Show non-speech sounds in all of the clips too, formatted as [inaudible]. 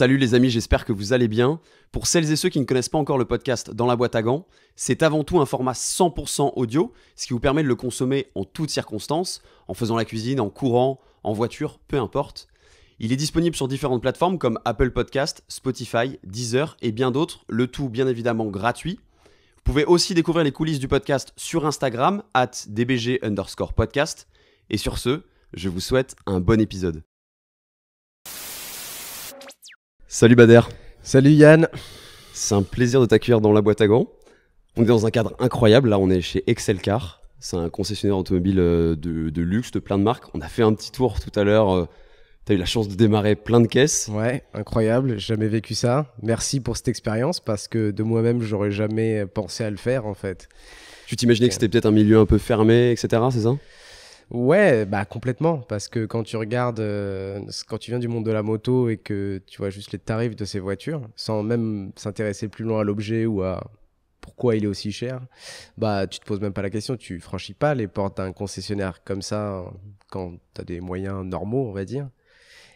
Salut les amis, j'espère que vous allez bien. Pour celles et ceux qui ne connaissent pas encore le podcast Dans la boîte à gants, c'est avant tout un format 100% audio, ce qui vous permet de le consommer en toutes circonstances, en faisant la cuisine, en courant, en voiture, peu importe. Il est disponible sur différentes plateformes comme Apple Podcast, Spotify, Deezer et bien d'autres, le tout bien évidemment gratuit. Vous pouvez aussi découvrir les coulisses du podcast sur Instagram, at dbg underscore podcast. Et sur ce, je vous souhaite un bon épisode. Salut Bader. Salut Yann. C'est un plaisir de t'accueillir dans la boîte à gants. On est dans un cadre incroyable. Là, on est chez Excelcar. C'est un concessionnaire automobile euh, de, luxe, de plein de marques. On a fait un petit tour tout à l'heure. Euh, t'as eu la chance de démarrer plein de caisses. Ouais, incroyable. jamais vécu ça. Merci pour cette expérience parce que de moi-même, j'aurais jamais pensé à le faire en fait. Tu t'imaginais que c'était peut-être un milieu un peu fermé, etc. C'est ça Ouais, bah complètement, parce que quand tu regardes, euh, quand tu viens du monde de la moto et que tu vois juste les tarifs de ces voitures, sans même s'intéresser plus loin à l'objet ou à pourquoi il est aussi cher, bah tu te poses même pas la question, tu franchis pas les portes d'un concessionnaire comme ça quand tu as des moyens normaux, on va dire.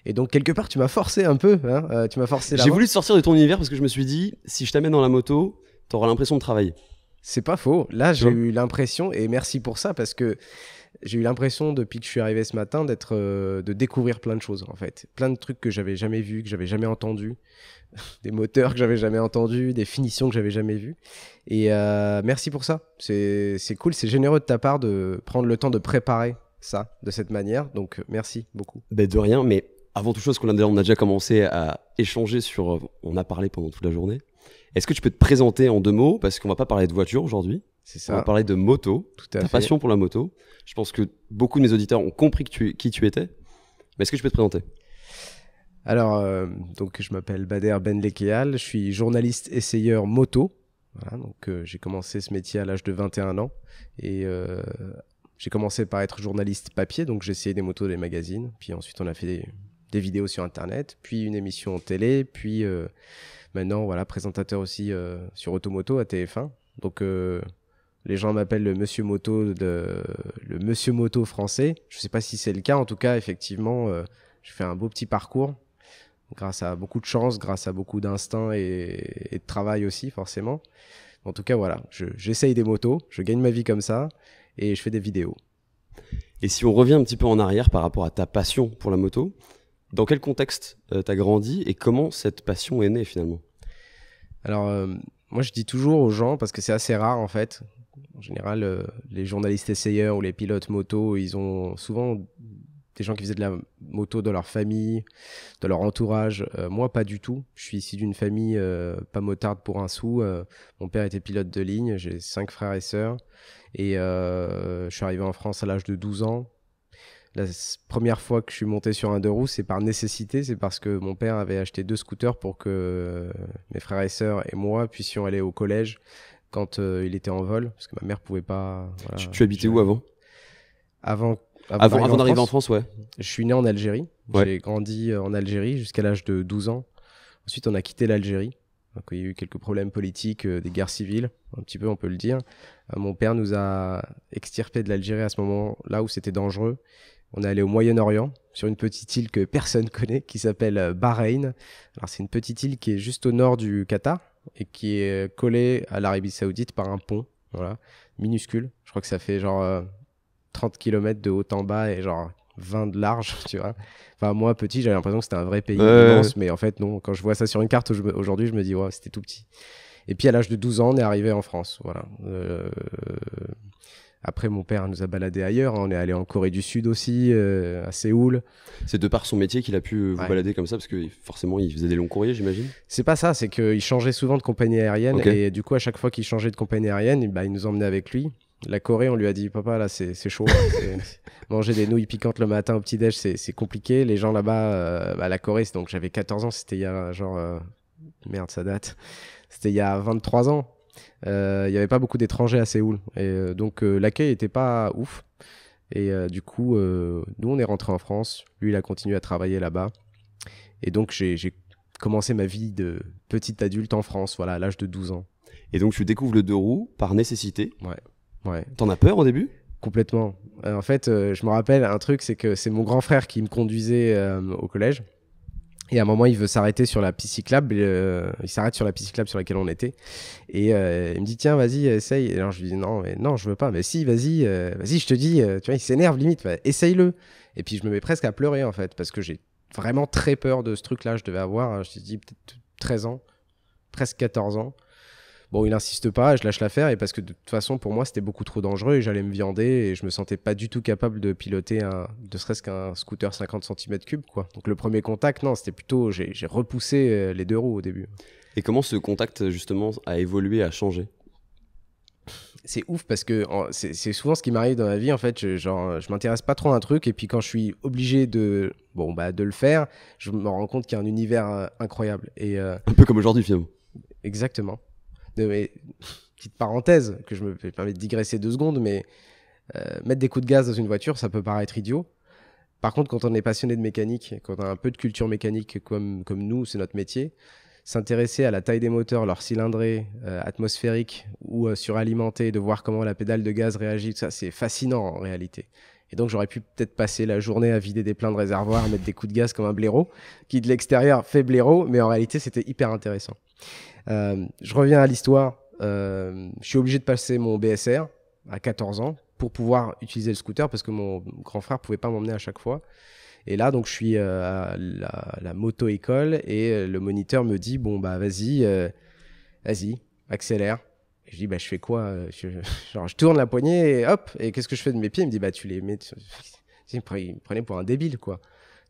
Et donc quelque part, tu m'as forcé un peu, hein euh, tu m'as forcé. J'ai voulu sortir de ton univers parce que je me suis dit, si je t'amène dans la moto, t'auras l'impression de travailler. C'est pas faux. Là, j'ai eu l'impression, et merci pour ça, parce que j'ai eu l'impression depuis que je suis arrivé ce matin d'être euh, de découvrir plein de choses en fait, plein de trucs que j'avais jamais vus, que j'avais jamais entendus, [laughs] des moteurs que j'avais jamais entendus, des finitions que j'avais jamais vues. Et euh, merci pour ça. C'est cool, c'est généreux de ta part de prendre le temps de préparer ça de cette manière. Donc merci beaucoup. bête de rien, mais avant toute chose, qu'on on a déjà commencé à échanger sur, euh, on a parlé pendant toute la journée. Est-ce que tu peux te présenter en deux mots parce qu'on va pas parler de voiture aujourd'hui c'est ça. On de moto, Tout à ta passion pour la moto. Je pense que beaucoup de mes auditeurs ont compris qui tu étais. Mais est-ce que je peux te présenter Alors, euh, donc je m'appelle Bader Benlekeal, je suis journaliste essayeur moto. donc euh, j'ai commencé ce métier à l'âge de 21 ans et euh, j'ai commencé par être journaliste papier, donc essayé des motos, des magazines. Puis ensuite, on a fait des, vidéos sur Internet, puis une émission en télé, puis maintenant, voilà, présentateur aussi sur Automoto à TF1. Donc les gens m'appellent le monsieur moto de le monsieur moto français. Je sais pas si c'est le cas. En tout cas, effectivement, euh, je fais un beau petit parcours grâce à beaucoup de chance, grâce à beaucoup d'instinct et... de travail aussi forcément. En tout cas, voilà, j'essaye des motos, je gagne ma vie comme ça et je fais des vidéos. Et si on revient un petit peu en arrière par rapport à ta passion pour la moto, dans quel contexte euh, t'as grandi et comment cette passion est née finalement Alors, euh, moi je dis toujours aux gens, parce que c'est assez rare en fait, en général, euh, les journalistes essayeurs ou les pilotes moto, ils ont souvent des gens qui faisaient de la moto dans leur famille, dans leur entourage. Euh, moi, pas du tout. Je suis issu d'une famille euh, pas motarde pour un sou. mon père était pilote de ligne. J'ai cinq frères et sœurs. Et je suis arrivé en France à l'âge de 12 ans. La première fois que je suis monté sur un deux roues, c'est par nécessité. C'est parce que mon père avait acheté deux scooters pour que mes frères et sœurs et moi puissions aller au collège quand euh, il était en vol, parce que ma mère pouvait pas. tu, habitais où avant Avant avant, d'arriver en, France, ouais. Je suis né en Algérie. J'ai grandi euh, en Algérie jusqu'à l'âge de 12 ans. Ensuite, on a quitté l'Algérie. il y a eu quelques problèmes politiques, euh, des guerres civiles, un petit peu, on peut le dire. mon père nous a extirpés de l'Algérie à ce moment-là où c'était dangereux. On est allé au Moyen-Orient, sur une petite île que personne [laughs] connaît, qui s'appelle Bahreïn. Alors, c'est une petite île qui est juste au nord du Qatar, et qui est collé à l'Arabie Saoudite par un pont, voilà, minuscule. Je crois que ça fait genre 30 euh, km de haut en bas et genre 20 de large, [laughs] tu vois. Enfin, moi, petit, j'avais l'impression que c'était un vrai pays immense, mais en fait, non. Quand je vois ça sur une carte aujourd'hui, je me dis, ouais, c'était tout petit. Et puis, à l'âge de 12 ans, on est arrivé en France, voilà. Euh, après, mon père nous a baladés ailleurs. Hein. On est allé en Corée du Sud aussi, euh, à Séoul. C'est de par son métier qu'il a pu euh, vous balader comme ça, parce que forcément, il faisait des longs courriers, j'imagine C'est pas ça, c'est qu'il changeait souvent de compagnie aérienne. Et du coup, à chaque fois qu'il changeait de compagnie aérienne, bah, il nous emmenait avec lui. La Corée, on lui a dit Papa, là, c'est chaud. Hein. [laughs] manger des nouilles piquantes le matin au petit-déj, c'est compliqué. Les gens là-bas, à euh, bah, la Corée, donc j'avais 14 ans, c'était il y a genre. Merde, ça date. C'était il y a 23 ans. Il euh, n'y avait pas beaucoup d'étrangers à Séoul. Et euh, donc euh, l'accueil était pas ouf. Et du coup, nous, on est rentré en France. Lui, il a continué à travailler là-bas. Et donc, j'ai commencé ma vie de petit adulte en France, voilà, à l'âge de 12 ans. Et donc, tu découvres le deux roues par nécessité. Ouais. ouais. T'en as peur au début Complètement. en fait, je me rappelle un truc, c'est que c'est mon grand frère qui me conduisait au collège. Et à un moment, il veut s'arrêter sur la piste euh, il s'arrête sur la piste sur laquelle on était. Et euh, il me dit tiens, vas-y, essaye. Et alors je lui dis non, mais non, je veux pas. Mais si, vas-y, euh, vas-y, je te dis. tu vois, il s'énerve limite. Bah, essaye-le. Et puis je me mets presque à pleurer en fait parce que j'ai vraiment très peur de ce truc-là. Je devais avoir, je te dis peut-être 13 ans, presque 14 ans bon, il n'insiste pas, je lâche l'affaire, et parce que de toute façon, pour moi, c'était beaucoup trop dangereux et j'allais me viander et je me sentais pas du tout capable de piloter un, de serait-ce qu'un scooter 50 cm3, quoi. Donc le premier contact, non, c'était plutôt, j'ai repoussé euh, les deux roues au début. Et comment ce contact, justement, a évolué, a changé c'est ouf parce que c'est souvent ce qui m'arrive dans la vie. En fait, je, genre, je m'intéresse pas trop à un truc et puis quand je suis obligé de, bon, bah, de le faire, je me rends compte qu'il y a un univers euh, incroyable. Et, euh, un peu comme aujourd'hui, finalement. Exactement de mes petite parenthèse que je me permets de digresser deux secondes, mais euh, mettre des coups de gaz dans une voiture, ça peut paraître idiot. Par contre, quand on est passionné de mécanique, quand on a un peu de culture mécanique comme, comme nous, c'est notre métier, s'intéresser à la taille des moteurs, leur cylindrée euh, atmosphérique ou euh, suralimenté, suralimentée, de voir comment la pédale de gaz réagit, ça c'est fascinant en réalité. Et donc j'aurais pu peut-être passer la journée à vider des pleins de réservoirs, mettre des coups de gaz comme un blaireau, qui de l'extérieur fait blaireau, mais en réalité c'était hyper intéressant. Euh, je reviens à l'histoire. Euh, je suis obligé de passer mon BSR à 14 ans pour pouvoir utiliser le scooter parce que mon grand frère pouvait pas m'emmener à chaque fois. Et là, donc, je suis euh, à la, la moto-école et le moniteur me dit Bon, bah, vas-y, vas-y, accélère. je dis Bah, je fais quoi je, [laughs] Genre, je tourne la poignée et hop Et qu'est-ce que je fais de mes pieds Il me dit Bah, tu les mets. [laughs] me prenait pour un débile, quoi.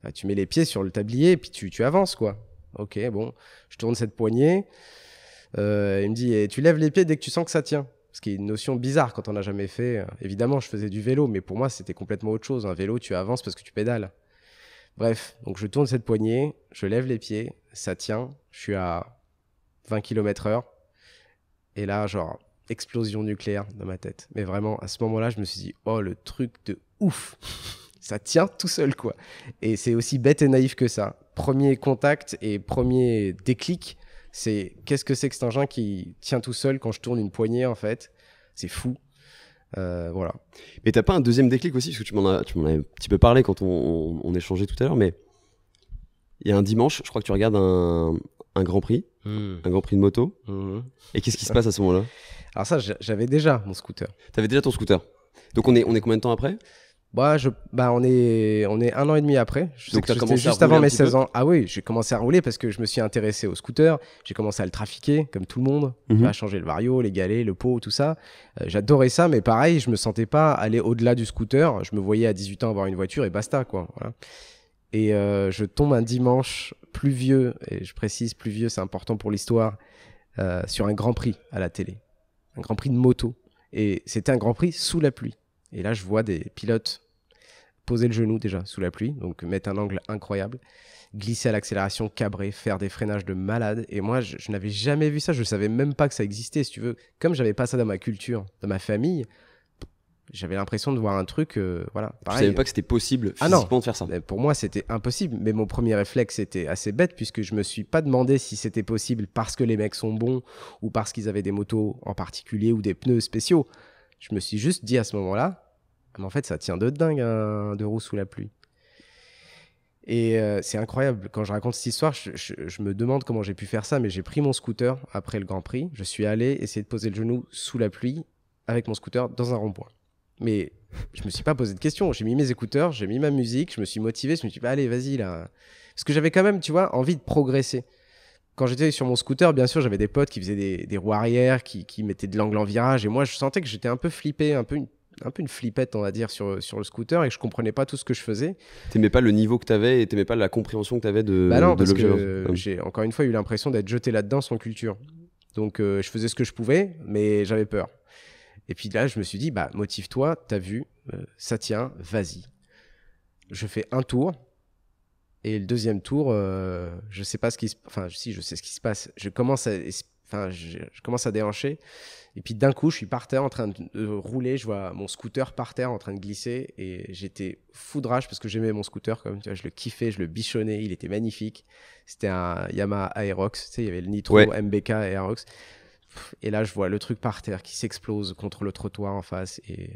Bah, tu mets les pieds sur le tablier et puis tu, tu avances, quoi. Ok, bon, je tourne cette poignée. Euh, il me dit eh, tu lèves les pieds dès que tu sens que ça tient. Ce qui est une notion bizarre quand on n'a jamais fait. Évidemment, je faisais du vélo, mais pour moi, c'était complètement autre chose. Un vélo, tu avances parce que tu pédales. Bref, donc je tourne cette poignée, je lève les pieds, ça tient, je suis à 20 km h Et là, genre, explosion nucléaire dans ma tête. Mais vraiment, à ce moment-là, je me suis dit, oh, le truc de ouf [laughs] Ça tient tout seul, quoi. Et c'est aussi bête et naïf que ça. Premier contact et premier déclic, c'est qu'est-ce que c'est que cet engin qui tient tout seul quand je tourne une poignée en fait C'est fou. Euh, voilà. Mais t'as pas un deuxième déclic aussi, parce que tu m'en as, as, un petit peu parlé quand on, on, échangeait tout à l'heure, mais il y a un dimanche, je crois que tu regardes un, un Grand Prix, hmm. un Grand Prix de moto, hmm. et qu'est-ce qui se passe à ce moment-là Alors ça, j'avais déjà mon scooter. T'avais déjà ton scooter. Donc on est, on est combien de temps après bah, je, bah, on est, on est un an et demi après. Je juste avant mes 16 ans. Ah oui, j'ai commencé à rouler parce que je me suis intéressé au scooter. J'ai commencé à le trafiquer, comme tout le monde. À mhm. changer le vario, les galets, le pot, tout ça. Euh, j'adorais ça, mais pareil, je me sentais pas aller au-delà du scooter. Je me voyais à 18 ans avoir une voiture et basta, quoi. Et euh, je tombe un dimanche pluvieux, et je précise pluvieux, c'est important pour l'histoire, euh, sur un grand prix à la télé. Un grand prix de moto. Et c'était un grand prix sous la pluie. Et là, je vois des pilotes poser le genou déjà sous la pluie, donc mettre un angle incroyable, glisser à l'accélération, cabrer, faire des freinages de malade. Et moi, je, n'avais jamais vu ça, je savais même pas que ça existait, si tu veux. Comme j'avais pas ça dans ma culture, dans ma famille, j'avais l'impression de voir un truc, euh, voilà. Pareil. savais pas que c'était possible ah physiquement de faire ça. Pour moi, c'était impossible. Mais mon premier réflexe était assez bête puisque je me suis pas demandé si c'était possible parce que les mecs sont bons ou parce qu'ils avaient des motos en particulier ou des pneus spéciaux. Je me suis juste dit à ce moment-là, mais en fait, ça tient de dingue hein, de deux roues sous la pluie. Et euh, c'est incroyable. Quand je raconte cette histoire, je, me demande comment j'ai pu faire ça, mais j'ai pris mon scooter après le Grand Prix. Je suis allé essayer de poser le genou sous la pluie avec mon scooter dans un rond-point. Mais je me suis pas posé de questions. J'ai mis mes écouteurs, j'ai mis ma musique, je me suis motivé, je me suis dit, bah, allez, vas-y là. Parce que j'avais quand même, tu vois, envie de progresser. Quand j'étais sur mon scooter, bien sûr, j'avais des potes qui faisaient des, roues arrière, qui, qui mettaient de l'angle en virage. Et moi, je sentais que j'étais un peu flippé, un peu une un peu une flippette, on va dire, sur, sur le scooter et je comprenais pas tout ce que je faisais. T'aimais pas le niveau que t'avais et t'aimais pas la compréhension que t'avais de Bah non, de parce que ah j'ai encore une fois eu l'impression d'être jeté là-dedans sans culture. Donc euh, je faisais ce que je pouvais, mais j'avais peur. Et puis là, je me suis dit, bah motive-toi, t'as vu, euh, ça tient, vas-y. Je fais un tour. Et le deuxième tour, euh, je sais pas ce qui se... Enfin, si, je sais ce qui se passe. Je commence à je, commence à déhancher. Et puis d'un coup, je suis par terre en train de rouler. Je vois mon scooter par terre en train de glisser. Et j'étais foudrage parce que j'aimais mon scooter. Comme tu vois, je le kiffais, je le bichonnais. Il était magnifique. C'était un Yamaha Aerox. Tu sais, il y avait le Nitro, MBK, Aerox. Et là, je vois le truc par terre qui s'explose contre le trottoir en face. Et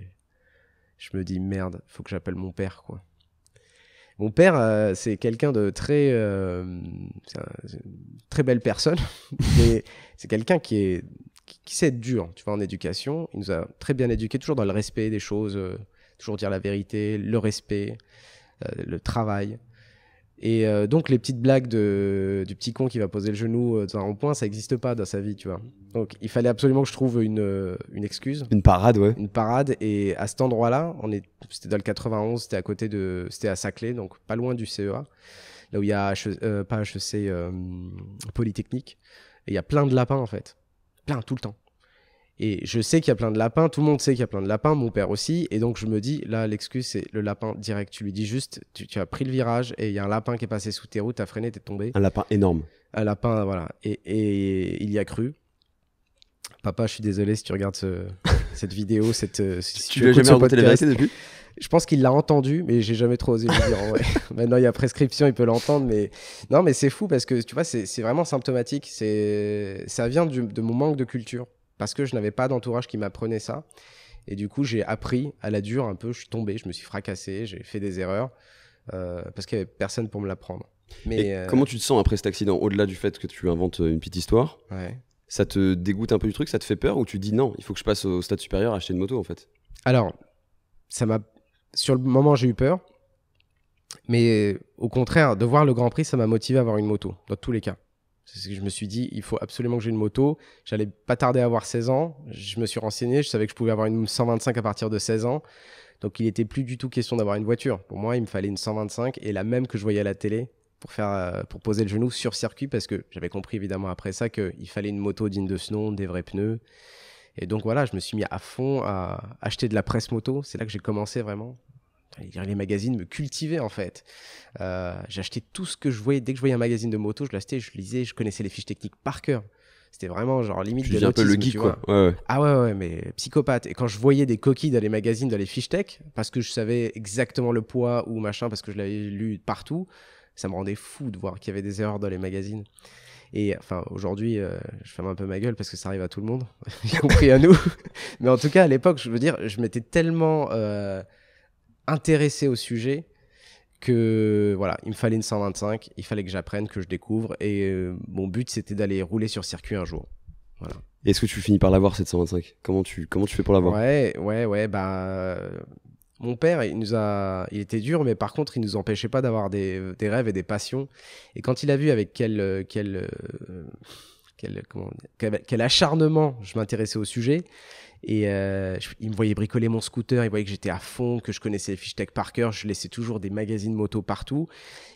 je me dis merde, faut que j'appelle mon père, quoi. Mon père, euh, c'est quelqu'un de très. Euh, très belle personne, [laughs] mais c'est quelqu'un qui qui, sait être dur, tu vois, en éducation. Il nous a très bien éduqués, toujours dans le respect des choses, euh, toujours dire la vérité, le respect, le travail. Et euh, donc, les petites blagues de, du petit con qui va poser le genou euh, dans un rond-point, ça n'existe pas dans sa vie, tu vois. Donc, il fallait absolument que je trouve une, euh, une excuse. Une parade, ouais. Une parade. Et à cet endroit-là, on est, c'était dans le 91, c'était à côté de, c'était à Saclay, donc pas loin du CEA, là où il y a, HEC, euh, pas HEC, euh, Polytechnique. Et il y a plein de lapins, en fait. Plein, tout le temps. Et je sais qu'il y a plein de lapins, tout le monde sait qu'il y a plein de lapins, mon père aussi. Et donc je me dis, là, l'excuse, c'est le lapin direct. Tu lui dis juste, tu, as pris le virage et il y a un lapin qui est passé sous tes roues, t'as freiné, t'es tombé. Un lapin énorme. Un lapin, voilà. Et, il y a cru. Papa, je suis désolé si tu regardes [laughs] cette vidéo, cette. Euh, si tu, l'as jamais raconté la vérité depuis je pense qu'il l'a entendu, mais j'ai jamais trop osé le dire. [laughs] [laughs] Maintenant, il y a prescription, il peut l'entendre, mais non, mais c'est fou parce que tu vois, c'est vraiment symptomatique. C'est ça vient de mon manque de culture parce que je n'avais pas d'entourage qui m'apprenait ça. Et du coup, j'ai appris à la dure un peu, je suis tombé, je me suis fracassé, j'ai fait des erreurs, euh, parce qu'il n'y avait personne pour me l'apprendre. Mais euh, Comment tu te sens après cet accident, au-delà du fait que tu inventes euh, une petite histoire Ça te dégoûte un peu du truc, ça te fait peur ou tu dis non, il faut que je passe au stade supérieur, à acheter une moto en fait Alors, ça m'a. Sur le moment, j'ai eu peur, mais au contraire, de voir le Grand Prix, ça m'a motivé à avoir une moto, dans tous les cas. C'est ce que je me suis dit, il faut absolument que j'ai une moto. J'allais pas tarder à avoir 16 ans. Je me suis renseigné, je savais que je pouvais avoir une 125 à partir de 16 ans. Donc il n'était plus du tout question d'avoir une voiture. Pour moi, il me fallait une 125 et la même que je voyais à la télé pour, faire, euh, pour poser le genou sur circuit parce que j'avais compris évidemment après ça qu'il fallait une moto digne de ce nom, des vrais pneus. Et donc voilà, je me suis mis à fond à acheter de la presse moto. C'est là que j'ai commencé vraiment les magazines me cultivaient, en fait. Euh, j'achetais tout ce que je voyais. Dès que je voyais un magazine de moto, je l'achetais, je lisais, je connaissais les fiches techniques par cœur. C'était vraiment genre limite de un peu le geek quoi. Ah ouais ouais mais psychopathe. Et quand je voyais des coquilles dans les magazines, dans les fiches tech, parce que je savais exactement le poids ou machin, parce que je l'avais lu partout, ça me rendait fou de voir qu'il y avait des erreurs dans les magazines. Et enfin, aujourd'hui, euh, je ferme un peu ma gueule parce que ça arrive à tout le monde, [laughs] y compris à nous. [laughs] Mais en tout cas, à l'époque, je veux dire, je m'étais tellement euh, intéressé au sujet que voilà, il me fallait une 125, il fallait que j'apprenne, que je découvre. Et euh, mon but, c'était d'aller rouler sur circuit un jour. Voilà. Est-ce que tu finis par l'avoir cette 125 Comment tu comment tu fais pour l'avoir Ouais, ouais, ouais. Bah, mon père, il nous a, il était dur, mais par contre, il nous empêchait pas d'avoir des, des rêves et des passions. Et quand il a vu avec quel quel euh, quel, comment, quel acharnement je m'intéressais au sujet, et euh, il me voyait bricoler mon scooter, il voyait que j'étais à fond, que je connaissais les fiches tech par cœur, je laissais toujours des magazines moto partout.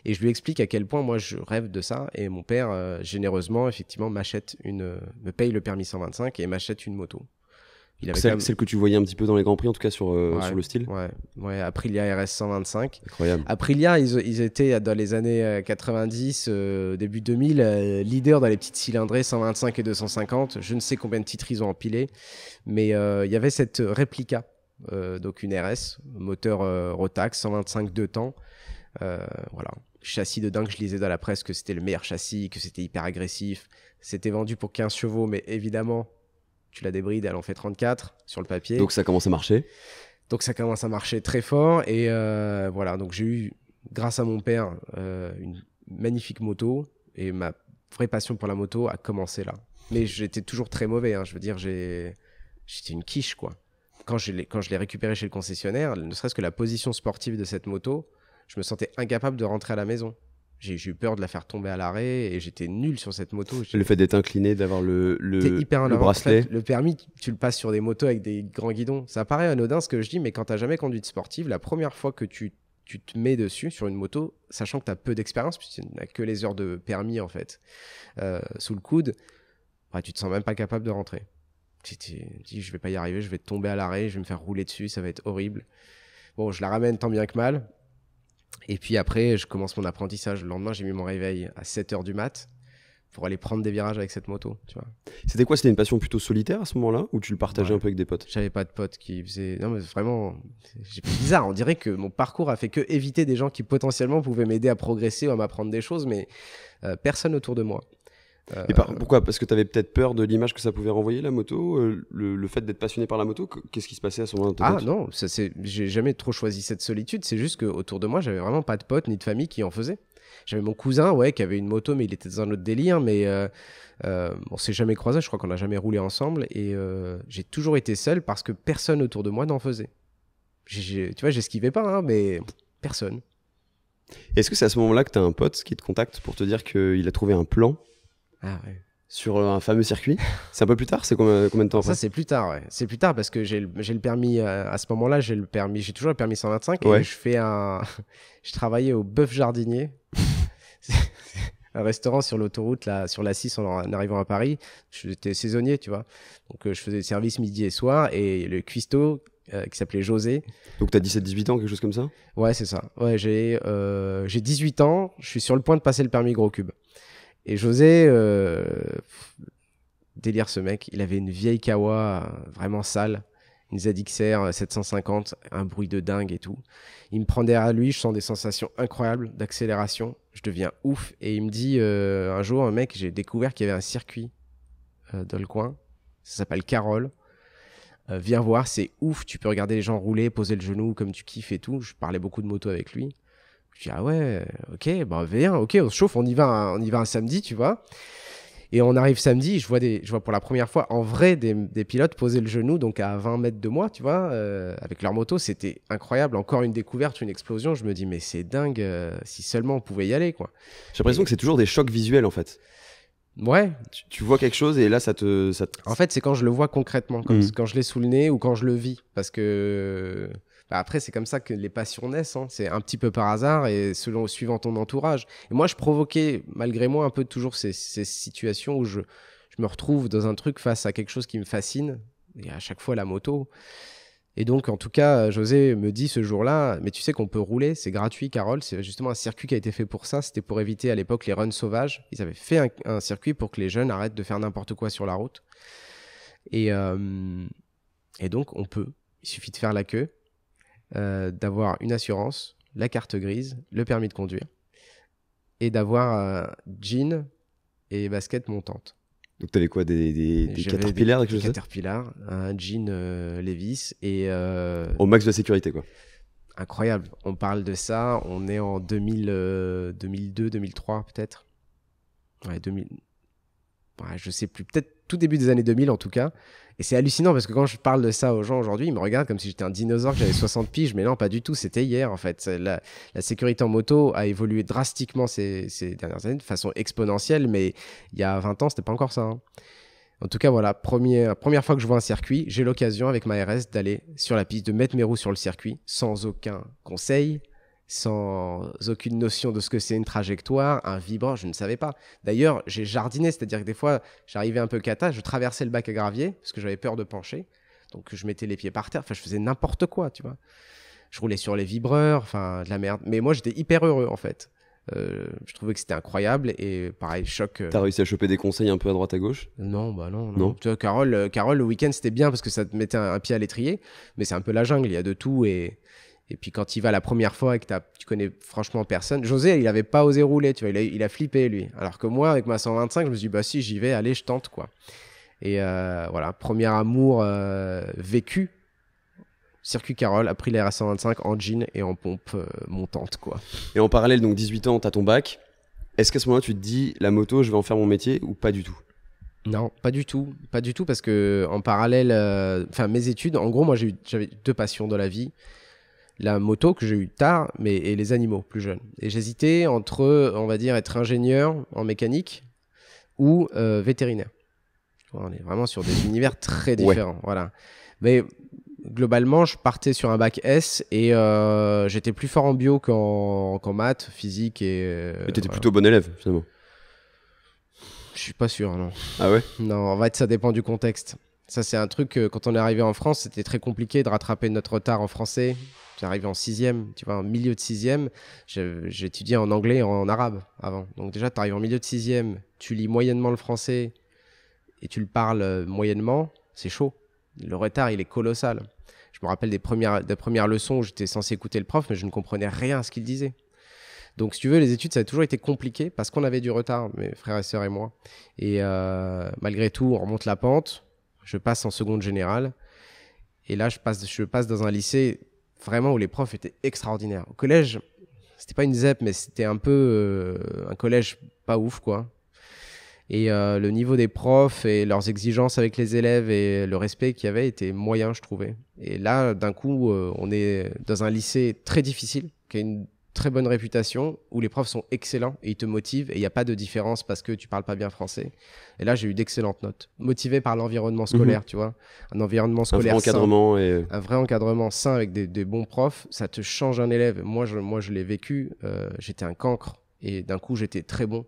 Et je lui explique à quel point moi je rêve de ça. Et mon père, euh, généreusement, effectivement, m'achète une, euh, me paye le permis 125 et m'achète une moto. Celle, que tu voyais un petit peu dans les Grands Prix, en tout cas sur, euh, sur le style ouais, ouais, Aprilia RS 125. Incroyable. Aprilia, ils, étaient dans les années 90, euh, euh, début 2000, leader dans les petites cylindrées 125 et 250. Je ne sais combien de titres ils ont empilé, mais il y avait cette réplica, donc une RS, moteur Rotax, 125 de temps. voilà, châssis de dingue, je lisais dans la presse que c'était le meilleur châssis, que c'était hyper agressif. C'était vendu pour 15 chevaux, mais évidemment, tu la débrides, elle en fait 34 sur le papier. Donc ça commence à marcher. Donc ça commence à marcher très fort. Et euh, voilà, donc j'ai eu, grâce à mon père, euh, une magnifique moto. Et ma vraie passion pour la moto a commencé là. Mais j'étais toujours très mauvais. Hein. Je veux dire, j'étais une quiche, quoi. Quand je l'ai récupérée chez le concessionnaire, ne serait-ce que la position sportive de cette moto, je me sentais incapable de rentrer à la maison j'ai eu peur de la faire tomber à l'arrêt et j'étais nul sur cette moto. Le fait d'être incliné, d'avoir le, le, le bracelet. le permis, tu le passes sur des motos avec des grands guidons. Ça paraît anodin ce que je dis, mais quand tu n'as jamais conduit sportive, la première fois que tu, tu te mets dessus sur une moto, sachant que tu as peu d'expérience, puisque tu n'as que les heures de permis en fait, euh, sous le coude, bah, tu te sens même pas capable de rentrer. Tu te dis, je vais pas y arriver, je vais tomber à l'arrêt, je vais me faire rouler dessus, ça va être horrible. Bon, je la ramène tant bien que mal. Et puis après, je commence mon apprentissage. Le lendemain, j'ai mis mon réveil à 7h du mat pour aller prendre des virages avec cette moto. Tu vois. C'était quoi C'était une passion plutôt solitaire à ce moment-là ou tu le partageais un peu avec des potes J'avais pas de potes qui faisaient. Non, mais vraiment, c'est bizarre. On dirait que mon parcours a fait que éviter des gens qui potentiellement pouvaient m'aider à progresser ou à m'apprendre des choses, mais euh, personne autour de moi. Euh, pourquoi Parce que tu avais peut-être peur de l'image que ça pouvait renvoyer la moto, euh, le, fait d'être passionné par la moto. Qu'est-ce qui se passait à ce moment-là Ah non, j'ai jamais trop choisi cette solitude. C'est juste que autour de moi, j'avais vraiment pas de potes ni de famille qui en faisaient. J'avais mon cousin, ouais, qui avait une moto, mais il était dans un autre délire. Mais euh, on s'est jamais croisés. Je crois qu'on a jamais roulé ensemble. Et j'ai toujours été seul parce que personne autour de moi n'en faisait. tu vois, j'esquivais pas, hein, mais personne. Est-ce que c'est à ce moment-là que tu as un pote qui te contacte pour te dire qu'il a trouvé un plan ah sur euh, un fameux circuit. C'est un peu plus tard, c'est combien, de temps Ça, c'est plus tard, ouais. C'est plus tard parce que j'ai le, permis, euh, à ce moment-là, j'ai le permis, j'ai toujours le permis 125 et je fais un. [laughs] je travaillais au Bœuf Jardinier, [laughs] un restaurant sur l'autoroute, là, sur la 6 en, arrivant à Paris. J'étais saisonnier, tu vois. Donc, euh, je faisais service midi et soir et le cuistot. qui s'appelait José. Donc t'as 17-18 ans, quelque chose comme ça Ouais, c'est ça. Ouais, j'ai j'ai 18 ans, je suis sur le point de passer le permis gros cube. Et José, euh, délire ce mec, il avait une vieille kawa vraiment sale, une ZXR 750, euh, un bruit de dingue et tout. Il me prend derrière lui, je sens des sensations incroyables d'accélération, je deviens ouf. Et il me dit euh, un jour, un mec, j'ai découvert qu'il y avait un circuit dans le coin, ça s'appelle Carole. viens voir, c'est ouf, tu peux regarder les gens rouler, poser le genou comme tu kiffes et tout. Je parlais beaucoup de moto avec lui. Je dis, ah ouais, ok, bah ok, on se chauffe, on y va, un, on y va un samedi, tu vois. Et on arrive samedi, je vois, des, je vois pour la première fois en vrai des, pilotes poser le genou donc à 20 mètres de moi, tu vois, euh, avec leur moto. C'était incroyable. Encore une découverte, une explosion. Je me dis, mais c'est dingue, euh, si seulement on pouvait y aller, quoi. J'ai l'impression que c'est toujours des chocs visuels, en fait. Ouais. Tu, vois quelque chose et là, ça te. Ça En fait, c'est quand je le vois concrètement, mmh. quand je l'ai sous le nez ou quand je le vis. Parce que. Bah, après, c'est comme ça que les passions naissent. Hein. C'est un petit peu par hasard et selon, suivant ton entourage. Et moi, je provoquais, malgré moi, un peu toujours ces, situations où je, me retrouve dans un truc face à quelque chose qui me fascine. Et à chaque fois, la moto. Et donc, en tout cas, José me dit ce jour-là, mais tu sais qu'on peut rouler, c'est gratuit, Carole. C'est justement un circuit qui a été fait pour ça. C'était pour éviter à l'époque les runs sauvages. Ils avaient fait un, circuit pour que les jeunes arrêtent de faire n'importe quoi sur la route. Et, euh, et donc, on peut. Il suffit de faire la queue. Euh, d'avoir une assurance, la carte grise, le permis de conduire et d'avoir un jean et basket montante. Donc avais quoi des, des, des caterpillars des, des caterpillars, un jean euh, Levis et euh, au max de la sécurité quoi. Incroyable. On parle de ça, on est en 2000, 2002, 2003 peut-être. Ouais 2000. Ouais, je sais plus, peut-être tout début des années 2000 en tout cas. Et c'est hallucinant parce que quand je parle de ça aux gens aujourd'hui, ils me regardent comme si j'étais un dinosaure, que j'avais 60 piges, mais non, pas du tout, c'était hier en fait. La, sécurité en moto a évolué drastiquement ces, dernières années de façon exponentielle, mais il y a 20 ans, c'était pas encore ça. Hein. En tout cas, voilà, première, première fois que je vois un circuit, j'ai l'occasion avec ma RS d'aller sur la piste, de mettre mes roues sur le circuit sans aucun conseil, sans aucune notion de ce que c'est une trajectoire, un vibreur, je ne savais pas. D'ailleurs, j'ai jardiné, c'est-à-dire que des fois, j'arrivais un peu cata, je traversais le bac à gravier parce que j'avais peur de pencher. Donc je mettais les pieds par terre, enfin je faisais n'importe quoi, tu vois. Je roulais sur les vibreurs, enfin de la merde. Mais moi, j'étais hyper heureux en fait. Euh, je trouvais que c'était incroyable et pareil, choc. Tu euh. T'as réussi à choper des conseils un peu à droite à gauche Non, bah non. non. Tu vois, Carole, euh, Carole, le week-end c'était bien parce que ça te mettait un, un pied à l'étrier, mais c'est un peu la jungle, il y a de tout et et puis quand il va la première fois et que tu connais franchement personne, José, il n'avait pas osé rouler, tu vois, il a, flippé lui. Alors que moi, avec ma 125, je me suis dit, bah si, j'y vais, allez, je tente, quoi. Et euh, voilà, premier amour euh, vécu. Circuit Carole a pris l'air à 125 en jean et en pompe euh, montante, quoi. Et en parallèle, donc 18 ans, tu as ton bac. Est-ce qu'à ce, moment-là, tu te dis, la moto, je vais en faire mon métier ou pas du tout non, pas du tout, pas du tout parce que en parallèle, enfin mes études, en gros moi j'avais deux passions dans la vie la moto que j'ai eu tard, mais et les animaux plus jeunes. Et j'hésitais entre, on va dire, être ingénieur en mécanique ou euh, vétérinaire. On est vraiment sur des univers très différents. Voilà. Mais globalement, je partais sur un bac S et euh, j'étais plus fort en bio qu'en maths, physique et. Euh, plutôt bon élève finalement. Je suis pas sûr, non. Ah ouais Non, en fait, ça dépend du contexte. Ça, c'est un truc, euh, quand on est arrivé en France, c'était très compliqué de rattraper notre retard en français. arrivé en sixième, tu vois, en milieu de sixième. J'étudiais en anglais et en arabe avant. Donc déjà, tu arrives en milieu de sixième, tu lis moyennement le français et tu le parles euh, moyennement, c'est chaud. Le retard, il est colossal. Je me rappelle des premières, des premières leçons où j'étais censé écouter le prof, mais je ne comprenais rien à ce qu'il disait. Donc, si tu veux, les études, ça a toujours été compliqué parce qu'on avait du retard, mes frères et sœurs et moi. Et euh, malgré tout, on remonte la pente. Je passe en seconde générale. Et là, je passe, je passe dans un lycée vraiment où les profs étaient extraordinaires. Au collège, c'était pas une ZEP, mais c'était un peu euh, un collège pas ouf, quoi. Et euh, le niveau des profs et leurs exigences avec les élèves et le respect qu'il y avait était moyen, je trouvais. Et là, d'un coup, euh, on est dans un lycée très difficile, qui a une très bonne réputation où les profs sont excellents et ils te motivent et il n'y a pas de différence parce que tu parles pas bien français. Et là, j'ai eu d'excellentes notes, Motivé par l'environnement mhm. scolaire, tu vois. Un environnement scolaire un vrai encadrement sain, euh, un vrai encadrement sain avec des, bons profs, ça te change un élève. Moi, je, moi, je l'ai vécu. Euh, j'étais un cancre et d'un coup, j'étais très bon.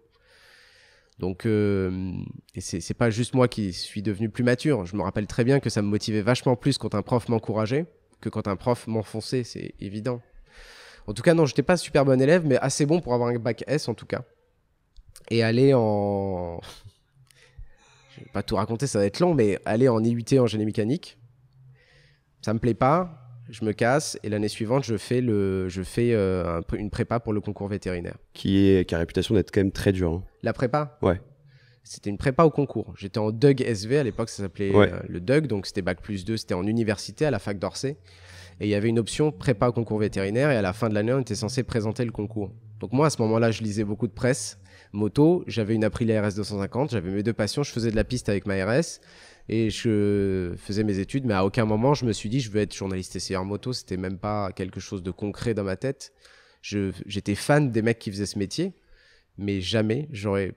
Donc, euh, c'est pas juste moi qui suis devenu plus mature. Je me rappelle très bien que ça me motivait vachement plus quand un prof m'encourageait que quand un prof m'enfonçait, c'est évident. En tout cas, non, j'étais pas super bon élève, mais assez bon pour avoir un bac S en tout cas. Et aller en. [laughs] Je vais pas tout raconter, ça va être long, mais aller en IUT en génie mécanique, ça me plaît pas. Je me casse et l'année suivante, je fais, le, je fais euh, une prépa pour le concours vétérinaire. Qui, a réputation d'être quand même très dur. Hein. La prépa Ouais c'était une prépa au concours. J'étais en DUG SV, à l'époque ça s'appelait euh, le DUG, donc c'était Bac plus 2, c'était en université à la fac d'Orsay. Et il y avait une option prépa concours vétérinaire. Et à la fin de l'année, on était censé présenter le concours. Donc moi, à ce moment-là, je lisais beaucoup de presse, moto. J'avais une Aprilia RS 250. J'avais mes deux passions. Je faisais de la piste avec ma RS et je faisais mes études, mais à aucun moment je me suis dit je veux être journaliste essayeur moto. C'était même pas quelque chose de concret dans ma tête. J'étais fan des mecs qui faisaient ce métier, mais jamais j'aurais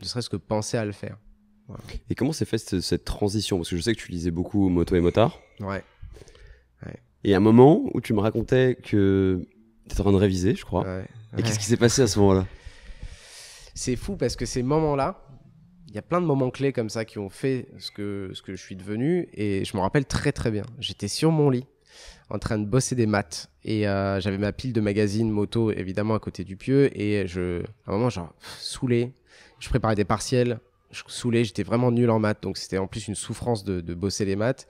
ne serait-ce que pensé à le faire. Et comment s'est faite cette, cette transition Parce que je sais que tu lisais beaucoup moto et motard. Ouais. Et un moment où tu me racontais que tu étais en train de réviser, je crois. Ouais, et qu'est-ce qui s'est passé à ce moment-là C'est fou parce que ces moments-là, il y a plein de moments clés comme ça qui ont fait ce que, ce que je suis devenu. Et je me rappelle très très bien. J'étais sur mon lit en train de bosser des maths et euh, j'avais ma pile de magazines moto évidemment à côté du pieu et je à un moment genre saoulé je préparais des partiels je saoulé j'étais vraiment nul en maths donc c'était en plus une souffrance de, de bosser les maths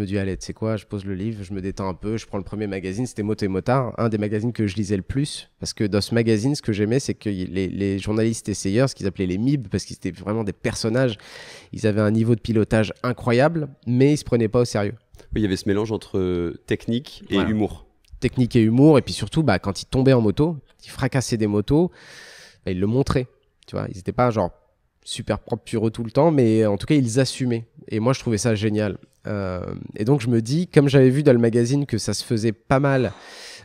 me dis, allez, tu sais quoi, je pose le livre, je me détends un peu, je prends le premier magazine, c'était Mot et Motard, un des magazines que je lisais le plus. Parce que dans ce magazine, ce que j'aimais, c'est que les, journalistes essayeurs, ce qu'ils appelaient les MIB, parce qu'ils étaient vraiment des personnages, ils avaient un niveau de pilotage incroyable, mais ils se prenaient pas au sérieux. il y avait ce mélange entre euh, technique et humour. Technique et humour, et puis surtout, bah, quand ils tombaient en moto, ils fracassaient des motos, bah, ils le montraient. Tu vois, ils n'étaient pas genre super propre, pureux tout le temps, mais en tout cas, ils assumaient. Et moi, je trouvais ça génial. Euh, et donc, je me dis, comme j'avais vu dans le magazine que ça se faisait pas mal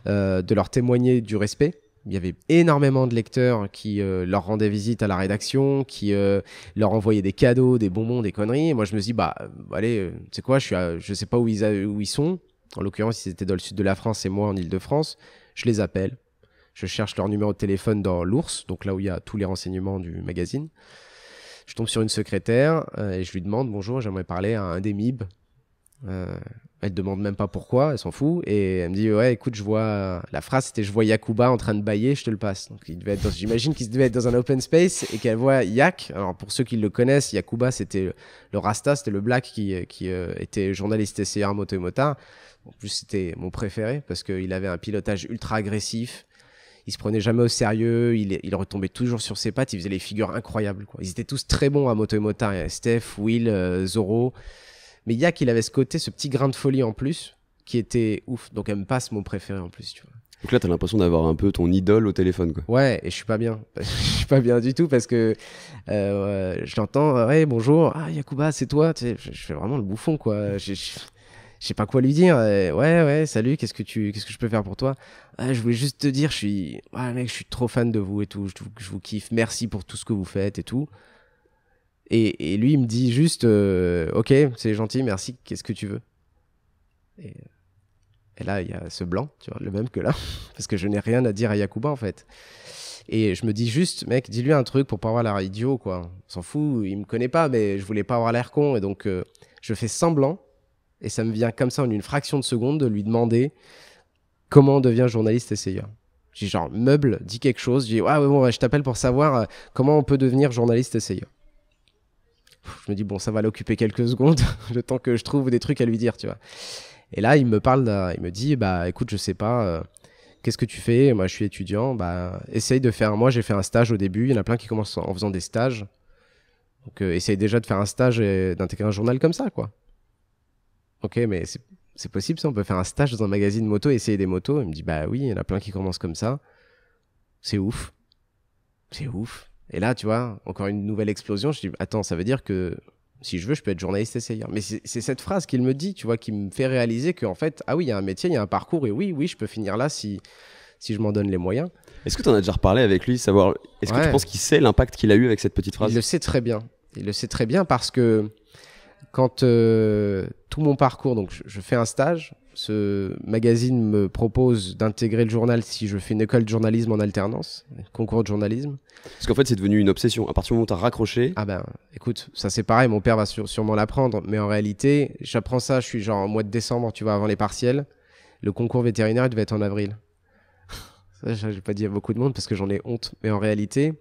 euh, de leur témoigner du respect, il y avait énormément de lecteurs qui euh, leur rendaient visite à la rédaction, qui leur envoyaient des cadeaux, des bonbons, des conneries. Et moi, je me dis bah, bah, allez, c'est quoi, je, suis sais pas où ils, où ils sont. En l'occurrence, ils étaient dans le sud de la France et moi en Ile-de-France. Je les appelle. Je cherche leur numéro de téléphone dans l'ours, donc là où il y a tous les renseignements du magazine. Je tombe sur une secrétaire euh, et je lui demande bonjour, j'aimerais parler à un des MIB. Euh, elle demande même pas pourquoi, elle s'en fout. Et elle me dit ouais, écoute, je vois la phrase c'était je vois Yakuba en train de bailler, je te le passe. Donc il devait être dans... j'imagine qu'il devait être dans un open space et qu'elle voit Yak. Alors pour ceux qui le connaissent, Yakuba c'était le Rasta, c'était le Black qui, qui euh, était journaliste essayeur moto et motard. En plus, c'était mon préféré parce qu'il avait un pilotage ultra agressif il se prenait jamais au sérieux, il, retombait toujours sur ses pattes, il faisait les figures incroyables. Ils étaient tous très bons à moto et motard, hein, Steph, Will, euh, Zoro. Mais Yak, il avait ce côté, ce petit grain de folie en plus, qui était ouf. Donc me passe mon préféré en plus, tu vois. Donc là, t'as l'impression d'avoir un peu ton idole au téléphone, Ouais, et je suis pas bien. [laughs] je suis pas bien du tout parce que euh, je l'entends, ouais, bonjour, ah, Yakuba, c'est toi. je, fais vraiment le bouffon, quoi je sais pas quoi lui dire. Euh, ouais, ouais, salut, qu'est-ce que tu, qu'est-ce que je peux faire pour toi Je voulais juste te dire, je suis, mec, je suis trop fan de vous et tout. Je, vous kiffe. Merci pour tout ce que vous faites et tout. Et, lui, il me dit juste, euh, ok, c'est gentil, merci. Qu'est-ce que tu veux et, là, il y a ce blanc, tu vois, le même que là, [laughs] parce que je n'ai rien à dire à Yakuba en fait. Et je me dis juste, mec, dis-lui un truc pour pas avoir l'air idiot, quoi. S'en fout, il me connaît pas, mais je voulais pas avoir l'air con, et donc euh, je fais semblant et ça me vient comme ça en une fraction de seconde de lui demander comment on devient journaliste essayeur. J'ai genre meuble, dis quelque chose, j'ai ouais, bon, je t'appelle pour savoir euh, comment on peut devenir journaliste essayeur. Je me dis bon, ça va l'occuper quelques secondes [laughs] le temps que je trouve des trucs à lui dire, tu vois. Et là, il me parle, il me dit bah écoute, je sais pas. Euh, qu'est-ce que tu fais Moi, je suis étudiant. Bah, essaye de faire. Moi, j'ai fait un stage au début. Il y en a plein qui commencent en faisant des stages. Donc, euh, essaye déjà de faire un stage et d'intégrer un journal comme ça, quoi ok, mais c'est possible ça, on peut faire un stage dans un magazine moto, essayer des motos. Il me dit, bah oui, il y en a plein qui commencent comme ça. C'est ouf. C'est ouf. Et là, tu vois, encore une nouvelle explosion. Je dis, attends, ça veut dire que si je veux, je peux être journaliste essayeur. Mais c'est cette phrase qu'il me dit, tu vois, qui me fait réaliser qu'en fait, ah oui, il y a un métier, il y a un parcours, et oui, oui, je peux finir là si, si je m'en donne les moyens. Est-ce que tu en as déjà reparlé avec lui, savoir, est-ce que tu penses qu'il sait l'impact qu'il a eu avec cette petite phrase Il le sait très bien. Il le sait très bien parce que quand euh, tout mon parcours, donc je, fais un stage, ce magazine me propose d'intégrer le journal si je fais une école de journalisme en alternance, concours de journalisme. Parce qu'en fait, c'est devenu une obsession. À partir du moment où tu as raccroché. Ah ben, écoute, ça c'est pareil, mon père va sûrement l'apprendre, mais en réalité, j'apprends ça, je suis genre en mois de décembre, tu vois, avant les partiels. Le concours vétérinaire, il devait être en avril. [laughs] ça, je pas dit à beaucoup de monde parce que j'en ai honte, mais en réalité,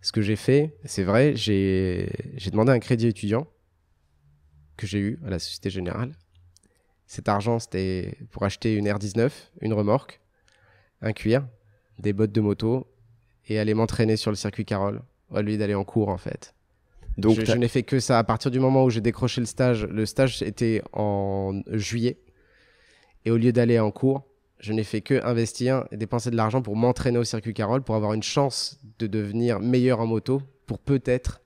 ce que j'ai fait, c'est vrai, j'ai demandé un crédit étudiant que j'ai eu à la Société Générale. Cet argent, c'était pour acheter une R19, une remorque, un cuir, des bottes de moto et aller m'entraîner sur le circuit Carole, au lieu d'aller en cours en fait. Donc je, n'ai fait que ça à partir du moment où j'ai décroché le stage. Le stage était en juillet et au lieu d'aller en cours, je n'ai fait que investir et dépenser de l'argent pour m'entraîner au circuit Carole pour avoir une chance de devenir meilleur en moto pour peut-être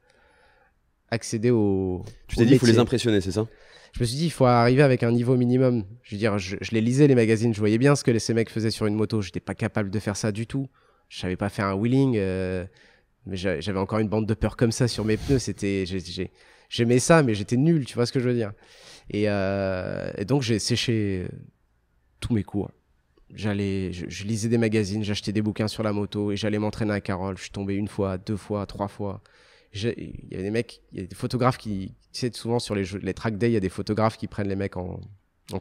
accéder au. Tu t'es dit, il faut les impressionner, c'est ça je me suis dit, il faut arriver avec un niveau minimum. Je veux dire, je, les lisais les magazines, je voyais bien ce que ces mecs faisaient sur une moto. J'étais pas capable de faire ça du tout. Je savais pas faire un wheeling, euh, mais j'avais encore une bande de peur comme ça sur mes pneus. C'était, j'aimais ça, mais j'étais nul. Tu vois ce que je veux dire euh, et, donc j'ai séché euh, tous mes cours. J'allais, je, lisais des magazines, j'achetais des bouquins sur la moto et j'allais m'entraîner à Carole. Je suis tombé une fois, deux fois, trois fois il y avait des mecs, il y a des photographes qui, tu sais, souvent sur les, les track day il y a des photographes qui prennent les mecs en,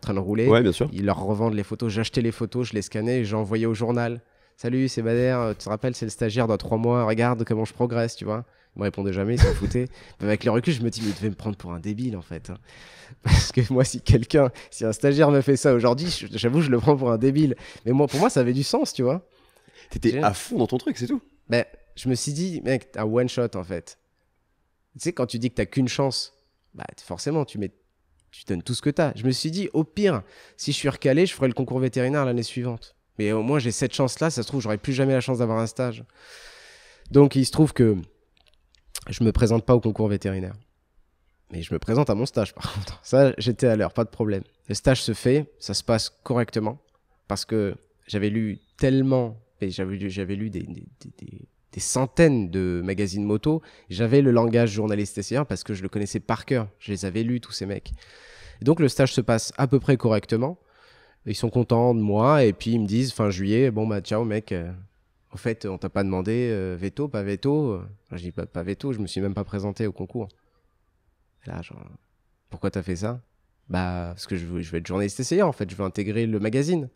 train de rouler. Ouais, bien sûr. Ils leur revendent les photos. J'achetais les photos, je les scannais et j'envoyais au journal. Salut, c'est Bader, euh, tu te rappelles, c'est le stagiaire dans trois mois, regarde comment je progresse, tu vois. Ils me répondaient jamais, ils s'en foutaient. [laughs] avec le recul, je me dis, mais ils devaient me prendre pour un débile, en fait. Hein. Parce que moi, si quelqu'un, si un stagiaire me fait ça aujourd'hui, j'avoue, je le prends pour un débile. Mais moi, pour moi, ça avait du sens, tu vois. T'étais à fond dans ton truc, c'est tout. Ben, je me suis dit, mec, un one shot, en fait. Tu sais, quand tu dis que tu n'as qu'une chance, bah, forcément, tu mets tu donnes tout ce que tu as. Je me suis dit, au pire, si je suis recalé, je ferai le concours vétérinaire l'année suivante. Mais au moins, j'ai cette chance-là. Ça se trouve, j'aurais plus jamais la chance d'avoir un stage. Donc, il se trouve que je ne me présente pas au concours vétérinaire. Mais je me présente à mon stage, par [laughs] contre. Ça, j'étais à l'heure, pas de problème. Le stage se fait, ça se passe correctement. Parce que j'avais lu tellement, et j'avais lu, des, des centaines de magazines moto. J'avais le langage journaliste essayeur parce que je le connaissais par cœur. Je les avais lus, tous ces mecs. donc le stage se passe à peu près correctement. Ils sont contents de moi et puis ils me disent fin juillet, bon bah ciao mec, en euh, fait, on t'a pas demandé euh, veto, pas veto. je dis pas, pas veto, je me suis même pas présenté au concours. Là, genre, pourquoi t'as fait ça Bah, parce que je veux, je veux être journaliste essayeur, en fait, je veux intégrer le magazine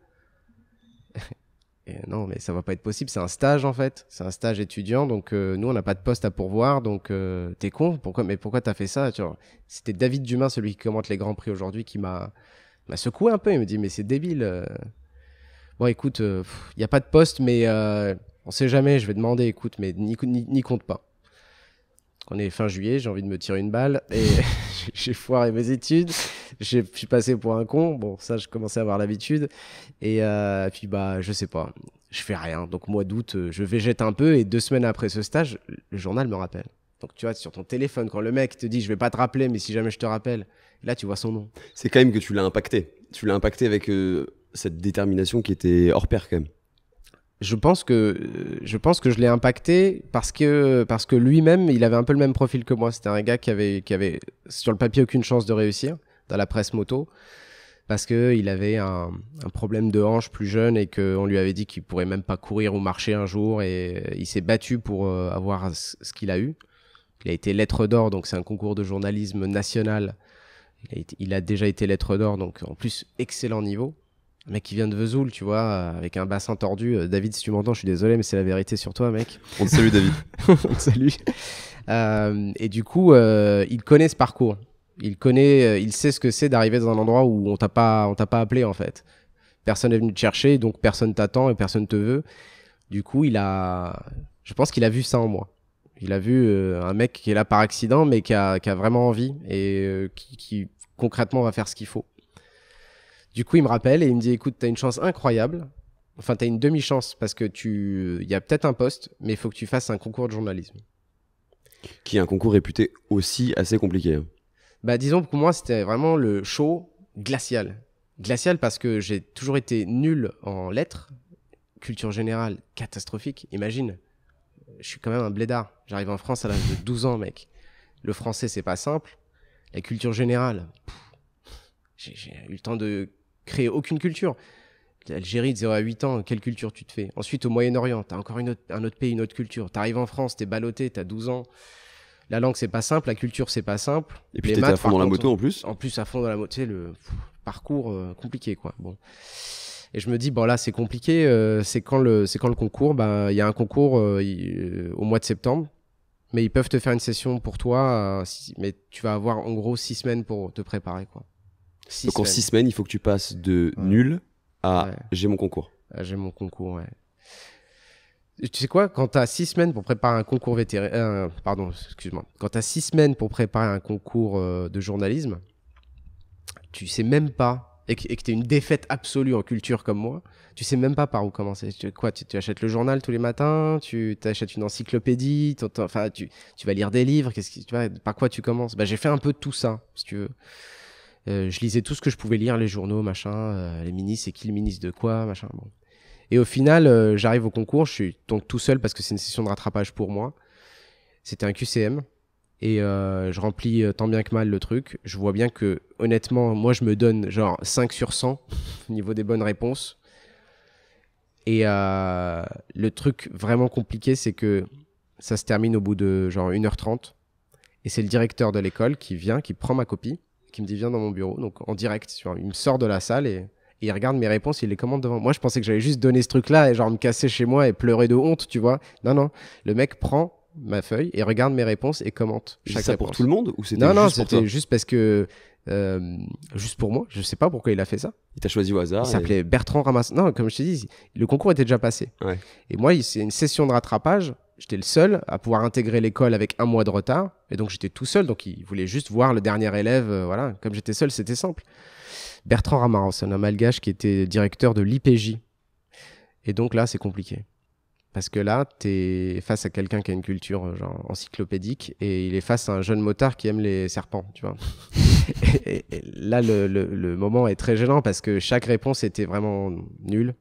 non, mais ça va pas être possible. C'est un stage en fait. C'est un stage étudiant. Donc euh, nous, on n'a pas de poste à pourvoir. Donc euh, t'es con. Pourquoi Mais pourquoi t'as fait ça C'était David Dumas, celui qui commente les grands prix aujourd'hui, qui m'a secoué un peu. Il me dit mais c'est débile. Euh. Bon, écoute, il n'y a pas de poste, mais on sait jamais. Je vais demander. Écoute, mais n'y compte pas. On est fin juillet. J'ai envie de me tirer une balle et [laughs] j'ai foiré mes études. [laughs] je suis passé pour un con. Bon, ça, je commençais à avoir l'habitude. Et euh, puis, bah, je sais pas, je fais rien. Donc, mois d'août, euh, je végète un peu. Et deux semaines après ce stage, le journal me rappelle. Donc, tu vois, sur ton téléphone, quand le mec te dit, je vais pas te rappeler, mais si jamais je te rappelle, là, tu vois son nom. C'est quand même que tu l'as impacté. Tu l'as impacté avec euh, cette détermination qui était hors pair, quand même je pense que je pense que je l'ai impacté parce que parce que lui-même il avait un peu le même profil que moi c'était un gars qui avait qui avait sur le papier aucune chance de réussir dans la presse moto parce qu'il avait un, problème de hanche plus jeune et qu'on lui avait dit qu'il pourrait même pas courir ou marcher un jour et euh, il s'est battu pour euh, avoir ce qu'il a eu. Il a été lettre d'or, donc c'est un concours de journalisme national. Il a, déjà été lettre d'or, donc en plus excellent niveau. mec qui vient de Vesoul, tu vois, euh, avec un bassin tordu. David, si tu m'entends, je suis désolé, mais c'est la vérité sur toi, mec. On te salue, David. [laughs] On te salue. et du coup, il connaît ce parcours. Il connaît, euh, il sait ce que c'est d'arriver dans un endroit où on t'a pas, on t'a pas appelé en fait. Personne n'est venu te chercher, donc personne t'attend et personne te veut. Du coup, il a, je pense qu'il a vu ça en moi. Il a vu euh, un mec qui est là par accident, mais qui a, vraiment envie et euh, qui, concrètement va faire ce qu'il faut. Du coup, il me rappelle et il me dit "Écoute, tu as une chance incroyable. Enfin, tu as une demi-chance parce que tu, il y a peut-être un poste, mais il faut que tu fasses un concours de journalisme." Qui est un concours réputé aussi assez compliqué. Hein bah, Disons pour moi, c'était vraiment le show glacial. Glacial parce que j'ai toujours été nul en lettres, culture générale catastrophique. Imagine, je suis quand même un blédard. J'arrive en France à l'âge de 12 ans, mec. Le français, c'est pas simple. La culture générale, j'ai eu le temps de créer aucune culture. L'Algérie de 0 à 8 ans, quelle culture tu te fais Ensuite, au Moyen-Orient, t'as encore une un autre pays, une autre culture. T'arrives en France, t'es ballotté, t'as 12 ans. La langue, c'est pas simple. La culture, c'est pas simple. Et puis, t'étais à fond dans la moto en plus En plus, à fond dans la moto. le parcours euh, compliqué, quoi. Bon. Et je me dis, bon, là, c'est compliqué. Euh, c'est quand, le, c'est quand le concours ben, Il y a un concours euh, au mois de septembre. Mais ils peuvent te faire une session pour toi. mais tu vas avoir en gros six semaines pour te préparer, quoi. Six Donc, en six semaines, il faut que tu passes de nul à j'ai mon concours. j'ai mon concours, ouais tu sais quoi, quand t'as six semaines pour préparer un concours vétérinaire, euh, pardon, excuse-moi, quand six semaines pour préparer un concours euh, de journalisme, tu sais même pas, et que, t'es une défaite absolue en culture comme moi, tu sais même pas par où commencer. Tu, quoi, tu, achètes le journal tous les matins, tu achètes une encyclopédie, enfin, tu, vas lire des livres, qu'est-ce tu par quoi tu commences bah, J'ai fait un peu tout ça, si tu veux. Euh, je lisais tout ce que je pouvais lire, les journaux, machin, les ministres, et qui le ministre de quoi, machin. Bon. Et au final, euh, j'arrive au concours, je suis donc tout seul parce que c'est une session de rattrapage pour moi. C'était un QCM et euh, je remplis euh, tant bien que mal le truc. Je vois bien que, honnêtement, moi je me donne genre 5 sur 100 [laughs] au niveau des bonnes réponses. Et le truc vraiment compliqué, c'est que ça se termine au bout de genre 1h30. Et c'est le directeur de l'école qui vient, qui prend ma copie, qui me dit Viens dans mon bureau, donc en direct. il me sort de la salle et il regarde mes réponses, il les commente devant. Moi, je pensais que j'allais juste donner ce truc-là et genre me casser chez moi et pleurer de honte, tu vois. Non, non. Le mec prend ma feuille et regarde mes réponses et commente. C'est ça pour tout le monde ou c'était Non, juste non, c'était juste parce que euh, juste pour moi. Je sais pas pourquoi il a fait ça. Il t'a choisi au hasard. Il s'appelait Bertrand Ramasson Non, comme je te dit, le concours était déjà passé. Et moi, c'est une session de rattrapage. J'étais le seul à pouvoir intégrer l'école avec un mois de retard. Et donc, j'étais tout seul. Donc, il voulait juste voir le dernier élève. Euh, voilà. Comme j'étais seul, c'était simple. Bertrand Ramaros, un malgache qui était directeur de l'IPJ. Et donc là, c'est compliqué. Parce que là, tu es face à quelqu'un qui a une culture euh, genre, encyclopédique et il est face à un jeune motard qui aime les serpents, tu vois. [laughs] là, le, moment est très gênant parce que chaque réponse était vraiment nulle.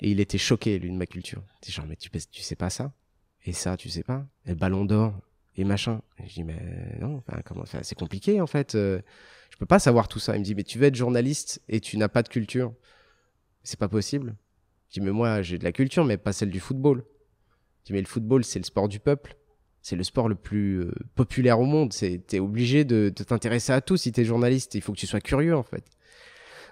Et il était choqué, lui, de ma culture. C'est genre, mais tu, sais pas ça Et ça, tu sais pas Et ballon d'or Et machin. Et je dis, mais non, comment, c'est compliqué, en fait. Euh peux pas savoir tout ça. Il me dit, mais tu veux être journaliste et tu n'as pas de culture. C'est pas possible. Je dis, mais moi, j'ai de la culture, mais pas celle du football. Je dis, mais le football, c'est le sport du peuple. C'est le sport le plus euh, populaire au monde. C'est, es obligé de, t'intéresser à tout si t'es journaliste. Il faut que tu sois curieux, en fait.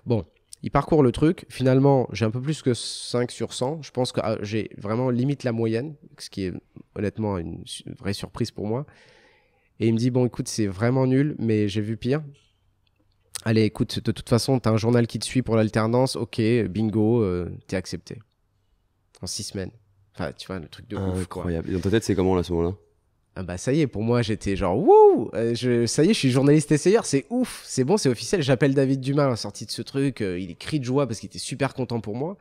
Bon. Il parcourt le truc. Finalement, j'ai un peu plus que 5 sur 100. Je pense que ah, j'ai vraiment limite la moyenne, ce qui est honnêtement une vraie surprise pour moi. Et il me dit, bon, écoute, c'est vraiment nul, mais j'ai vu pire. Allez, écoute, de toute façon, t'as un journal qui te suit pour l'alternance, ok, bingo, euh, t'es accepté. En six semaines. Enfin, tu vois, le truc de ah, ouf, quoi. Et dans ta tête, c'est comment, là, ce moment-là ah bah ça y est, pour moi j'étais genre wouh, euh, ça y est, je suis journaliste essayeur, c'est ouf, c'est bon, c'est officiel. J'appelle David Dumas, sorti de ce truc, euh, il est de joie parce qu'il était super content pour moi.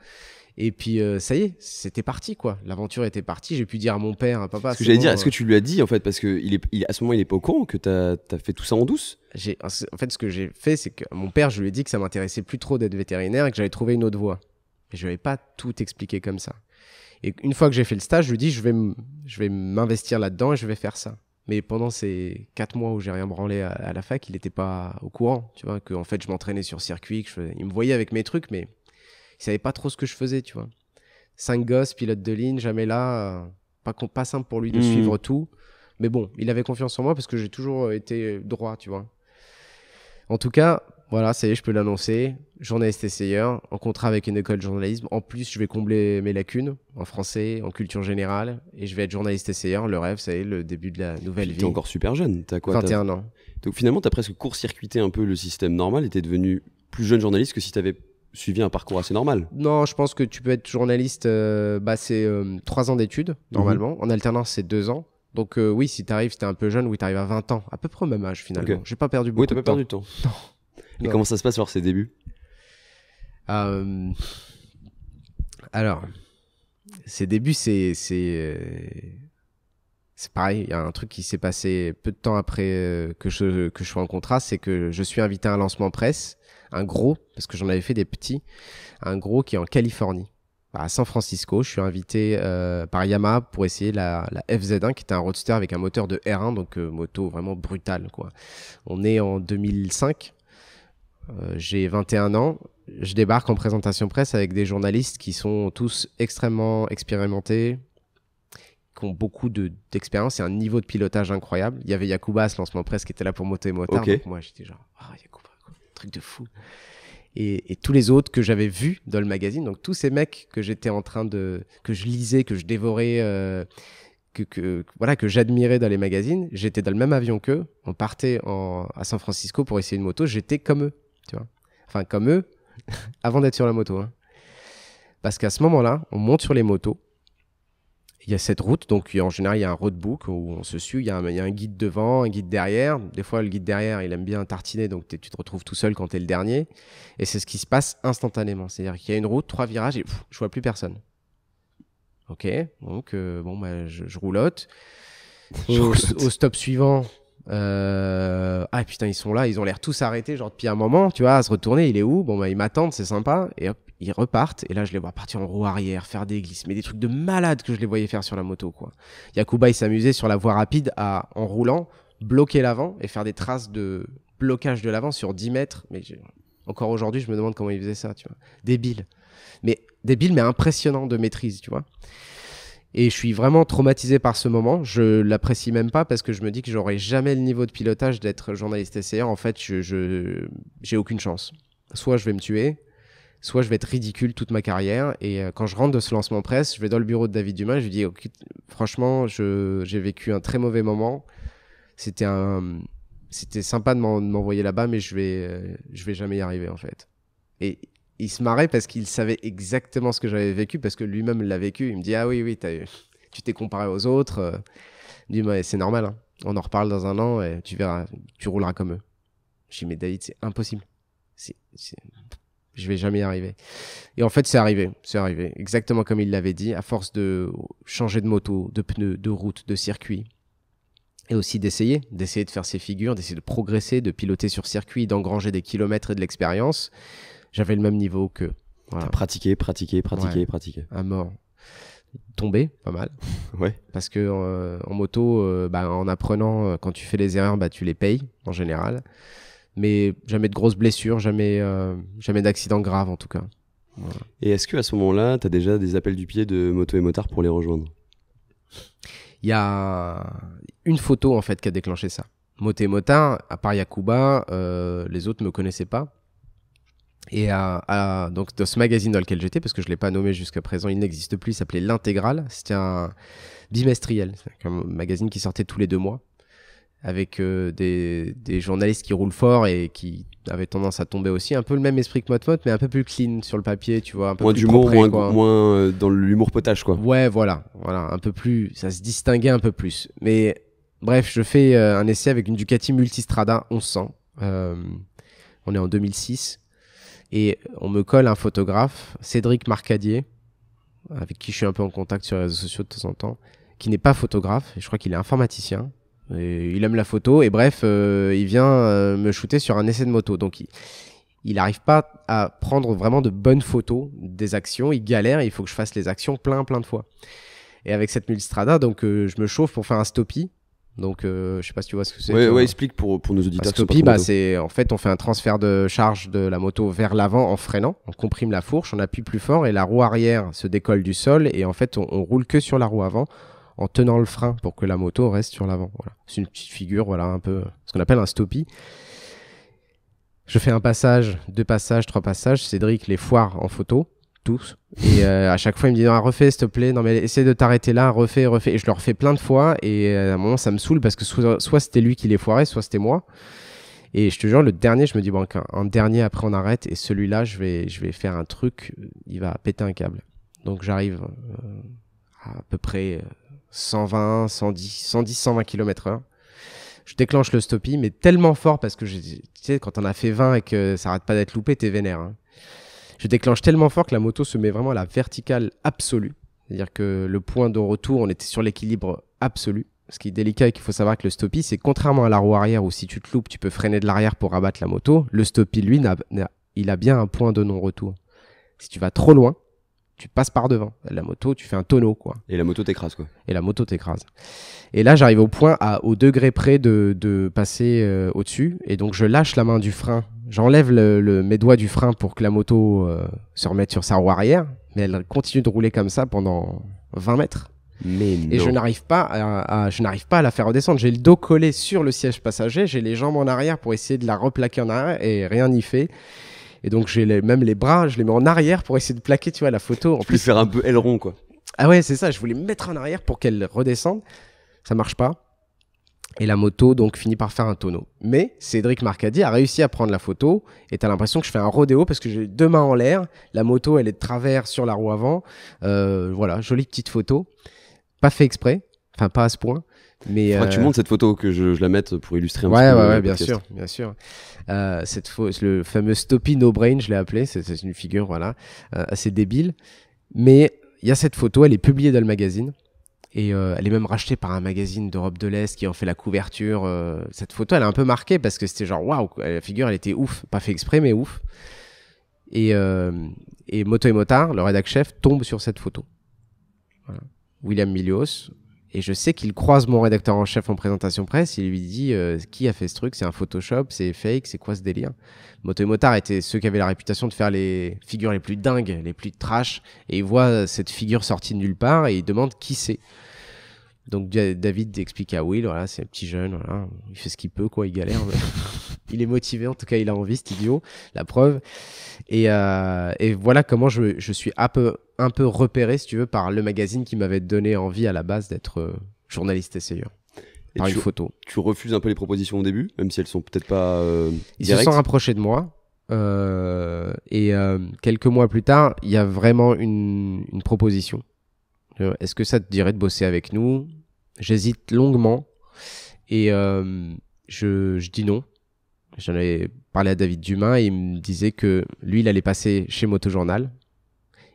Et puis euh, ça y est, c'était parti quoi. L'aventure était partie. J'ai pu dire à mon père, à papa. Ce que j'allais est-ce que tu lui as dit en fait Parce que à ce moment, il est pas au que tu as, fait tout ça en douce En fait, ce que j'ai fait, c'est que mon père, je lui ai dit que ça m'intéressait plus trop d'être vétérinaire et que j'avais trouvé une autre voie. Mais je n'avais pas tout expliqué comme ça. Et une fois que j'ai fait le stage, je lui dis je vais, je vais m'investir là-dedans et je vais faire ça. Mais pendant ces quatre mois où j'ai rien branlé à, la fac, il n'était pas au courant, tu vois, qu'en fait je m'entraînais sur circuit, que il me voyait avec mes trucs, mais ne savait pas trop ce que je faisais, tu vois. Cinq gosses, pilote de ligne, jamais là, euh, pas, pas simple pour lui de hmm. suivre tout. Mais bon, il avait confiance en moi parce que j'ai toujours euh, été droit, tu vois. En tout cas, voilà, ça y est, je peux l'annoncer. Journaliste essayeur, en contrat avec une école de journalisme. En plus, je vais combler mes lacunes en français, en culture générale, et je vais être journaliste essayeur. Le rêve, ça y est, le début de la nouvelle vie. es encore super jeune, as quoi 21 ans. Donc finalement, t'as presque court-circuité un peu le système normal et t'es devenu plus jeune journaliste que si t'avais suivi un parcours assez normal. Non, je pense que tu peux être journaliste, euh, bah, c'est euh, trois ans d'études, mhm. normalement. En alternance, c'est deux ans. Donc euh, oui, si tu arrives, si t'es un peu jeune, oui, t'arrives à 20 ans, à peu près au même âge finalement. J'ai pas perdu beaucoup. Oui, t'as pas perdu de temps. Mais [laughs] comment ça se passe voir ces débuts Alors, ces débuts, c'est c'est pareil, il y a un truc qui s'est passé peu de temps après euh, que je, que je sois en contrat, c'est que je suis invité à un lancement presse, un gros, parce que j'en avais fait des petits, un gros qui est en Californie, à San Francisco. Je suis invité euh, par Yamaha pour essayer la, la, FZ1, qui est un roadster avec un moteur de R1, donc euh, moto vraiment brutale. Quoi. On est en 2005, j'ai 21 ans, je débarque en présentation presse avec des journalistes qui sont tous extrêmement expérimentés, qui ont beaucoup d'expérience et un niveau de pilotage incroyable. Il y avait Yakuba à ce lancement presse qui était là pour moto et motard. moi, j'étais genre, ah, Yakuba, truc de fou. Et, tous les autres que j'avais vus dans le magazine, donc tous ces mecs que j'étais en train de. que je lisais, que je dévorais. Euh, que, voilà que j'admirais dans les magazines, j'étais dans le même avion qu'eux. On partait à San Francisco pour essayer une moto. J'étais comme eux, tu vois. Enfin comme eux, [laughs] avant d'être sur la moto. Hein. Parce qu'à ce moment-là, on monte sur les motos il y a cette route, donc en général il y a un roadbook où on se suit, il y, a un, guide devant, un guide derrière. Des fois le guide derrière il aime bien tartiner, donc tu te retrouves tout seul quand tu es le dernier. Et c'est ce qui se passe instantanément. C'est-à-dire qu'il y a une route, trois virages et je vois plus personne. Ok, donc euh, bon, bah, je, [laughs] roulotte. Au, stop suivant, euh, Ah putain, ils sont là, ils ont l'air tous arrêtés, genre depuis un moment, tu vois, à se retourner, il est où Bon, bah, ils m'attendent, c'est sympa. Et hop, ils repartent et là je les vois partir en roue arrière, faire des glisses, mais des trucs de malade que je les voyais faire sur la moto quoi. Yakuba il s'amusait sur la voie rapide à en roulant bloquer l'avant et faire des traces de blocage de l'avant sur 10 mètres. Mais encore aujourd'hui je me demande comment il faisait ça, tu vois. Débile, mais débile mais impressionnant de maîtrise, tu vois. Et je suis vraiment traumatisé par ce moment. Je l'apprécie même pas parce que je me dis que j'aurai jamais le niveau de pilotage d'être journaliste essayeur. En fait, je j'ai aucune chance. Soit je vais me tuer, soit je vais être ridicule toute ma carrière. Et euh, quand je rentre de ce lancement presse, je vais dans le bureau de David Dumas, je lui dis franchement, j'ai vécu un très mauvais moment. C'était sympa de m'envoyer là-bas, mais je vais je vais jamais y arriver en fait. Et il se marrait parce qu'il savait exactement ce que j'avais vécu parce que lui-même l'a vécu. Il me dit ah oui oui as, tu t'es comparé aux autres. Dumas et c'est normal. Hein. On en reparle dans un an et tu verras, tu rouleras comme eux. Je dis mais David c'est impossible. C'est je vais jamais y arriver. Et en fait, c'est arrivé, c'est arrivé, exactement comme il l'avait dit, à force de changer de moto, de pneus, de route, de circuit, et aussi d'essayer, d'essayer de faire ses figures, d'essayer de progresser, de piloter sur circuit, d'engranger des kilomètres et de l'expérience. J'avais le même niveau que. Voilà. pratiquer, pratiquer, pratiquer. pratiquer À mort. tomber, pas mal. [laughs] ouais. Parce que euh, en moto, euh, bah, en apprenant, euh, quand tu fais les erreurs, bah, tu les payes en général mais jamais de grosses blessures, jamais, euh, jamais d'accident grave en tout cas. Et est-ce que à ce moment-là, tu as déjà des appels du pied de moto et motard pour les rejoindre Il y a une photo en fait qui a déclenché ça. Moto et motard, à part Yakuba, euh, les autres me connaissaient pas. Et donc dans ce magazine dans lequel j'étais, parce que je ne l'ai pas nommé jusqu'à présent, il n'existe plus, il s'appelait L'Intégrale. C'était un bimestriel, un magazine qui sortait tous les deux mois avec euh, des, des, journalistes qui roulent fort et qui avaient tendance à tomber aussi. Un peu le même esprit que Motmot, mais un peu plus clean sur le papier, tu vois. Un peu moins d'humour, moins, euh, dans l'humour potage, quoi. Ouais, voilà, voilà, un peu plus, ça se distinguait un peu plus. Mais bref, je fais euh, un essai avec une Ducati Multistrada 1100. on est en 2006 et on me colle un photographe, Cédric Marcadier, avec qui je suis un peu en contact sur les réseaux sociaux de temps en temps, qui n'est pas photographe, je crois qu'il est informaticien, il aime la photo et bref, euh, il vient euh, me shooter sur un essai de moto. Donc il n'arrive pas à prendre vraiment de bonnes photos des actions. Il galère. il faut que je fasse les actions plein plein de fois. Et avec cette Multistrada, donc euh, je me chauffe pour faire un stoppie. Donc je sais pas si tu vois ce que c'est. Ouais, ouais, explique pour, pour nos auditeurs. Un stoppie, bah, c'est en fait on fait un transfert de charge de la moto vers l'avant en freinant. On comprime la fourche, on appuie plus fort et la roue arrière se décolle du sol et en fait on, on roule que sur la roue avant en tenant le frein pour que la moto reste sur l'avant. C'est une petite figure, voilà, un peu euh, ce qu'on appelle un stoppie. Je fais un passage, deux passages, trois passages. Cédric les foire en photo, tous. Et euh, à chaque fois, il me dit Non, refais, s'il te plaît. Non, mais essaie de t'arrêter là, refais, refais. Et je le refais plein de fois. Et euh, à un moment, ça me saoule parce que soit, c'était lui qui les foirait, soit c'était moi. Et je te jure, le dernier, je me dis Bon, un, dernier, après, on arrête. Et celui-là, je vais, je vais faire un truc. Il va péter un câble. Donc, j'arrive. à peu près 120, 110, 110, 120 km h Je déclenche le stoppie, mais tellement fort parce que quand on a fait 20 et que ça arrête pas d'être loupé, t'es vénère. Hein. Je déclenche tellement fort que la moto se met vraiment à la verticale absolue. C'est-à-dire que le point de retour, on était sur l'équilibre absolu. Ce qui est délicat et qu'il faut savoir que le stoppie, c'est contrairement à la roue arrière où si tu te loupes, tu peux freiner de l'arrière pour rabattre la moto, le stoppie, lui, il a bien un point de non-retour. Si tu vas trop loin, tu passes par devant. La moto, tu fais un tonneau, quoi. Et la moto t'écrase, quoi. Et la moto t'écrase. Et là, j'arrive au point, à, au degré près de, de passer euh, au-dessus. Et donc, je lâche la main du frein. J'enlève le, mes doigts du frein pour que la moto euh, se remette sur sa roue arrière. Mais elle continue de rouler comme ça pendant 20 mètres. Mais et je n'arrive pas à, je n'arrive pas à la faire redescendre. J'ai le dos collé sur le siège passager, j'ai les jambes en arrière pour essayer de la replaquer en arrière et rien n'y fait. Et donc, j'ai même les bras, je les mets en arrière pour essayer de plaquer, tu vois, la photo. En plus, faire un peu aileron, quoi. Ah ouais, c'est ça. Je voulais mettre en arrière pour qu'elle redescende. Ça marche pas. Et la moto, donc, finit par faire un tonneau. Mais Cédric Marcadi a réussi à prendre la photo. Et t'as l'impression que je fais un rodéo parce que j'ai deux mains en l'air. La moto, elle est de travers sur la roue avant. Euh, voilà, jolie petite photo. Pas fait exprès. Enfin, pas à ce point. Mais Faudra que tu euh, montres cette photo, que je, la mette pour illustrer un ouais, peu. Ouais, ouais, bien sûr, bien sûr. Euh, cette le fameux Stoppy No Brain, je l'ai appelé. C'est une figure, voilà, euh, assez débile. Mais il y a cette photo, elle est publiée dans le magazine. Et elle est même rachetée par un magazine d'Europe de l'Est qui en fait la couverture. cette photo, elle a un peu marqué parce que c'était genre waouh, la figure, elle était ouf. Pas fait exprès, mais ouf. Et, Moto et Motard, le rédac chef, tombe sur cette photo. William Milios, et je sais qu'il croise mon rédacteur en chef en présentation presse. Il lui dit euh, Qui a fait ce truc C'est un Photoshop C'est fake C'est quoi ce délire Moto et Motard étaient ceux qui avaient la réputation de faire les figures les plus dingues, les plus trash. Et il voit euh, cette figure sortie de nulle part et il demande Qui c'est Donc David explique à ah Will voilà, c'est un petit jeune, il fait ce qu'il peut, quoi, il galère. [laughs] il est motivé, en tout cas il a envie, idiot, la preuve. Et, euh, voilà comment je, suis un peu, repéré, si tu veux, par le magazine qui m'avait donné envie à la base d'être euh, journaliste essayeur. Et par une photo. Tu refuses un peu les propositions au début, même si elles sont peut-être pas. Euh, Ils se sont rapprochés de moi. Euh, et quelques mois plus tard, il y a vraiment une, proposition. Est-ce que ça te dirait de bosser avec nous J'hésite longuement et je dis non j'en avais parlé à David Dumas et il me disait que lui, il allait passer chez Motojournal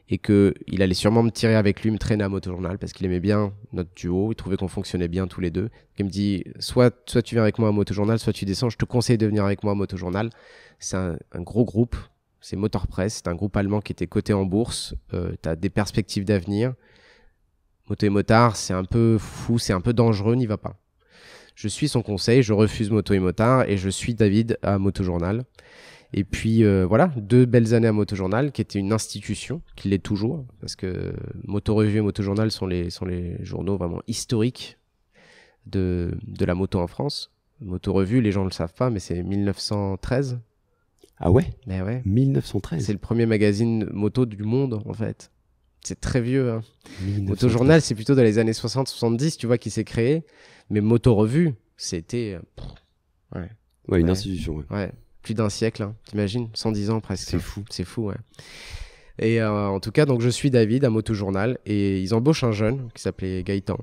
et qu'il allait sûrement me tirer avec lui, me traîner à Motojournal parce qu'il aimait bien notre duo, il trouvait qu'on fonctionnait bien tous les deux. Il me dit soit, soit tu viens avec moi à Motojournal, soit tu descends, je te conseille de venir avec moi à Motojournal. C'est un, gros groupe, c'est Motorpress, c'est un groupe allemand qui était coté en bourse, euh, tu as des perspectives d'avenir. Moto et motard, c'est un peu fou, c'est un peu dangereux, n'y va pas. Je suis son conseil, je refuse moto et motard et je suis David à Moto Journal. Et puis euh, voilà, deux belles années à Moto Journal, qui était une institution, qui l'est toujours, parce que Moto Revue et Moto Journal sont les, sont les journaux vraiment historiques de, la moto en France. Moto Revue, les gens ne le savent pas, mais c'est 1913. Ah ouais Mais ben ouais. 1913. C'est le premier magazine moto du monde, en fait. C'est très vieux. Hein. Moto Journal, c'est plutôt dans les années 60-70, tu vois, qui s'est créé. Mais Moto-Revue, c'était. Euh, ouais. une institution. Ouais. ouais. Plus d'un siècle, hein. t'imagines 110 ans presque. C'est fou. C'est fou, ouais. Et euh, en tout cas, donc je suis David à Moto Journal et ils embauchent un jeune qui s'appelait Gaëtan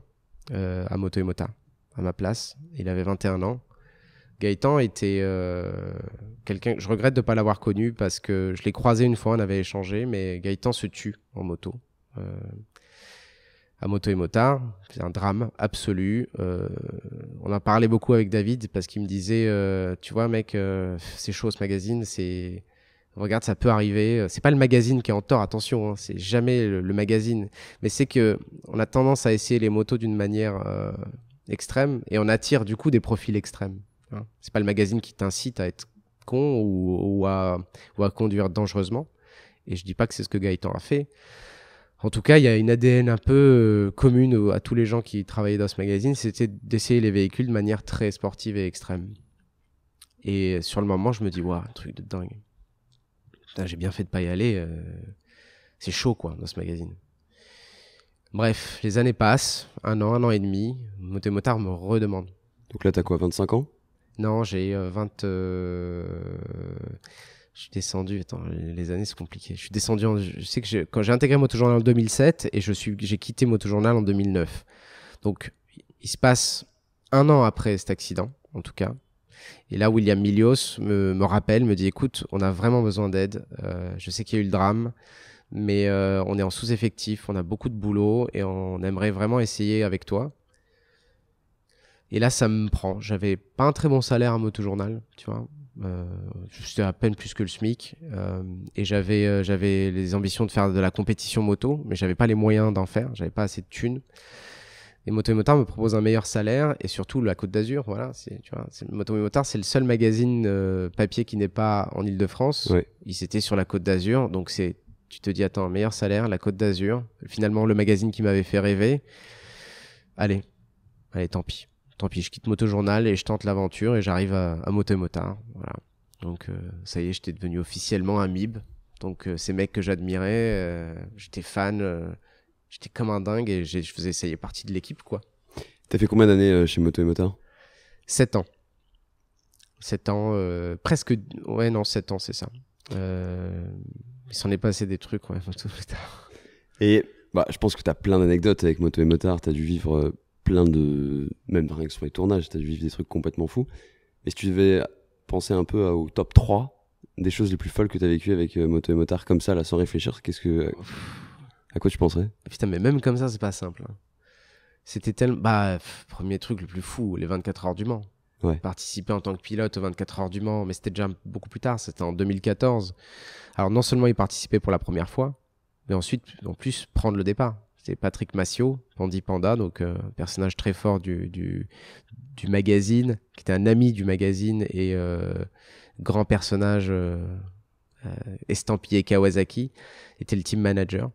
euh, à Moto et Mota, à ma place. Il avait 21 ans. Gaëtan était quelqu'un, je regrette de ne pas l'avoir connu parce que je l'ai croisé une fois, on avait échangé, mais Gaëtan se tue en moto à moto et motard. C'est un drame absolu. Euh, on en parlait beaucoup avec David parce qu'il me disait, euh, tu vois mec, ces euh, c'est chaud ce magazine, c'est regarde ça peut arriver. C'est pas le magazine qui est en tort, attention, hein, c'est jamais le, magazine, mais c'est que on a tendance à essayer les motos d'une manière extrême et on attire du coup des profils extrêmes. Hein. C'est pas le magazine qui t'incite à être con ou, ou, à, ou à conduire dangereusement. Et je dis pas que c'est ce que Gaëtan a fait en tout cas, il y a une ADN un peu euh, commune à tous les gens qui travaillaient dans ce magazine, c'était d'essayer les véhicules de manière très sportive et extrême. Et euh, sur le moment, je me dis, waouh, truc de dingue. j'ai bien fait de pas y aller. Euh, c'est chaud, quoi, dans ce magazine. Bref, les années passent, un an, un an et demi, Moté Motard me redemande. Donc là, t'as quoi, 25 ans Non, j'ai 20. Je suis descendu, attends, les années c'est compliqué. Je suis descendu, je sais que quand j'ai intégré Motojournal en 2007 et je suis, j'ai quitté Motojournal en 2009. Donc il se passe un an après cet accident, en tout cas. Et là, William Milios me, rappelle, me dit écoute, on a vraiment besoin d'aide. Euh, je sais qu'il y a eu le drame, mais euh, on est en sous-effectif, on a beaucoup de boulot et on aimerait vraiment essayer avec toi. Et là, ça me prend. J'avais pas un très bon salaire à Motojournal, tu vois c'était euh, à peine plus que le SMIC. Euh, et j'avais, euh, j'avais les ambitions de faire de la compétition moto, mais j'avais pas les moyens d'en faire, j'avais pas assez de thunes. Et Moto et Motard me propose un meilleur salaire et surtout la Côte d'Azur. Voilà, tu vois, Moto et Motard, c'est le seul magazine papier qui n'est pas en Ile-de-France. Il s'était sur la Côte d'Azur. Donc c'est, tu te dis, attends, meilleur salaire, la Côte d'Azur. Finalement, le magazine qui m'avait fait rêver. Allez, allez, tant pis tant pis, je quitte Moto Journal et je tente l'aventure et j'arrive à, Moto et Motard. Voilà. Donc euh, ça y est, j'étais devenu officiellement un MIB. Donc euh, ces mecs que j'admirais, euh, j'étais fan, j'étais comme un dingue et je faisais essayer partie de l'équipe quoi. T'as fait combien d'années chez Moto et Motard 7 ans. 7 ans, presque. Ouais, non, 7 ans, c'est ça. il s'en est passé des trucs, ouais, [laughs] Et bah, je pense que tu as plein d'anecdotes avec Moto et Motard. Tu dû vivre plein de. Même rien que sur les tournages, tu as dû des trucs complètement fous. Mais si tu devais penser un peu au top 3 des choses les plus folles que tu as vécues avec euh, moto et motard, comme ça, là, sans réfléchir, qu'est-ce que. À quoi tu penserais Putain, mais même comme ça, c'est pas simple. Hein. C'était tellement. Bah, premier truc le plus fou, les 24 heures du Mans. Participer en tant que pilote aux 24 heures du Mans, mais c'était déjà beaucoup plus tard, c'était en 2014. Alors, non seulement y participer pour la première fois, mais ensuite, en plus, prendre le départ c'est Patrick Massiot, Pandy Panda, donc euh, personnage très fort du, du, magazine, qui était un ami du magazine et euh, grand personnage euh, estampillé Kawasaki, était le team manager.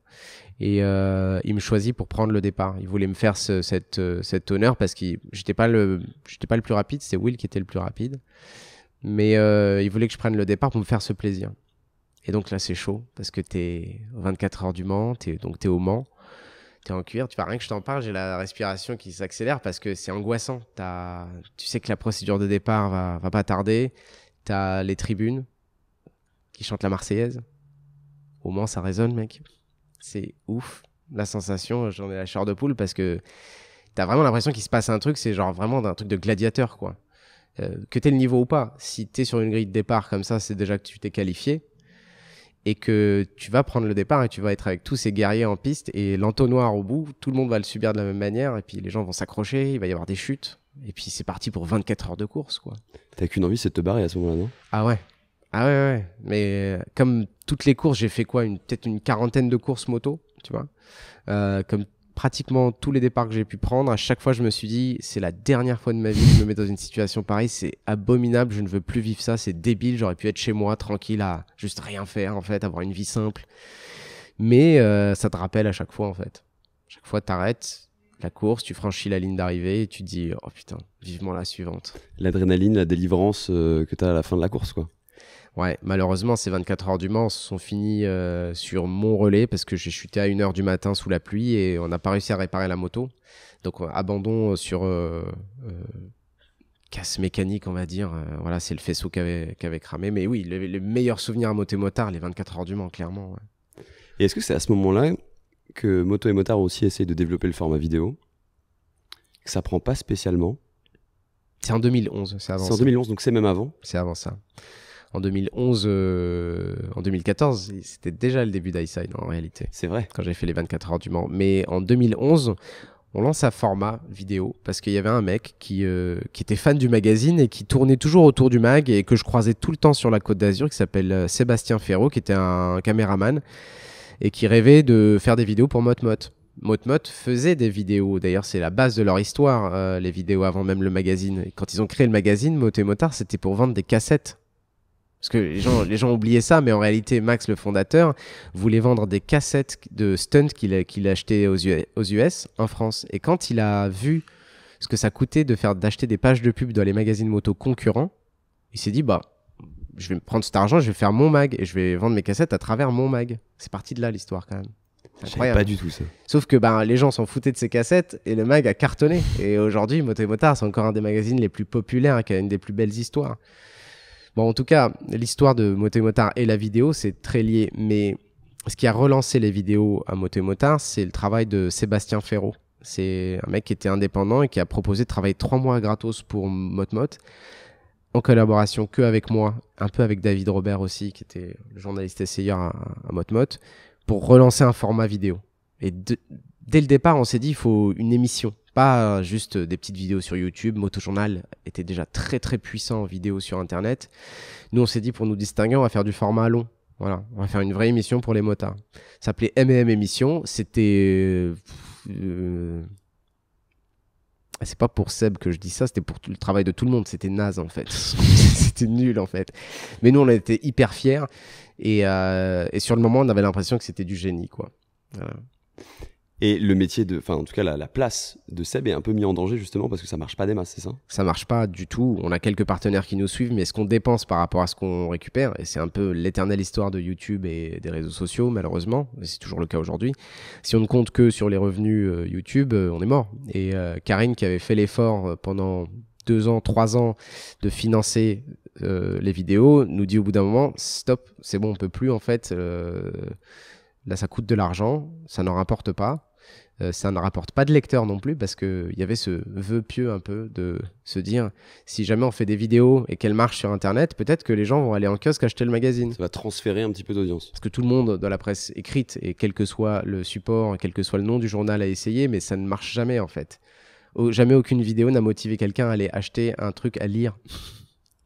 Et il me choisit pour prendre le départ. Il voulait me faire cette, cet honneur parce que j'étais pas, le, pas le plus rapide, c'est Will qui était le plus rapide. Mais il voulait que je prenne le départ pour me faire ce plaisir. Et donc là, c'est chaud parce que tu es 24 heures du Mans, es, donc tu es au Mans. Tu es en cuir, tu vois, rien que je t'en parle, j'ai la respiration qui s'accélère parce que c'est angoissant. As... Tu sais que la procédure de départ va, va pas tarder. tu as les tribunes qui chantent la Marseillaise. Au moins, ça résonne, mec. C'est ouf. La sensation, j'en ai la chair de poule parce que tu as vraiment l'impression qu'il se passe un truc, c'est genre vraiment d'un truc de gladiateur, quoi. Euh, que que t'es le niveau ou pas, si tu es sur une grille de départ comme ça, c'est déjà que tu t'es qualifié et que tu vas prendre le départ et tu vas être avec tous ces guerriers en piste et l'entonnoir au bout, tout le monde va le subir de la même manière et puis les gens vont s'accrocher, il va y avoir des chutes et puis c'est parti pour 24 heures de course quoi. T'as qu'une envie c'est de te barrer à ce moment-là non Ah ouais. Ah ouais ouais, mais euh, comme toutes les courses, j'ai fait quoi une peut-être une quarantaine de courses moto, tu vois. Euh, comme pratiquement tous les départs que j'ai pu prendre, à chaque fois, je me suis dit, c'est la dernière fois de ma vie que je me mets dans une situation pareille, c'est abominable, je ne veux plus vivre ça, c'est débile, j'aurais pu être chez moi, tranquille, à juste rien faire, en fait, avoir une vie simple. Mais euh, ça te rappelle à chaque fois, en fait. Chaque fois, t'arrêtes la course, tu franchis la ligne d'arrivée et tu te dis, oh putain, vivement la suivante. L'adrénaline, la délivrance euh, que tu as à la fin de la course, quoi. Ouais, malheureusement, ces 24 heures du Mans sont finies euh, sur mon relais parce que j'ai chuté à 1h du matin sous la pluie et on n'a pas réussi à réparer la moto. Donc, euh, abandon euh, sur casse mécanique, on va dire. voilà, c'est le faisceau qui avait, cramé. Mais oui, le, meilleurs meilleur souvenir à moto motard, les 24 heures du Mans, clairement. Et est-ce que c'est à ce moment-là que moto et motard ont aussi essayé de développer le format vidéo ça prend pas spécialement C'est en 2011, c'est avant. C'est en 2011, donc c'est même avant. C'est avant ça en 2011, euh, en 2014, c'était déjà le début d'iSide en réalité. C'est vrai. Quand j'ai fait les 24 heures du Mans. Mais en 2011, on lance un format vidéo parce qu'il y avait un mec qui, euh, qui, était fan du magazine et qui tournait toujours autour du mag et que je croisais tout le temps sur la côte d'Azur qui s'appelle euh, Sébastien Ferraud, qui était un caméraman et qui rêvait de faire des vidéos pour Motmot. Motmot faisait des vidéos. D'ailleurs, c'est la base de leur histoire, les vidéos avant même le magazine. quand ils ont créé le magazine, Mot et Motard, c'était pour vendre des cassettes parce que les gens, les gens oubliaient ça, mais en réalité, Max, le fondateur, voulait vendre des cassettes de stunt qu'il achetait aux, US, en France. Et quand il a vu ce que ça coûtait de faire d'acheter des pages de pub dans les magazines moto concurrents, il s'est dit bah je vais prendre cet argent, je vais faire mon mag et je vais vendre mes cassettes à travers mon mag. C'est parti de là l'histoire quand même. Incroyable. Pas du tout ça. Sauf que ben, les gens s'en foutaient de ces cassettes et le mag a cartonné. Et aujourd'hui, Moto et Motard, c'est encore un des magazines les plus populaires, hein, qui a une des plus belles histoires. Bon, en tout cas, l'histoire de Motemotard et Motard et la vidéo, c'est très lié. Mais ce qui a relancé les vidéos à Moto Motard, c'est le travail de Sébastien Ferro. C'est un mec qui était indépendant et qui a proposé de travailler trois mois gratos pour MotMot, en collaboration que avec moi, un peu avec David Robert aussi, qui était le journaliste essayeur à, à MotMot, pour relancer un format vidéo. Et dès le départ, on s'est dit, il faut une émission pas euh, juste des petites vidéos sur YouTube. Motojournal était déjà très très puissant en vidéo sur Internet. Nous, on s'est dit pour nous distinguer, on va faire du format long. Voilà, on va faire une vraie émission pour les motards. Ça s'appelait MM émission. C'était. Euh, c'est pas pour Seb que je dis ça, c'était pour le travail de tout le monde. C'était naze en fait. [laughs] c'était nul en fait. Mais nous, on était hyper fiers. Et, euh, Et sur le moment, on avait l'impression que c'était du génie quoi. Voilà. Et le métier de, enfin en tout cas la, place de Seb est un peu mis en danger justement parce que ça marche pas des masses, c'est ça Ça marche pas du tout. On a quelques partenaires qui nous suivent, mais ce qu'on dépense par rapport à ce qu'on récupère, et c'est un peu l'éternelle histoire de YouTube et des réseaux sociaux malheureusement, c'est toujours le cas aujourd'hui. Si on ne compte que sur les revenus euh, YouTube, euh, on est mort. Et euh, Karine qui avait fait l'effort pendant deux ans, trois ans de financer les vidéos, nous dit au bout d'un moment, stop, c'est bon, on peut plus en fait Là, ça coûte de l'argent, ça n'en rapporte pas. Euh, ça ne rapporte pas de lecteurs non plus parce qu'il y avait ce vœu pieux un peu de se dire si jamais on fait des vidéos et qu'elles marchent sur internet, peut-être que les gens vont aller en kiosque acheter le magazine. Ça va transférer un petit peu d'audience. Parce que tout le monde dans la presse écrite, et quel que soit le support, quel que soit le nom du journal à essayer, mais ça ne marche jamais en fait. jamais aucune vidéo n'a motivé quelqu'un à aller acheter un truc à lire.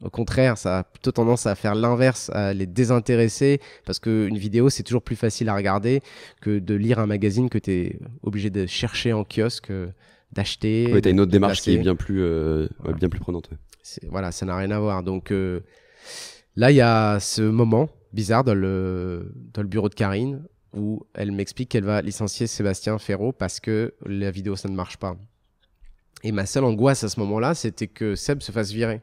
Au contraire, ça a plutôt tendance à faire l'inverse, à les désintéresser, parce qu'une vidéo, c'est toujours plus facile à regarder que de lire un magazine que tu es obligé de chercher en kiosque, euh, d'acheter. Oui, tu as une autre démarche qui est bien plus, euh, bien plus prenante. Voilà, ça n'a rien à voir. Donc euh, là, il y a ce moment bizarre dans le, dans le bureau de Karine où elle m'explique qu'elle va licencier Sébastien Ferraud parce que la vidéo, ça ne marche pas. Et ma seule angoisse à ce moment-là, c'était que Seb se fasse virer.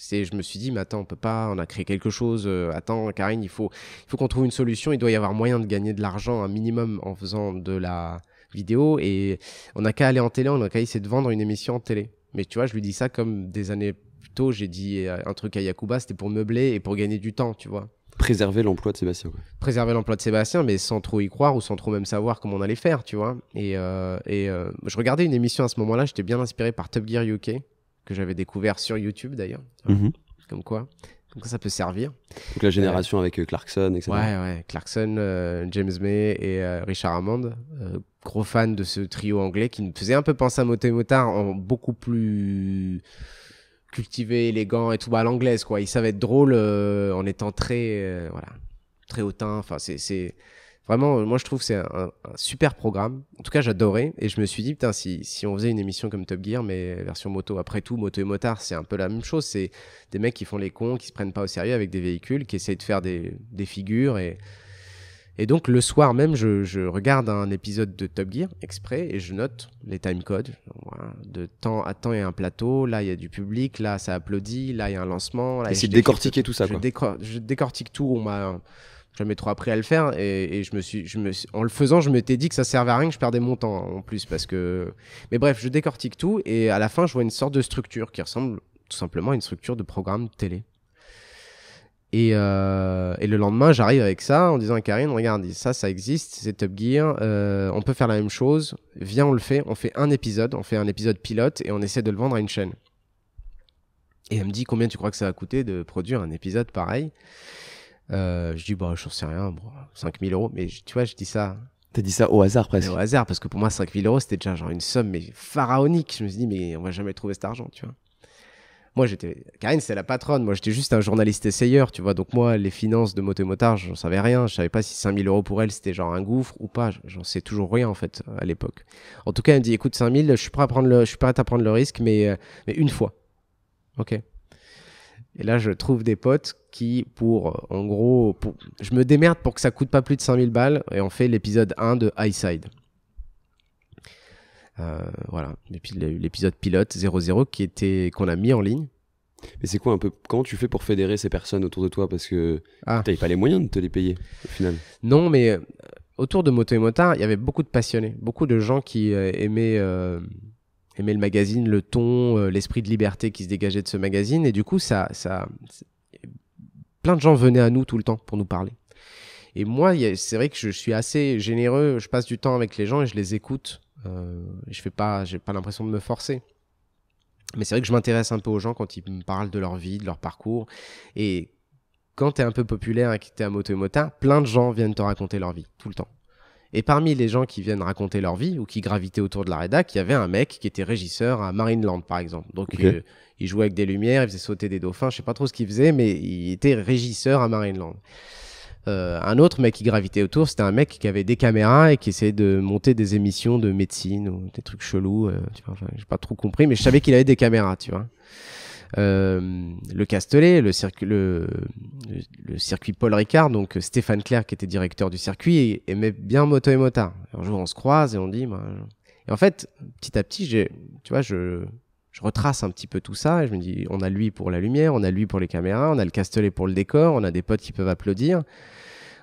C'est, je me suis dit, mais attends, on peut pas, on a créé quelque chose. Euh, attends, Karine, il faut, il faut qu'on trouve une solution. Il doit y avoir moyen de gagner de l'argent, un minimum, en faisant de la vidéo. Et on n'a qu'à aller en télé, on n'a qu'à essayer de vendre une émission en télé. Mais tu vois, je lui dis ça comme des années plus tôt, j'ai dit euh, un truc à Yakuba, c'était pour meubler et pour gagner du temps, tu vois. Préserver l'emploi de Sébastien. Préserver l'emploi de Sébastien, mais sans trop y croire ou sans trop même savoir comment on allait faire, tu vois. Et, euh, je regardais une émission à ce moment-là, j'étais bien inspiré par Top Gear UK, que j'avais découvert sur YouTube d'ailleurs. Mhm. Comme quoi. Donc ça peut servir. Donc la génération euh, avec euh, Clarkson, etc. Ouais, ouais. Clarkson, euh, James May et Richard Hammond. gros fan de ce trio anglais qui me faisait un peu penser à Moté Motard en beaucoup plus cultivé, élégant et tout. Bah, à l'anglaise, quoi. Ils savaient être drôle en étant très, voilà, très hautain. Enfin, c'est Vraiment, euh, moi je trouve que c'est un, super programme. En tout cas, j'adorais. Et je me suis dit, putain, si, si, on faisait une émission comme Top Gear, mais version moto, après tout, moto et motard, c'est un peu la même chose. C'est des mecs qui font les cons, qui se prennent pas au sérieux avec des véhicules, qui essayent de faire des, des figures. Et, et donc, le soir même, je, je, regarde un épisode de Top Gear exprès et je note les time codes. De temps à temps, il y a un plateau. Là, il y a du public. Là, ça applaudit. Là, il y a un lancement. Là, et c'est décortiquer tout ça, je quoi. je décortique tout. On m'a jamais trop appris à le faire. Et, je me suis, en le faisant, je m'étais dit que ça servait à rien, que je perdais mon temps hein, en plus. parce que. Mais bref, je décortique tout et à la fin, je vois une sorte de structure qui ressemble tout simplement à une structure de programme télé. Et, euh, le lendemain, j'arrive avec ça en disant à Karine, regarde, ça, ça existe, c'est Top Gear, euh, on peut faire la même chose, viens, on le fait, on fait un épisode, on fait un épisode pilote et on essaie de le vendre à une chaîne. Et elle me dit, combien tu crois que ça va coûter de produire un épisode pareil euh, je dis, bah, j'en sais rien, bon, 5000 euros. Mais tu vois, je dis ça. T'as dit ça au hasard presque. au hasard, parce que pour moi, 5000 euros, c'était déjà genre une somme mais pharaonique. Je me suis dit, mais on va jamais trouver cet argent, tu vois. Moi, j'étais. Karine, c'est la patronne. Moi, j'étais juste un journaliste essayeur, tu vois. Donc, moi, les finances de Motard j'en savais rien. Je savais pas si 5000 euros pour elle, c'était genre un gouffre ou pas. J'en sais toujours rien, en fait, à l'époque. En tout cas, elle me dit, écoute, 5000, je suis prêt à prendre le... je suis prêt à prendre le risque, mais, euh, mais une fois. Ok. Et là, je trouve des potes qui, pour, euh, en gros, je me démerde pour que ça coûte pas plus de 5000 balles et on fait l'épisode 1 de High Side. Euh, voilà, et puis l'épisode pilote 00 qui était qu'on a mis en ligne. Mais c'est quoi un peu comment tu fais pour fédérer ces personnes autour de toi parce que tu ah. t'avais pas les moyens de te les payer au final. Non, mais euh, autour de Moto et Motard, il y avait beaucoup de passionnés, beaucoup de gens qui aimaient J'aimais le magazine, le ton, euh, l'esprit de liberté qui se dégageait de ce magazine. Et du coup, ça, ça, plein de gens venaient à nous tout le temps pour nous parler. Et moi, c'est vrai que je suis assez généreux. Je passe du temps avec les gens et je les écoute. Euh, je fais pas, j'ai pas l'impression de me forcer. Mais c'est vrai que je m'intéresse un peu aux gens quand ils me parlent de leur vie, de leur parcours. Et quand tu es un peu populaire et que tu es à moto et plein de gens viennent te raconter leur vie, tout le temps. Et parmi les gens qui viennent raconter leur vie ou qui gravitaient autour de la rédac, il y avait un mec qui était régisseur à Marineland, par exemple. Donc, euh, il jouait avec des lumières, il faisait sauter des dauphins, je sais pas trop ce qu'il faisait, mais il était régisseur à Marineland. Euh, un autre mec qui gravitait autour, c'était un mec qui avait des caméras et qui essayait de monter des émissions de médecine ou des trucs chelous. Euh, pas trop compris, mais je savais qu'il avait des caméras, tu vois. Euh, le Castellet, le, le, le, circuit Paul Ricard, donc euh, Stéphane Clerc qui était directeur du circuit, aimait bien moto et motard. Un jour on se croise et on dit, bah, en fait, petit à petit, j'ai, tu vois, je, je retrace un petit peu tout ça et je me dis, on a lui pour la lumière, on a lui pour les caméras, on a le Castellet pour le décor, on a des potes qui peuvent applaudir.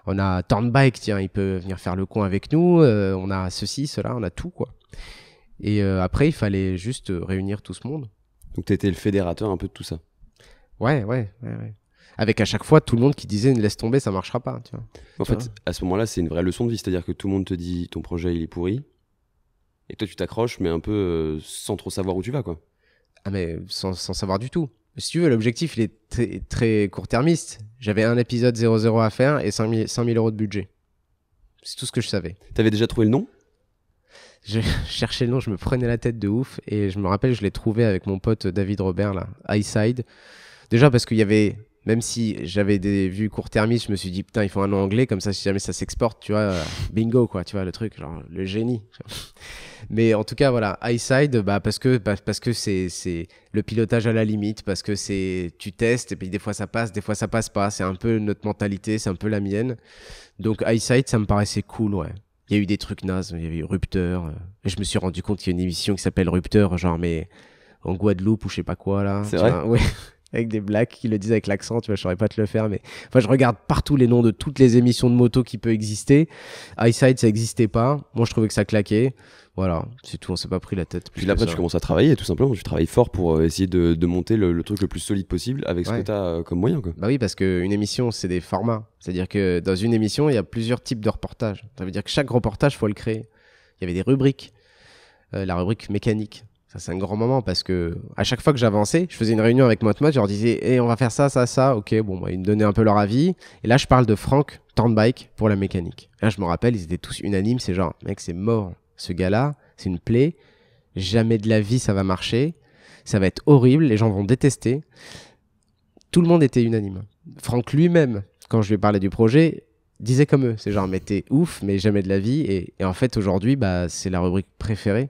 On a Turnbike, tiens, il peut venir faire le con avec nous. Euh, on a ceci, cela, on a tout, quoi. Et après, il fallait juste réunir tout ce monde. Donc tu étais le fédérateur un peu de tout ça. Ouais, ouais, ouais, Avec à chaque fois tout le monde qui disait laisse tomber, ça marchera pas. Tu vois. En fait, à ce moment-là, c'est une vraie leçon de vie, c'est-à-dire que tout le monde te dit ton projet il est pourri, et toi tu t'accroches, mais un peu euh, sans trop savoir où tu vas, quoi. Ah mais sans, sans savoir du tout. Si tu veux, l'objectif il est très, très court-termiste. J'avais un épisode 00 à faire et 5000 euros de budget. C'est tout ce que je savais. T'avais déjà trouvé le nom je [laughs] cherchais le nom, je me prenais la tête de ouf. Et je me rappelle, je l'ai trouvé avec mon pote David Robert, là, Highside. Déjà parce qu'il y avait, même si j'avais des vues court-termistes, je me suis dit, putain, ils font un nom anglais, comme ça, si jamais ça s'exporte, tu vois, euh, bingo, quoi, tu vois, le truc, genre, le génie. [laughs] Mais en tout cas, voilà, Highside, bah, parce que bah, parce que c'est, c'est le pilotage à la limite, parce que c'est tu testes, et puis des fois ça passe, des fois ça passe pas. C'est un peu notre mentalité, c'est un peu la mienne. Donc, Highside, ça me paraissait cool, ouais il y a eu des trucs nazes, il y avait eu Rupteur. Euh, et je me suis rendu compte qu'il y a une émission qui s'appelle Rupteur, genre, mais en Guadeloupe ou je sais pas quoi, là. C'est vrai? avec des blagues qui le disent avec l'accent, tu vois, je saurais pas te le faire, mais enfin, je regarde partout les noms de toutes les émissions de moto qui peut exister. side, ça existait pas. Moi, je trouvais que ça claquait. Voilà, c'est tout, on s'est pas pris la tête. Puis là, après, tu commences à travailler, tout simplement. Tu travailles fort pour euh, essayer de, monter le, truc le plus solide possible avec ce que tu euh, comme moyen. Quoi. Bah oui, parce qu'une émission, c'est des formats. C'est-à-dire que dans une émission, il y a plusieurs types de reportages. Ça veut dire que chaque reportage, faut le créer. Il y avait des rubriques. Euh, la rubrique mécanique, c'est un grand moment parce que à chaque fois que j'avançais, je faisais une réunion avec Motmot, je leur disais, "Et eh, on va faire ça, ça, ça. Ok, bon, bah, ils me donnaient un peu leur avis. Et là, je parle de Franck Turnbike pour la mécanique. Là, je me rappelle, ils étaient tous unanimes. C'est genre, mec, c'est mort. Ce gars-là, c'est une plaie. Jamais de la vie, ça va marcher. Ça va être horrible. Les gens vont détester. Tout le monde était unanime. Franck lui-même, quand je lui parlais du projet, disait comme eux. C'est genre, mais t'es ouf, mais jamais de la vie. Et, et en fait, aujourd'hui, bah, c'est la rubrique préférée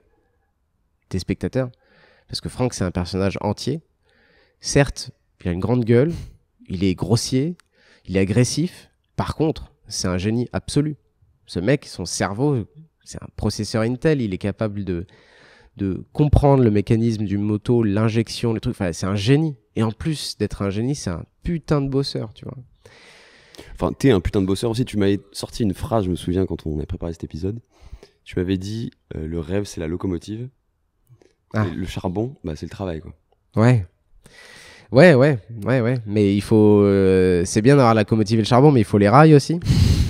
tes spectateurs. Parce que Franck, c'est un personnage entier. Certes, il a une grande gueule, il est grossier, il est agressif. Par contre, c'est un génie absolu. Ce mec, son cerveau, c'est un processeur Intel, il est capable de, de comprendre le mécanisme du moto, l'injection, les trucs c'est un génie. Et en plus d'être un génie, c'est un putain de bosseur, tu vois. Enfin, t'es un putain de bosseur aussi. Tu m'avais sorti une phrase, je me souviens, quand on a préparé cet épisode. Tu m'avais dit euh, le rêve, c'est la locomotive. Ah. Le charbon, bah, c'est le travail, quoi. Ouais. Ouais, ouais, ouais, ouais. Mais il faut. Euh, c'est bien d'avoir la locomotive et le charbon, mais il faut les rails aussi.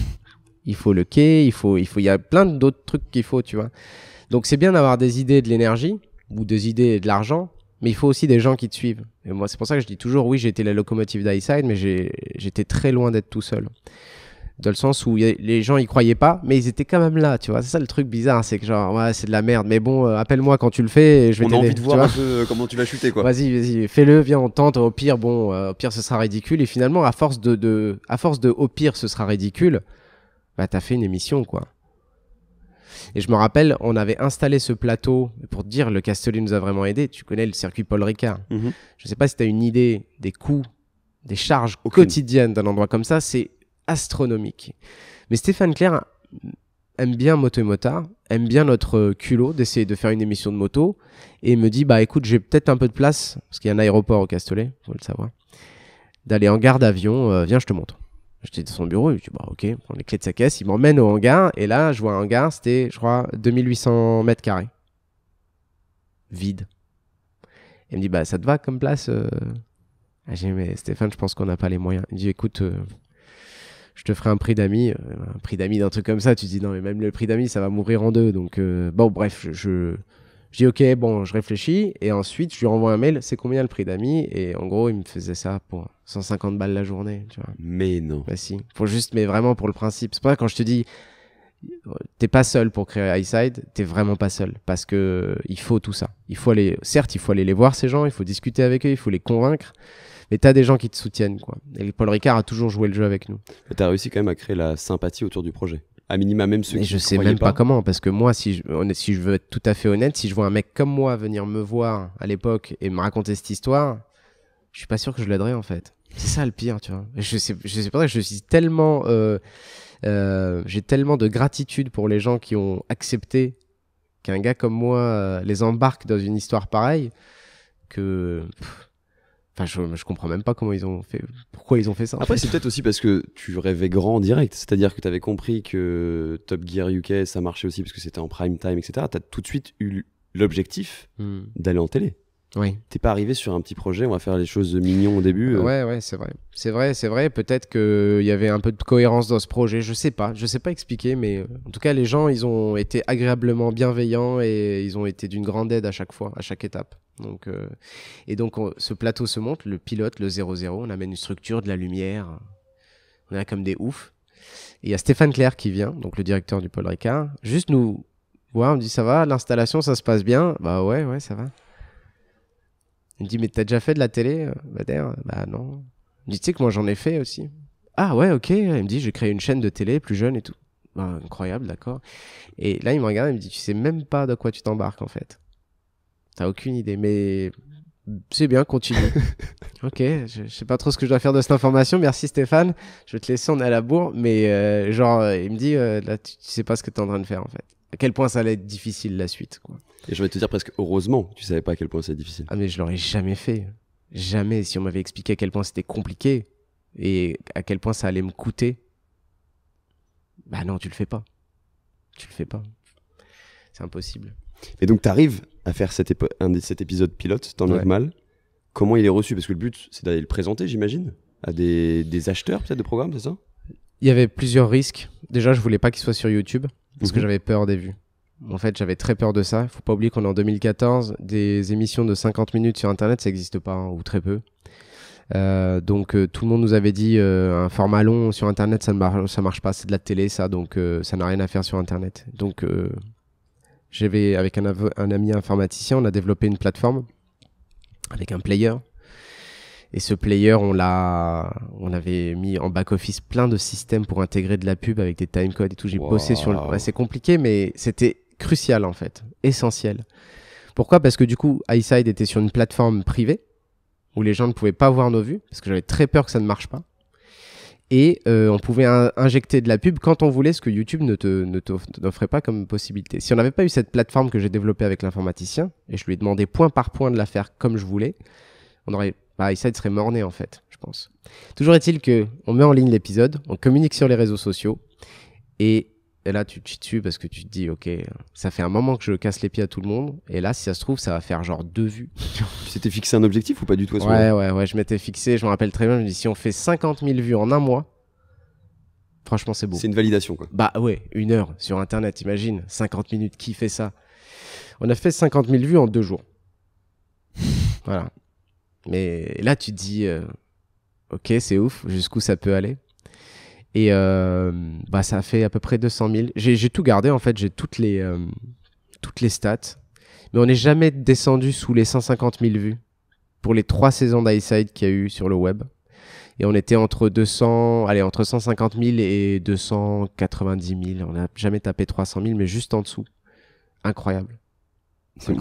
[laughs] il faut le quai, il faut. Il faut, il y a plein d'autres trucs qu'il faut, tu vois. Donc c'est bien d'avoir des idées de l'énergie ou des idées de l'argent, mais il faut aussi des gens qui te suivent. Et moi, c'est pour ça que je dis toujours oui, j'ai été la locomotive d'Highside, mais j'étais très loin d'être tout seul dans le sens où les gens y croyaient pas, mais ils étaient quand même là, tu vois. C'est ça le truc bizarre, c'est que genre, ouais, c'est de la merde, mais bon, euh, appelle-moi quand tu le fais je vais On a envie de voir un peu euh, comment tu vas chuter, quoi. Vas-y, vas-y, fais-le, viens, on tente. Au pire, bon, euh, au pire, ce sera ridicule. Et finalement, à force de, à force de au pire, ce sera ridicule, bah, t'as fait une émission, quoi. Et je me rappelle, on avait installé ce plateau pour dire le Castellet nous a vraiment aidé. Tu connais le circuit Paul Ricard. Mhm. Je ne sais pas si tu as une idée des coûts, des charges quotidiennes d'un endroit comme ça. C'est astronomique. Mais Stéphane Claire aime bien Moto et Motard, aime bien notre culot d'essayer de faire une émission de moto et me dit bah écoute, j'ai peut-être un peu de place parce qu'il y a un aéroport au Castellet, faut le savoir. D'aller en gare d'avion, euh, viens, je te montre. J'étais dans son bureau, me dit « bah OK, prends les clés de sa caisse, il m'emmène au hangar et là, je vois un hangar, c'était je crois 2800 mètres carrés. Vide. il me dit bah ça te va comme place euh ah, J'ai mais Stéphane, je pense qu'on n'a pas les moyens. Il dit écoute, euh, je te ferai un prix d'ami euh, un prix d'ami d'un truc comme ça. Tu dis non, mais même le prix d'ami ça va mourir en deux. Donc, euh, bon, bref, je, dis ok, bon, je réfléchis. Et ensuite, je lui renvoie un mail, c'est combien le prix d'ami Et en gros, il me faisait ça pour 150 balles la journée, Mais non. Bah si, faut juste, mais vraiment pour le principe. C'est pour ça quand je te dis, euh, t'es pas seul pour créer iSide, t'es vraiment pas seul parce que il faut tout ça. Il faut aller, certes, il faut aller les voir ces gens, il faut discuter avec eux, il faut les convaincre mais t'as des gens qui te soutiennent, quoi. Et Paul Ricard a toujours joué le jeu avec nous. tu as réussi quand même à créer la sympathie autour du projet à minima même ceux mais je sais même pas. comment parce que moi si je, veux être tout à fait honnête si je vois un mec comme moi venir me voir à l'époque et me raconter cette histoire je suis pas sûr que je l'aiderais en fait c'est ça le pire tu vois je sais je sais pas je suis tellement euh, euh, j'ai tellement de gratitude pour les gens qui ont accepté qu'un gars comme moi euh, les embarque dans une histoire pareille que Enfin, je, je, comprends même pas comment ils ont fait, pourquoi ils ont fait ça. Après, c'est peut-être aussi parce que tu rêvais grand en direct, c'est-à-dire que tu avais compris que Top Gear UK ça marchait aussi parce que c'était en prime time, etc. as tout de suite eu l'objectif hmm. d'aller en télé. Oui. T'es pas arrivé sur un petit projet, on va faire les choses mignons au début. Euh. Ouais, ouais, c'est vrai. C'est vrai, c'est vrai. Peut-être qu'il euh, y avait un peu de cohérence dans ce projet. Je sais pas. Je sais pas expliquer, mais euh, en tout cas, les gens, ils ont été agréablement bienveillants et ils ont été d'une grande aide à chaque fois, à chaque étape. Donc, euh, et donc, ce plateau se monte, le pilote, le 0-0, on amène une structure, de la lumière. On est comme des oufs. Et il y a Stéphane Claire qui vient, donc le directeur du Paul Ricard, juste nous voir. On me dit Ça va, l'installation, ça se passe bien Bah ouais, ouais, ça va. Il me dit Mais t'as déjà fait de la télé Bah bah non. Il me dit Tu sais que moi j'en ai fait aussi. Ah ouais, ok. Il me dit J'ai créé une chaîne de télé plus jeune et tout. Bah, incroyable, d'accord. Et là, il me regarde il me dit Tu sais même pas de quoi tu t'embarques en fait. T'as aucune idée, mais c'est bien, continue. [laughs] ok, je, sais pas trop ce que je dois faire de cette information. Merci Stéphane. Je vais te laisser, on est à la bourre. Mais euh, genre, euh, il me dit, euh, là, tu, sais pas ce que t'es en train de faire en fait. À quel point ça allait être difficile la suite. Quoi. Et je vais te dire presque heureusement, tu savais pas à quel point c'est difficile. Ah, mais je l'aurais jamais fait. Jamais. Si on m'avait expliqué à quel point c'était compliqué et à quel point ça allait me coûter, bah non, tu le fais pas. Tu le fais pas. C'est impossible. Et donc, t'arrives à faire cet, cet épisode pilote, tant mal, comment il est reçu Parce que le but, c'est d'aller le présenter, j'imagine, à des, acheteurs peut-être de programmes, c'est ça Il y avait plusieurs risques. Déjà, je voulais pas qu'il soit sur YouTube, parce que mhm. j'avais peur des vues. En fait, j'avais très peur de ça. Il faut pas oublier qu'on est en 2014. Des émissions de 50 minutes sur Internet, ça n'existe pas, hein, ou très peu. Euh, donc euh, tout le monde nous avait dit euh, un format long sur internet ça ne marche, ça marche pas c'est de la télé ça donc ça n'a rien à faire sur internet donc j'avais, avec un, ami informaticien, on a développé une plateforme avec un player. Et ce player, on l'a, on avait mis en back-office plein de systèmes pour intégrer de la pub avec des timecodes et tout. J'ai bossé sur le. c'est compliqué, mais c'était crucial en fait, essentiel. Pourquoi Parce que du coup, iSide était sur une plateforme privée où les gens ne pouvaient pas voir nos vues, parce que j'avais très peur que ça ne marche pas et euh, on pouvait injecter de la pub quand on voulait, ce que YouTube ne te pas comme possibilité. Si on n'avait pas eu cette plateforme que j'ai développée avec l'informaticien et je lui ai demandé point par point de la faire comme je voulais, on aurait bah, ça serait né en fait, je pense. Toujours est-il que on met en ligne l'épisode, on communique sur les réseaux sociaux et et là, tu te tues parce que tu te dis, ok, ça fait un moment que je casse les pieds à tout le monde. Et là, si ça se trouve, ça va faire genre deux vues. tu t'étais fixé un objectif ou pas du tout Ouais, ouais, ouais. Je m'étais fixé, je me rappelle très bien. Je me dis, si on fait 50 000 vues en un mois, franchement, c'est beau. C'est une validation, quoi. Bah ouais, une heure sur Internet, imagine. 50 minutes, qui fait ça On a fait 50 000 vues en deux jours. voilà. Mais là, tu te dis, euh, ok, c'est ouf, jusqu'où ça peut aller et euh, bah, ça a fait à peu près 200 000. J'ai tout gardé, en fait, j'ai toutes, les euh, toutes les stats. Mais on n'est jamais descendu sous les 150 000 vues pour les trois saisons d'Highside qu'il y a eu sur le web. Et on était entre 200, allez, entre 150 000 et 290 000. On n'a jamais tapé 300 000, mais juste en dessous. Incroyable. C'est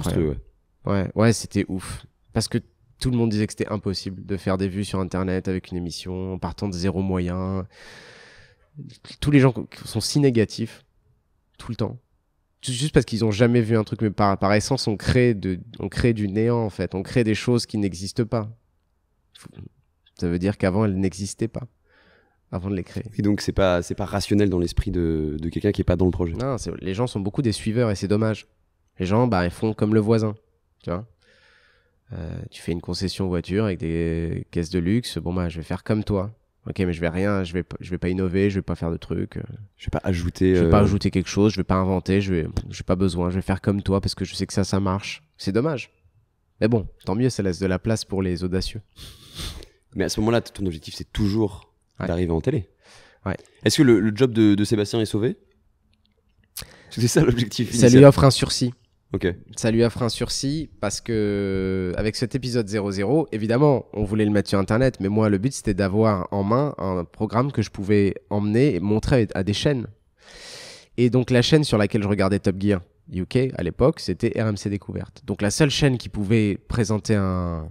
Ouais, ouais, c'était ouf. Parce que tout le monde disait que c'était impossible de faire des vues sur Internet avec une émission partant de zéro moyen tous les gens sont si négatifs tout le temps juste parce qu'ils ont jamais vu un truc mais par, essence on crée de on du néant en fait on crée des choses qui n'existent pas ça veut dire qu'avant elles n'existaient pas avant de les créer et donc c'est pas c'est pas rationnel dans l'esprit de, de quelqu'un qui est pas dans le projet non les gens sont beaucoup des suiveurs et c'est dommage les gens bah ils font comme le voisin tu vois euh, tu fais une concession voiture avec des caisses de luxe bon bah je vais faire comme toi ok mais je vais rien je vais je vais pas innover je vais pas faire de trucs euh. je vais pas ajouter je vais pas euh, ajouter quelque chose je vais pas inventer je vais j'ai pas besoin je vais faire comme toi parce que je sais que ça ça marche c'est dommage mais bon tant mieux ça laisse de la place pour les audacieux mais à ce moment-là ton objectif c'est toujours d'arriver en télé ouais est-ce que le, job de, de, Sébastien est sauvé c'est ça l'objectif ça lui offre un sursis ça lui offre un sursis parce que, avec cet épisode 00, évidemment, on voulait le mettre sur Internet, mais moi, le but, c'était d'avoir en main un programme que je pouvais emmener et montrer à des chaînes. Et donc, la chaîne sur laquelle je regardais Top Gear UK à l'époque, c'était RMC Découverte. Donc, la seule chaîne qui pouvait présenter un,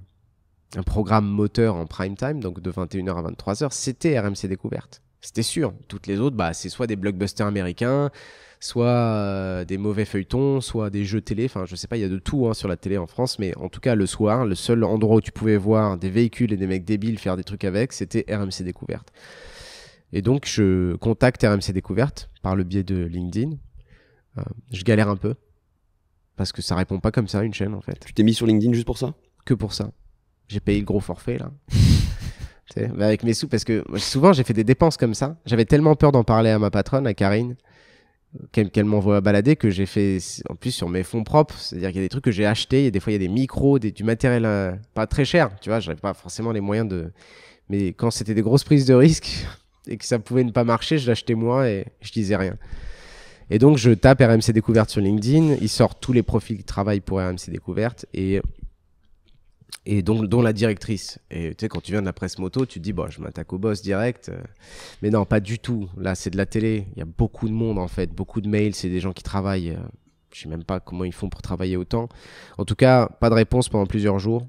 programme moteur en prime time, donc de 21h à 23h, c'était RMC Découverte. C'était sûr. Toutes les autres, bah, c'est soit des blockbusters américains, soit euh, des mauvais feuilletons, soit des jeux télé. Enfin, je sais pas, il y a de tout hein, sur la télé en France, mais en tout cas, le soir, le seul endroit où tu pouvais voir des véhicules et des mecs débiles faire des trucs avec, c'était RMC Découverte. Et donc, je contacte RMC Découverte par le biais de LinkedIn. Euh, je galère un peu parce que ça répond pas comme ça à une chaîne en fait. Tu t'es mis sur LinkedIn juste pour ça Que pour ça. J'ai payé le gros forfait là. [laughs] Bah, avec mes sous parce que souvent j'ai fait des dépenses comme ça. J'avais tellement peur d'en parler à ma patronne, à Karine, qu'elle m'envoie balader que j'ai fait en plus sur mes fonds propres. C'est-à-dire qu'il y a des trucs que j'ai achetés, et des fois il y a des micros, des, du matériel euh, pas très cher, tu vois, j'avais pas forcément les moyens de. Mais quand c'était des grosses prises de risque [laughs] et que ça pouvait ne pas marcher, je l'achetais moi et je disais rien. Et donc je tape RMC Découverte sur LinkedIn, il sort tous les profils qui travaillent pour RMC Découverte et et dont, dont, la directrice. Et tu sais, quand tu viens de la presse moto, tu te dis, bon, bah, je m'attaque au boss direct. Euh. Mais non, pas du tout. Là, c'est de la télé. Il y a beaucoup de monde, en fait. Beaucoup de mails. C'est des gens qui travaillent. Euh. Je sais même pas comment ils font pour travailler autant. En tout cas, pas de réponse pendant plusieurs jours.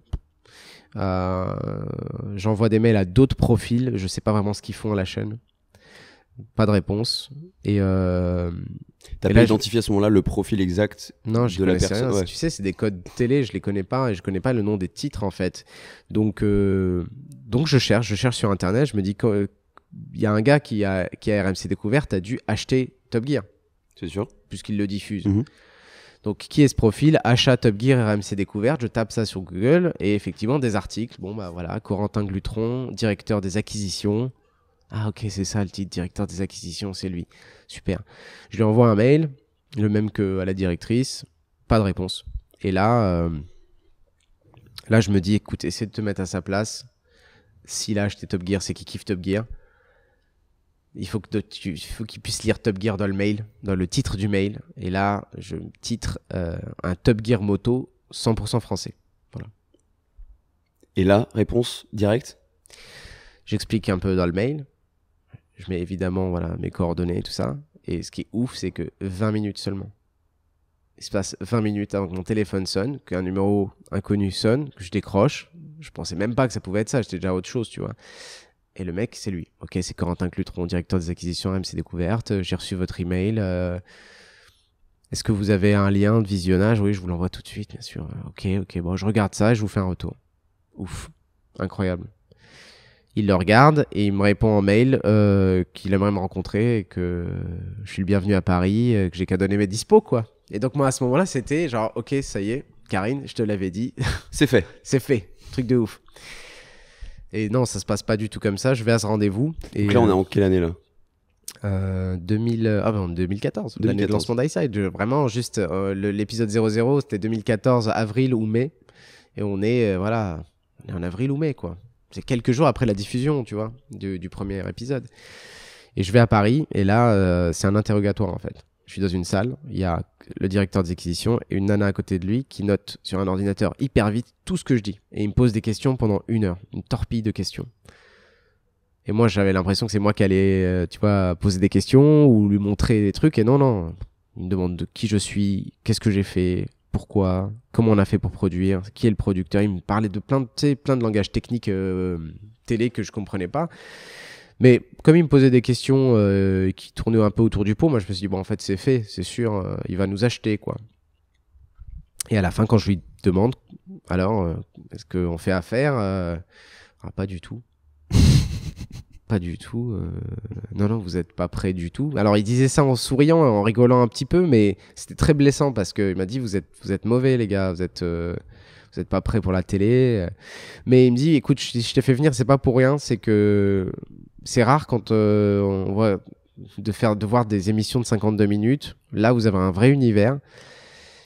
Euh, j'envoie des mails à d'autres profils. Je sais pas vraiment ce qu'ils font à la chaîne pas de réponse. Et euh, t'as pas identifié à ce moment-là le profil exact de la personne. Tu sais, c'est des codes télé, je les connais pas et je connais pas le nom des titres en fait. Donc euh, donc je cherche, je cherche sur internet, je me dis qu'il y a un gars qui a qui a RMC découverte a dû acheter Top Gear. C'est sûr. Puisqu'il le diffuse. Mhm. Donc, qui est ce profil Achat Top Gear RMC Découverte. Je tape ça sur Google et effectivement des articles. Bon, bah voilà, Corentin Glutron, directeur des acquisitions, ah ok, c'est ça le titre, directeur des acquisitions, c'est lui. Super. Je lui envoie un mail, le même que à la directrice, pas de réponse. Et là, euh, là je me dis, écoute, essaie de te mettre à sa place. S'il a acheté Top Gear, c'est qu'il kiffe Top Gear. Il faut que tu, faut qu'il puisse lire Top Gear dans le mail, dans le titre du mail. Et là, je titre euh, un Top Gear moto 100% français. Voilà. Et là, réponse directe. J'explique un peu dans le mail je mets évidemment voilà, mes coordonnées et tout ça. Et ce qui est ouf, c'est que 20 minutes seulement. Il se passe 20 minutes avant que mon téléphone sonne, qu'un numéro inconnu sonne, que je décroche. Je pensais même pas que ça pouvait être ça, j'étais déjà à autre chose, tu vois. Et le mec, c'est lui. Ok, c'est Corentin Clutron, directeur des acquisitions MC Découverte. Euh, j'ai reçu votre email. Euh. Est-ce que vous avez un lien de visionnage Oui, je vous l'envoie tout de suite, bien sûr. Euh, ok, ok, bon, je regarde ça et je vous fais un retour. Ouf, incroyable. Il le regarde et il me répond en mail euh, qu'il aimerait me rencontrer et que je suis le bienvenu à Paris, euh, que j'ai qu'à donner mes dispos, quoi. Et donc, moi, à ce moment-là, c'était genre, ok, ça y est, Karine, je te l'avais dit. [laughs] C'est fait. C'est fait. Truc de ouf. Et non, ça se passe pas du tout comme ça. Je vais à ce rendez-vous. Et là, on est en quelle année, là 2000, euh, ah 2014, ben, l'année lancement Vraiment, juste l'épisode 00, c'était 2014, avril ou mai. Et on est, voilà, en avril ou mai, quoi. C'est quelques jours après la diffusion, tu vois, du, premier épisode. Et je vais à Paris, et là, euh, c'est un interrogatoire, en fait. Je suis dans une salle, il y a le directeur des acquisitions et une nana à côté de lui qui note sur un ordinateur hyper vite tout ce que je dis. Et il me pose des questions pendant une heure, une torpille de questions. Et moi, j'avais l'impression que c'est moi qui allais, euh, tu vois, poser des questions ou lui montrer des trucs. Et non, non. Il me demande de qui je suis, qu'est-ce que j'ai fait, pourquoi, comment on a fait pour produire, qui est le producteur. Il me parlait de plein de, plein de langages techniques euh, télé que je comprenais pas. Mais comme il me posait des questions euh, qui tournaient un peu autour du pot, moi je me suis dit, bon, en fait, c'est fait, c'est sûr, euh, il va nous acheter, quoi. Et à la fin, quand je lui demande, alors, est-ce qu'on fait affaire ah, Pas du tout. Pas du tout. Euh, non, non, vous n'êtes pas prêt du tout. Alors, il disait ça en souriant, en rigolant un petit peu, mais c'était très blessant parce qu'il m'a dit vous êtes, vous êtes mauvais, les gars, vous êtes, euh, vous êtes pas prêt pour la télé. Mais il me dit écoute, je, je t'ai fait venir, c'est pas pour rien, c'est que c'est rare quand euh, on voit de, faire, de voir des émissions de 52 minutes. Là, vous avez un vrai univers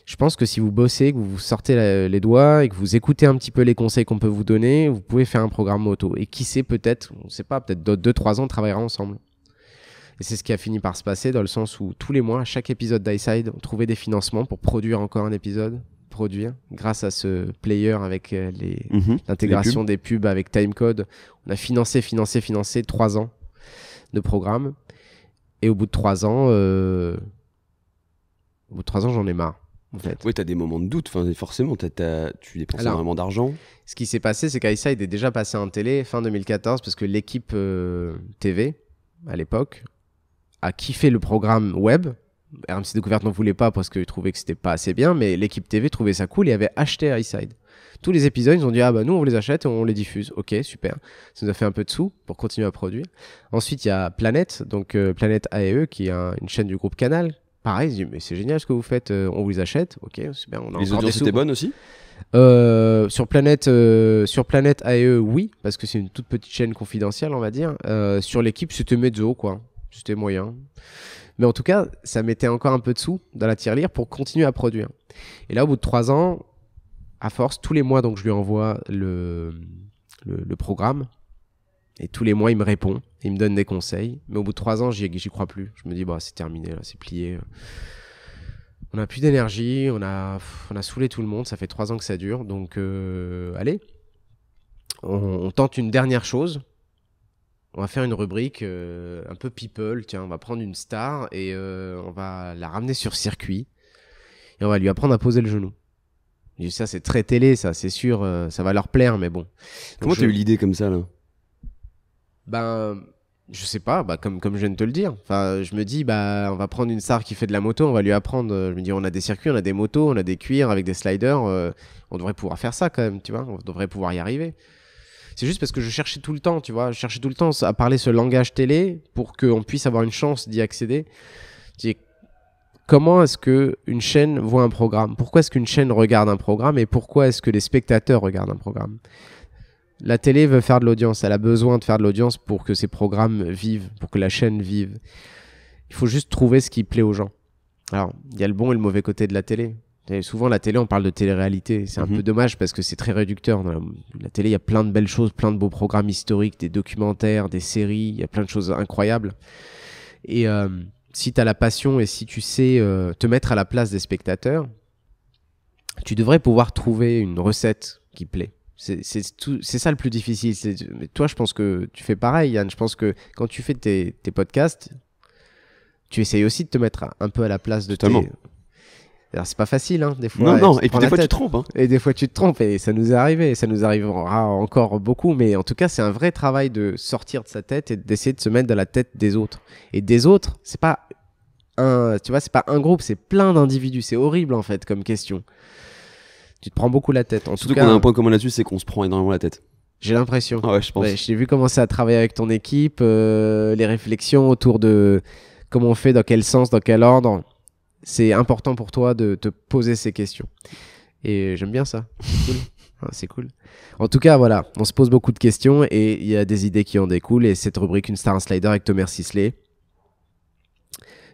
je pense que si vous bossez, que vous vous sortez les doigts et que vous écoutez un petit peu les conseils qu'on peut vous donner, vous pouvez faire un programme moto. Et qui sait, peut-être, on ne sait pas, peut-être 2-3 ans, on travaillera ensemble. Et c'est ce qui a fini par se passer dans le sens où tous les mois, à chaque épisode d'iSide, on trouvait des financements pour produire encore un épisode, produire, grâce à ce player avec euh, mhm. l'intégration des pubs avec Timecode. On a financé, financé, financé 3 ans de programme. Et au bout de trois ans, euh, au bout de 3 ans, j'en ai marre oui, tu as des moments de doute, enfin, forcément, tu dépenses énormément d'argent. Ce qui s'est passé, c'est qu'ISide est déjà passé en télé fin 2014 parce que l'équipe euh, TV, à l'époque, a kiffé le programme web. RMC Découverte n'en voulait pas parce qu'ils trouvaient que c'était pas assez bien, mais l'équipe TV trouvait ça cool et avait acheté iSide. Tous les épisodes, ils ont dit Ah bah nous on les achète et on les diffuse. Ok, super. Ça nous a fait un peu de sous pour continuer à produire. Ensuite, il y a Planète, donc euh, Planète AEE, e, qui est une chaîne du groupe Canal, pareil, mais c'est génial ce que vous faites, euh, on vous les achète, ok, On les audiences étaient bonnes aussi euh, sur planète, euh, sur planète AE, oui, parce que c'est une toute petite chaîne confidentielle, on va dire. sur l'équipe, c'était mezzo, quoi. C'était moyen. Mais en tout cas, ça mettait encore un peu de sous dans la tirelire pour continuer à produire. Et là, au bout de trois ans, à force, tous les mois, donc je lui envoie le, le programme et tous les mois, il me répond, il me donne des conseils. Mais au bout de trois ans, j'y crois plus. Je me dis, bah, c'est terminé, là, c'est plié. On n'a plus d'énergie, on a, on a saoulé tout le monde, ça fait trois ans que ça dure. Donc, euh, allez, on, tente une dernière chose. On va faire une rubrique euh, un peu people. Tiens, on va prendre une star et euh, on va la ramener sur circuit. Et on va lui apprendre à poser le genou. ça, c'est très télé, ça, c'est sûr. ça va leur plaire, mais bon. Comment tu as eu l'idée comme ça, là ben, je sais pas, bah, comme, comme je viens de te le dire. Enfin, je me dis, bah, on va prendre une star qui fait de la moto, on va lui apprendre. Euh, je me dis, on a des circuits, on a des motos, on a des cuirs avec des sliders. Euh, on devrait pouvoir faire ça quand même, tu vois. On devrait pouvoir y arriver. C'est juste parce que je cherchais tout le temps, tu vois. Je cherchais tout le temps à parler ce langage télé pour qu'on puisse avoir une chance d'y accéder. comment est-ce que une chaîne voit un programme Pourquoi est-ce qu'une chaîne regarde un programme Et pourquoi est-ce que les spectateurs regardent un programme la télé veut faire de l'audience, elle a besoin de faire de l'audience pour que ses programmes vivent, pour que la chaîne vive. Il faut juste trouver ce qui plaît aux gens. Alors, il y a le bon et le mauvais côté de la télé. souvent, la télé, on parle de télé-réalité. C'est un mhm. peu dommage parce que c'est très réducteur. la, télé, il y a plein de belles choses, plein de beaux programmes historiques, des documentaires, des séries, il y a plein de choses incroyables. Et euh, si tu as la passion et si tu sais euh, te mettre à la place des spectateurs, tu devrais pouvoir trouver une recette qui plaît. C'est ça le plus difficile. Mais toi, je pense que tu fais pareil, Yann. Je pense que quand tu fais tes, podcasts, tu essayes aussi de te mettre un, peu à la place de Totalement. Alors c'est pas facile, hein, des fois. Non, et des fois tu te trompes. Hein. Et des fois tu te trompes, et ça nous est arrivé, ça nous arrivera encore beaucoup, mais en tout cas c'est un vrai travail de sortir de sa tête et d'essayer de se mettre dans la tête des autres. Et des autres, c'est pas un, tu vois, c'est pas un groupe, c'est plein d'individus, c'est horrible en fait comme question tu te prends beaucoup la tête. En Surtout qu'on a un point commun là-dessus, c'est qu'on se prend énormément la tête. J'ai l'impression. Ah ouais, je pense. t'ai vu commencer à travailler avec ton équipe, euh, les réflexions autour de comment on fait, dans quel sens, dans quel ordre. C'est important pour toi de te poser ces questions. Et j'aime bien ça. [laughs] Ah, c'est cool. En tout cas, voilà, on se pose beaucoup de questions et il y a des idées qui en découlent. Et cette rubrique Une Star, un Slider avec Thomas Sisley.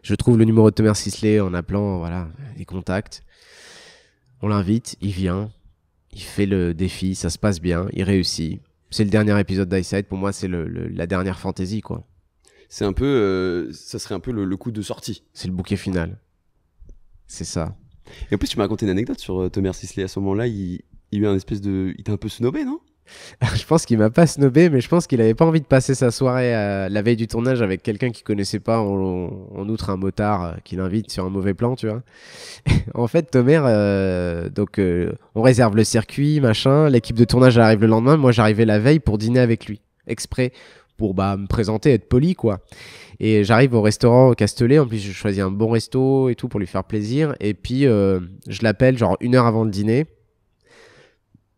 Je trouve le numéro de Thomas Sisley en appelant voilà, les contacts. On l'invite, il vient, il fait le défi, ça se passe bien, il réussit. C'est le dernier épisode d'Eyesight, pour moi c'est le, la dernière fantaisie quoi. C'est un peu, euh, ça serait un peu le, coup de sortie. C'est le bouquet final. C'est ça. Et en plus tu m'as raconté une anecdote sur euh, Thomas Sisley à ce moment-là, il, il, a eu un espèce de, il était un peu snobé non [laughs] je pense qu'il m'a pas snobé, mais je pense qu'il avait pas envie de passer sa soirée euh, la veille du tournage avec quelqu'un qu'il connaissait pas, en, outre un motard euh, qui l'invite sur un mauvais plan, tu vois. [laughs] en fait, Tomer, euh, donc on réserve le circuit, machin, l'équipe de tournage arrive le lendemain, moi j'arrivais la veille pour dîner avec lui, exprès, pour bah, me présenter, être poli, quoi. Et j'arrive au restaurant au Castellet, en plus je choisis un bon resto et tout pour lui faire plaisir, et puis je l'appelle genre une heure avant le dîner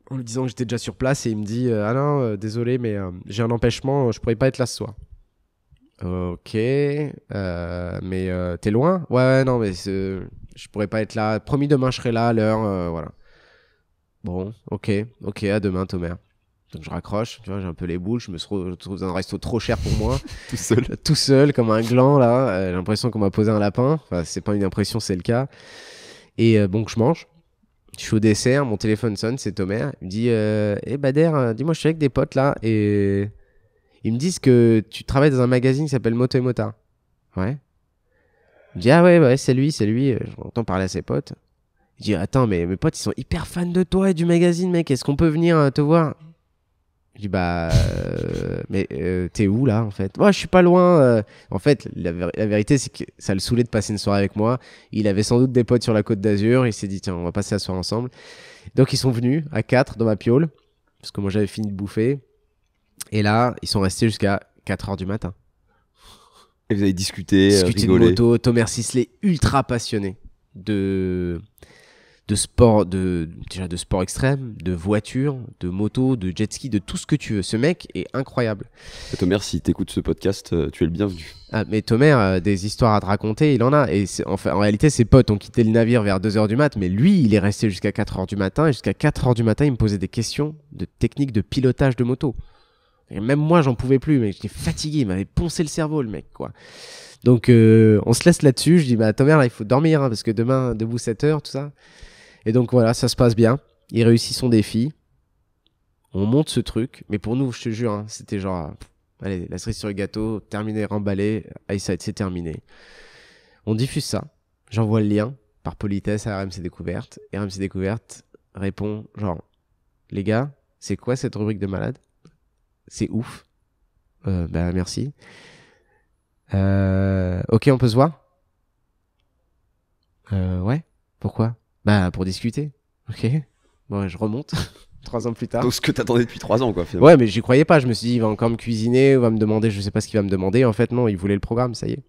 en lui disant que j'étais déjà sur place et il me dit Ah euh, non, euh, désolé, mais euh, j'ai un empêchement, je pourrais pas être là ce soir. Ok, mais t'es loin ouais, non, mais je pourrais pas être là. Promis, demain je serai là à l'heure, voilà. Bon, ok, ok, à demain, Thomas. Donc je raccroche, tu vois, j'ai un peu les boules, je me trouve dans un resto trop cher pour moi. [laughs] tout seul. Tout seul, comme un gland là. j'ai l'impression qu'on m'a posé un lapin. Enfin, c'est pas une impression, c'est le cas. Et bon, que je mange. Je suis au dessert, mon téléphone sonne, c'est Omer. Il me dit euh, Eh Bader, euh, dis-moi, je suis avec des potes là et ils me disent que tu travailles dans un magazine qui s'appelle Moto et Mota, Ouais. Il me dit Ah ouais, ouais c'est lui, c'est lui. Euh, j'entends parler à ses potes. Il dit Attends, mais mes potes, ils sont hyper fans de toi et du magazine, mec. Est-ce qu'on peut venir euh, te voir je dis bah euh, mais euh, t'es où là en fait Moi je suis pas loin. Euh. En fait la, vérité c'est que ça le saoulait de passer une soirée avec moi. Il avait sans doute des potes sur la côte d'Azur. Il s'est dit tiens on va passer la soirée ensemble. Donc ils sont venus à 4 dans ma piole parce que moi j'avais fini de bouffer. Et là ils sont restés jusqu'à 4 heures du matin. Et vous avez discuté, discuté rigolé. de moto. Thomas Sisley ultra passionné de de sport, de, déjà de sport extrême, de voiture, de moto, de jet ski, de tout ce que tu veux. Ce mec est incroyable. Tomer, si tu écoutes ce podcast, euh, tu es le bienvenu. Ah, mais Tomer, euh, des histoires à te raconter, il en a. Et fait en réalité, ses potes ont quitté le navire vers 2h du mat, mais lui, il est resté jusqu'à 4h du matin. Et jusqu'à 4h du matin, il me posait des questions de technique de pilotage de moto. Et même moi, j'en pouvais plus, mais j'étais fatigué, il m'avait poncé le cerveau, le mec, quoi. Donc, euh, on se laisse là-dessus. Je dis, bah, Thomas, là, il faut dormir, hein, parce que demain, debout 7h, tout ça. Et donc voilà, ça se passe bien. Il réussit son défi. On monte ce truc. Mais pour nous, je te jure, hein, c'était genre, allez, la cerise sur le gâteau, terminé, remballé, Eyesight, c'est terminé. On diffuse ça. J'envoie le lien par politesse à RMC Découverte. Et RMC Découverte répond genre, les gars, c'est quoi cette rubrique de malade C'est ouf. ben merci. Euh, ok, on peut se voir euh, Ouais. Pourquoi bah, pour discuter. Ok. Bon, je remonte. [laughs] trois ans plus tard. Donc, ce que t'attendais depuis trois ans, quoi, finalement. Ouais, mais j'y croyais pas. Je me suis dit, il va encore me cuisiner, il va me demander, je sais pas ce qu'il va me demander. En fait, non, il voulait le programme, ça y est.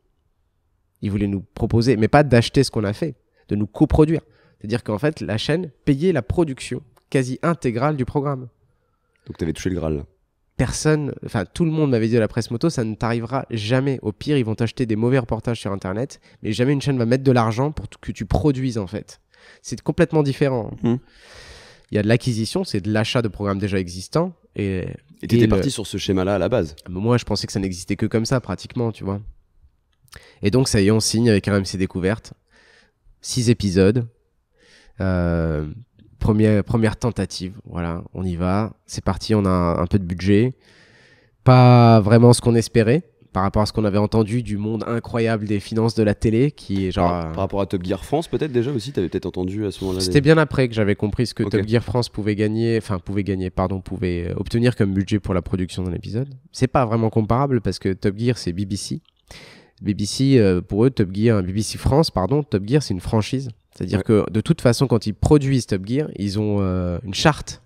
Il voulait nous proposer, mais pas d'acheter ce qu'on a fait, de nous coproduire. C'est-à-dire qu'en fait, la chaîne payait la production quasi intégrale du programme. Donc, t'avais touché le Graal personne, enfin tout le monde m'avait dit à la presse moto, ça ne t'arrivera jamais. Au pire, ils vont t'acheter des mauvais reportages sur Internet, mais jamais une chaîne va mettre de l'argent pour que tu produises en fait. C'est complètement différent. Hmm. Il y a de l'acquisition, c'est de l'achat de programmes déjà existants. Et tu étais parti sur ce schéma-là à la base Moi, je pensais que ça n'existait que comme ça, pratiquement, tu vois. Et donc, ça y est, on signe avec RMC Découverte. Six épisodes. Euh, première, première tentative. Voilà, on y va. C'est parti, on a un peu de budget. Pas vraiment ce qu'on espérait par rapport à ce qu'on avait entendu du monde incroyable des finances de la télé, qui est genre. Par, rapport à Top Gear France, peut-être déjà aussi, t'avais peut-être entendu à ce moment-là. C'était bien après que j'avais compris ce que Top Gear France pouvait gagner, enfin pouvait gagner, pardon, pouvait obtenir comme budget pour la production d'un épisode. C'est pas vraiment comparable parce que Top Gear c'est BBC. BBC euh, pour eux, Top Gear, BBC France, pardon, Top Gear c'est une franchise. C'est-à-dire que de toute façon, quand ils produisent Top Gear, ils ont euh, une charte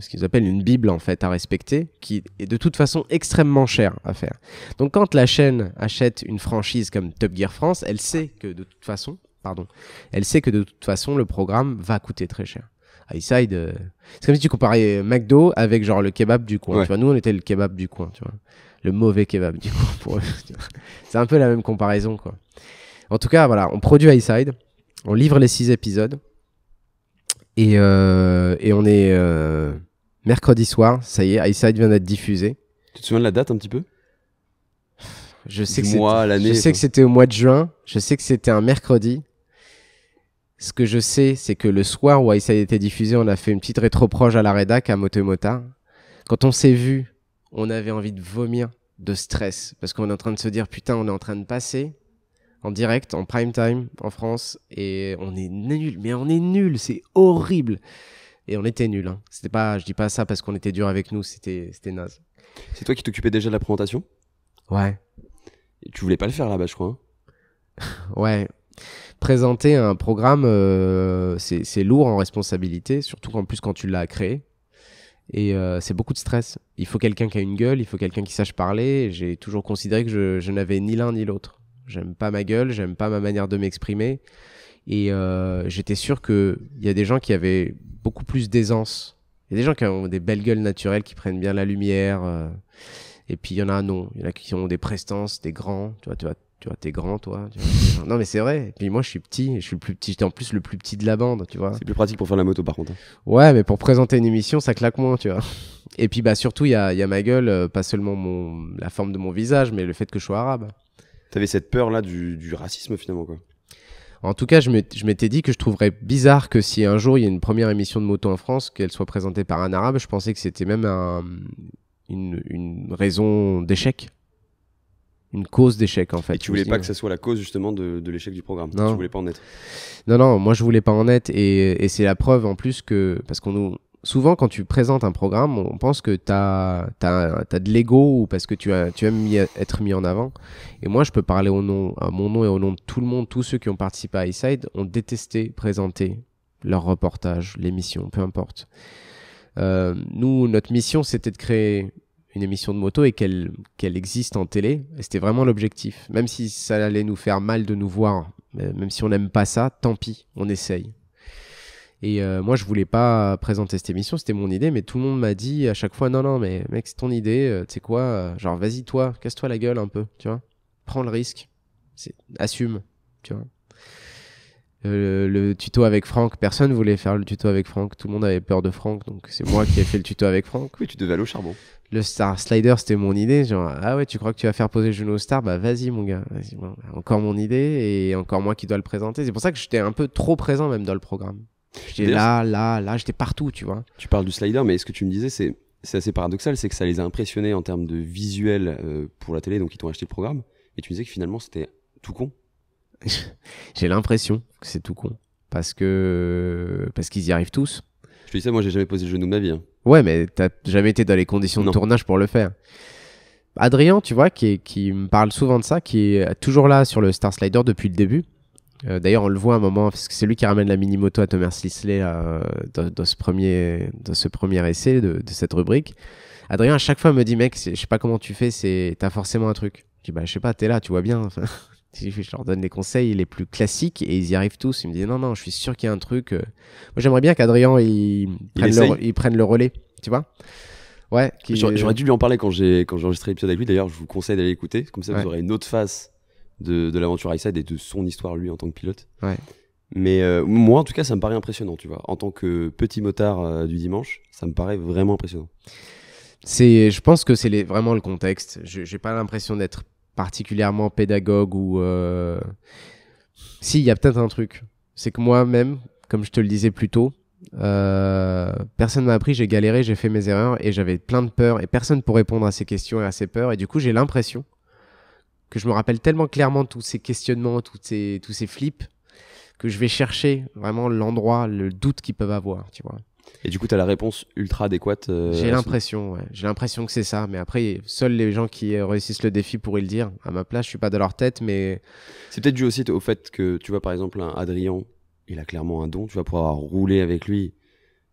ce qu'ils appellent une Bible en fait à respecter, qui est de toute façon extrêmement cher à faire. Donc quand la chaîne achète une franchise comme Top Gear France, elle sait que de toute façon, pardon, elle sait que de toute façon le programme va coûter très cher. Highside, ah, Side euh, c'est comme si tu comparais McDo avec genre le kebab du coin. Tu vois, nous on était le kebab du coin, tu vois, le mauvais kebab du coin c'est un peu la même comparaison quoi. En tout cas, voilà, on produit Highside, on livre les six épisodes. Euh, et, on est euh, mercredi soir, ça y est, Ice vient d'être diffusé. Tu te souviens de la date un petit peu Je sais, que, je sais que c'était au mois de juin, je sais que c'était un mercredi. Ce que je sais, c'est que le soir où Ice a été diffusé, on a fait une petite rétroproche à la rédac à Motemota. Quand on s'est vu, on avait envie de vomir de stress parce qu'on est en train de se dire putain, on est en train de passer en direct, en prime time en France, et on est nul, mais on est nul, c'est horrible. Et on était nul. Hein. C'était pas, je dis pas ça parce qu'on était dur avec nous, c'était, c'était naze. C'est toi qui t'occupais déjà de la présentation Ouais. tu voulais pas le faire là-bas, je crois. Hein [laughs] ouais. Présenter un programme, euh, c'est, lourd en responsabilité, surtout en plus quand tu l'as créé. Et euh, c'est beaucoup de stress. Il faut quelqu'un qui a une gueule, il faut quelqu'un qui sache parler. J'ai toujours considéré que je n'avais ni l'un ni l'autre. J'aime pas ma gueule, j'aime pas ma manière de m'exprimer. Et euh, j'étais sûr qu'il y a des gens qui avaient beaucoup plus d'aisance. Il y a des gens qui ont des belles gueules naturelles, qui prennent bien la lumière. Euh, et puis il y en a non. Il y a qui ont des prestances, des grands. Tu vois, tu vois, tu vois, t'es grand, toi. non, mais c'est vrai. Et puis moi, je suis petit. Je suis le plus petit. J'étais en plus le plus petit de la bande, tu vois. C'est plus pratique pour faire la moto, par contre. Hein. Ouais, mais pour présenter une émission, ça claque moins, tu vois. Et puis bah surtout, il y a, ma gueule, euh, pas seulement mon, la forme de mon visage, mais le fait que je sois arabe t'avais cette peur là du, racisme finalement quoi. En tout cas, je m'étais dit que je trouverais bizarre que si un jour il y a une première émission de moto en France, qu'elle soit présentée par un arabe, je pensais que c'était même une, raison d'échec une cause d'échec en fait. Et tu voulais pas que ça soit la cause justement de, l'échec du programme. Non. Tu voulais pas en être. Non, non, moi je voulais pas en être et, et c'est la preuve en plus que parce qu'on nous souvent, quand tu présentes un programme, on pense que tu as, t'as de l'ego ou parce que tu, as, tu aimes être mis en avant. Et moi, je peux parler au nom, à mon nom et au nom de tout le monde. Tous ceux qui ont participé à Iside ont détesté présenter leur reportage, l'émission, peu importe. Euh, nous, notre mission, c'était de créer une émission de moto et qu'elle qu'elle existe en télé. C'était vraiment l'objectif. Même si ça allait nous faire mal de nous voir, euh, même si on n'aime pas ça, tant pis, on essaye. Et euh, moi, je voulais pas présenter cette émission, c'était mon idée, mais tout le monde m'a dit à chaque fois non, non, mais mec, c'est ton idée, euh, tu sais quoi, euh, genre vas-y toi, casse-toi la gueule un peu, tu vois, prends le risque, assume, tu vois. Le, tuto avec Franck, personne voulait faire le tuto avec Franck, tout le monde avait peur de Franck, donc c'est moi qui ai fait le tuto avec Franck. Oui, tu devais aller au charbon. Le Star Slider, c'était mon idée, genre ah ouais, tu crois que tu vas faire poser Juno au Star, bah vas-y mon gars, vas-y, encore mon idée et encore moi qui dois le présenter. C'est pour ça que j'étais un peu trop présent même dans le programme. J'étais là, là, là, j'étais partout, tu vois. Tu parles du slider, mais ce que tu me disais, c'est assez paradoxal, c'est que ça les a impressionnés en termes de visuel euh, pour la télé, donc ils t'ont acheté le programme. Et tu me disais que finalement, c'était tout con. [laughs] j'ai l'impression que c'est tout con parce que parce qu'ils y arrivent tous. Je te dis moi, j'ai jamais posé le genou de ma vie. Hein. Ouais, mais t'as jamais été dans les conditions de tournage pour le faire. Adrien, tu vois, qui, qui me parle souvent de ça, qui est toujours là sur le Star Slider depuis le début. Euh, d'ailleurs, on le voit à un moment, parce que c'est lui qui ramène la mini-moto à Thomas Sisley euh, dans, ce premier, dans ce premier essai de, cette rubrique. Adrien, à chaque fois, me dit Mec, je sais pas comment tu fais, t'as forcément un truc. Je dis Bah, je sais pas, t'es là, tu vois bien. [laughs] je leur donne des conseils les plus classiques et ils y arrivent tous. il me dit Non, non, je suis sûr qu'il y a un truc. Euh. Moi, j'aimerais bien qu'Adrien, il, prenne le relais, tu vois Ouais. J'aurais dû lui en parler quand j'ai enregistré l'épisode avec lui. D'ailleurs, je vous conseille d'aller écouter. Comme ça, vous aurez une autre face de, l'aventure Highside et de son histoire, lui, en tant que pilote. Mais euh, moi, en tout cas, ça me paraît impressionnant, tu vois. En tant que petit motard euh, du dimanche, ça me paraît vraiment impressionnant. C'est, je pense que c'est vraiment le contexte. J'ai pas l'impression d'être particulièrement pédagogue ou. Euh, si, il y a peut-être un truc. C'est que moi-même, comme je te le disais plus tôt, personne m'a appris, j'ai galéré, j'ai fait mes erreurs et j'avais plein de peurs et personne pour répondre à ces questions et à ces peurs. Et du coup, j'ai l'impression que je me rappelle tellement clairement tous ces questionnements, tous ces, tous ces flips, que je vais chercher vraiment l'endroit, le doute qu'ils peuvent avoir, tu vois. Et du coup, tu as la réponse ultra adéquate euh, J'ai l'impression, J'ai l'impression que c'est ça. Mais après, seuls les gens qui réussissent le défi pourraient le dire. À ma place, je suis pas dans leur tête, mais. C'est peut-être dû aussi au fait que, tu vois, par exemple, un Adrien, il a clairement un don. Tu vas pouvoir rouler avec lui.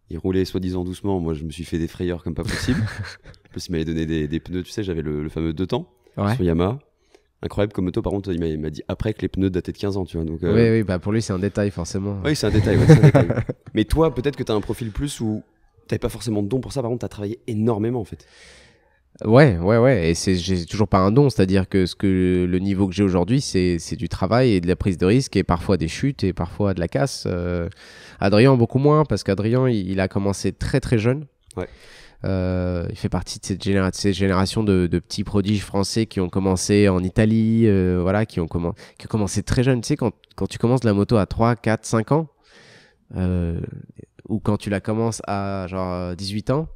Il roulait soi-disant doucement. Moi, je me suis fait des frayeurs comme pas possible. [laughs] en plus, il m'avait donné des, pneus, tu sais, j'avais le, fameux deux temps sur Yamaha. Incroyable comme moto, par contre, il m'a dit après que les pneus dataient de 15 ans, tu vois. Donc, euh, Oui, oui, bah pour lui, c'est un détail, forcément. Oui, c'est un détail. [laughs] Mais toi, peut-être que tu as un profil plus où t'avais pas forcément de don pour ça, par contre, tu as travaillé énormément, en fait. Ouais, ouais, ouais. Et j'ai toujours pas un don, c'est-à-dire que, ce que le niveau que j'ai aujourd'hui, c'est du travail et de la prise de risque, et parfois des chutes, et parfois de la casse. Euh, Adrien, beaucoup moins, parce qu'Adrien, il, il, a commencé très, très jeune. Ouais. Euh, il fait partie de cette, génération de, petits prodiges français qui ont commencé en Italie, euh, voilà, qui ont, commencé très jeune. Tu sais, quand, tu commences la moto à 3, 4, 5 ans, euh, ou quand tu la commences à genre 18 ans,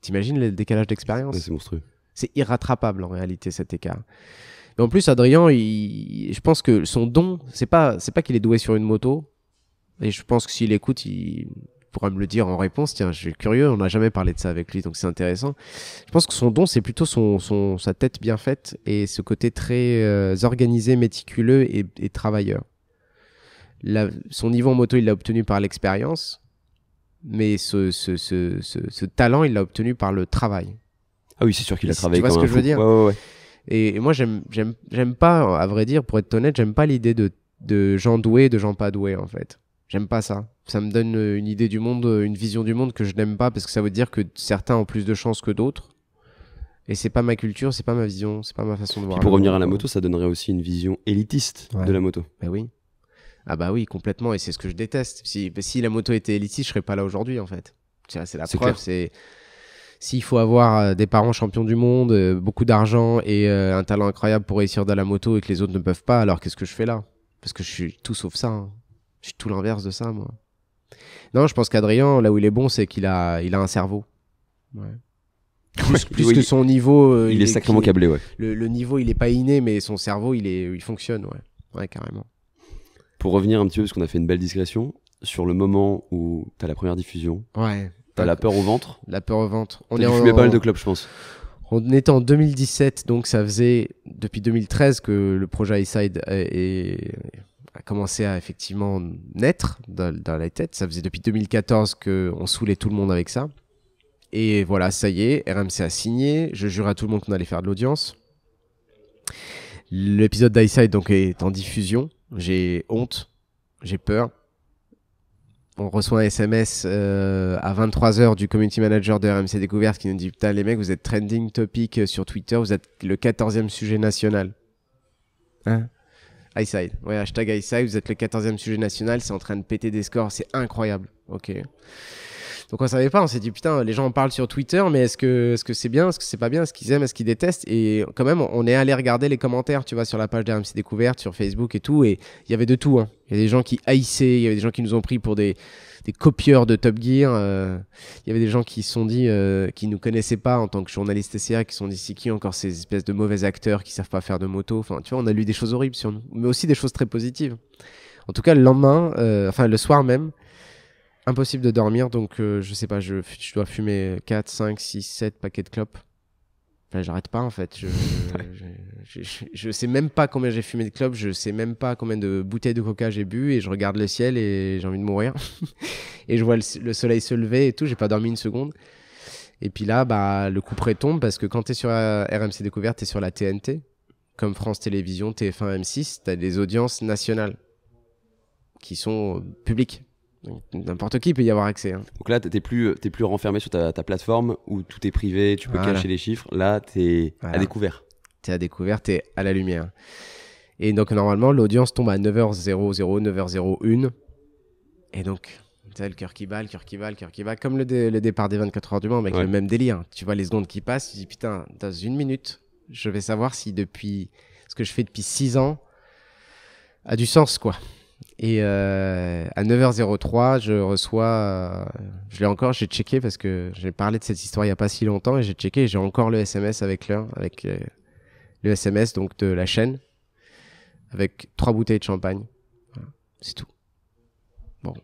t'imagines le décalage d'expérience C'est monstrueux. C'est irrattrapable en réalité cet écart. Mais en plus, Adrien, je pense que son don, c'est pas, c'est pas qu'il est doué sur une moto. Et je pense que s'il écoute, il, pourra me le dire en réponse. Tiens, je suis curieux, on n'a jamais parlé de ça avec lui, donc c'est intéressant. Je pense que son don, c'est plutôt son, sa tête bien faite et ce côté très euh, organisé, méticuleux et, travailleur. son niveau en moto, il l'a obtenu par l'expérience, mais ce, talent, il l'a obtenu par le travail. Ah oui, c'est sûr qu'il a travaillé. Tu vois ce que je veux dire Et, moi, j'aime pas, à vrai dire, pour être honnête, j'aime pas l'idée de, de gens doués et de gens pas doués, en fait. J'aime pas ça ça me donne euh, une idée du monde, euh, une vision du monde que je n'aime pas parce que ça veut dire que certains ont plus de chance que d'autres. Et c'est pas ma culture, c'est pas ma vision, c'est pas ma façon de voir. et pour revenir à la moto, ça donnerait aussi une vision élitiste de la moto. Bah oui. Ah bah oui, complètement. Et c'est ce que je déteste. Si, bah, si la moto était élitiste, je serais pas là aujourd'hui en fait. C'est la preuve. C'est s'il faut avoir euh, des parents champions du monde, beaucoup d'argent et un talent incroyable pour réussir dans la moto et que les autres ne peuvent pas, alors qu'est-ce que je fais là Parce que je suis tout sauf ça. Hein. Je suis tout l'inverse de ça, moi. Non, je pense qu'Adrien, là où il est bon, c'est qu'il a, il a un cerveau. Ouais. Plus, [laughs] que son niveau. Euh, il, est, sacrément câblé, ouais. Le, niveau, il est pas inné, mais son cerveau, il, est, il fonctionne, ouais. Ouais, carrément. Pour revenir un petit peu, parce qu'on a fait une belle discrétion, sur le moment où tu as la première diffusion. Ouais. T'as la peur au ventre. La peur au ventre. On est en... pas mal de clubs, je pense. On était en 2017, donc ça faisait depuis 2013 que le projet Highside est, a commencé à effectivement naître dans, la tête. Ça faisait depuis 2014 qu'on saoulait tout le monde avec ça. Et voilà, ça y est, RMC a signé. Je jure à tout le monde qu'on allait faire de l'audience. L'épisode d'Eyesight donc est en diffusion. J'ai honte, j'ai peur. On reçoit un SMS euh, à 23h du community manager de RMC Découverte qui nous dit Putain, les mecs, vous êtes trending topic euh, sur Twitter, vous êtes le 14e sujet national. Hein Highside, ouais, hashtag Highside, vous êtes le 14e sujet national, c'est en train de péter des scores, c'est incroyable. Ok. Donc on savait pas, on s'est dit putain, les gens en parlent sur Twitter, mais est-ce que ce que c'est bien, est-ce que c'est pas bien, est-ce qu'ils aiment, est-ce qu'ils détestent Et quand même, on est allé regarder les commentaires, tu vois, sur la page d'RMC Découverte, sur Facebook et tout, et il y avait de tout. Hein. Il y a des gens qui haïssaient, il y avait des gens qui nous ont pris pour des des copieurs de Top Gear. Euh, il y avait des gens qui se sont dit, euh, qui nous connaissaient pas en tant que journalistes SCA, qui se sont dit, c'est qui encore ces espèces de mauvais acteurs qui savent pas faire de moto. Enfin, tu vois, on a lu des choses horribles sur nous, mais aussi des choses très positives. En tout cas, le lendemain, euh, enfin le soir même, impossible de dormir, donc je sais pas, je, je, dois fumer 4, 5, 6, 7 paquets de clopes. Je j'arrête pas en fait. [laughs] Je, je, je, je, sais même pas combien j'ai fumé de clopes, je sais même pas combien de bouteilles de coca j'ai bu et je regarde le ciel et j'ai envie de mourir. [laughs] et je vois le, soleil se lever et tout, j'ai pas dormi une seconde. Et puis là, bah, le coup près tombe parce que quand t'es sur euh, RMC Découverte, t'es sur la TNT, comme France Télévisions, TF1, M6, t'as des audiences nationales qui sont euh, publiques. N'importe qui peut y avoir accès. Hein. Donc là, tu plus, euh, plus renfermé sur ta, plateforme où tout est privé, tu peux cacher les chiffres. Là, tu es à découvert. Tu es à découvert, tu es à la lumière. Et donc, normalement, l'audience tombe à 9h00, 9h01. Et donc, tu le cœur qui bat, le cœur qui bat, le cœur qui bat. Comme le, départ des 24 heures du monde avec le même délire. Hein. Tu vois les secondes qui passent, tu dis putain, dans une minute, je vais savoir si depuis ce que je fais depuis 6 ans a du sens, quoi. Et euh, à 9h03, je reçois, euh, je l'ai encore, j'ai checké parce que j'ai parlé de cette histoire il n'y a pas si longtemps et j'ai checké et j'ai encore le SMS avec l'heure, avec euh, le SMS donc de la chaîne, avec trois bouteilles de champagne. c'est tout. Bon,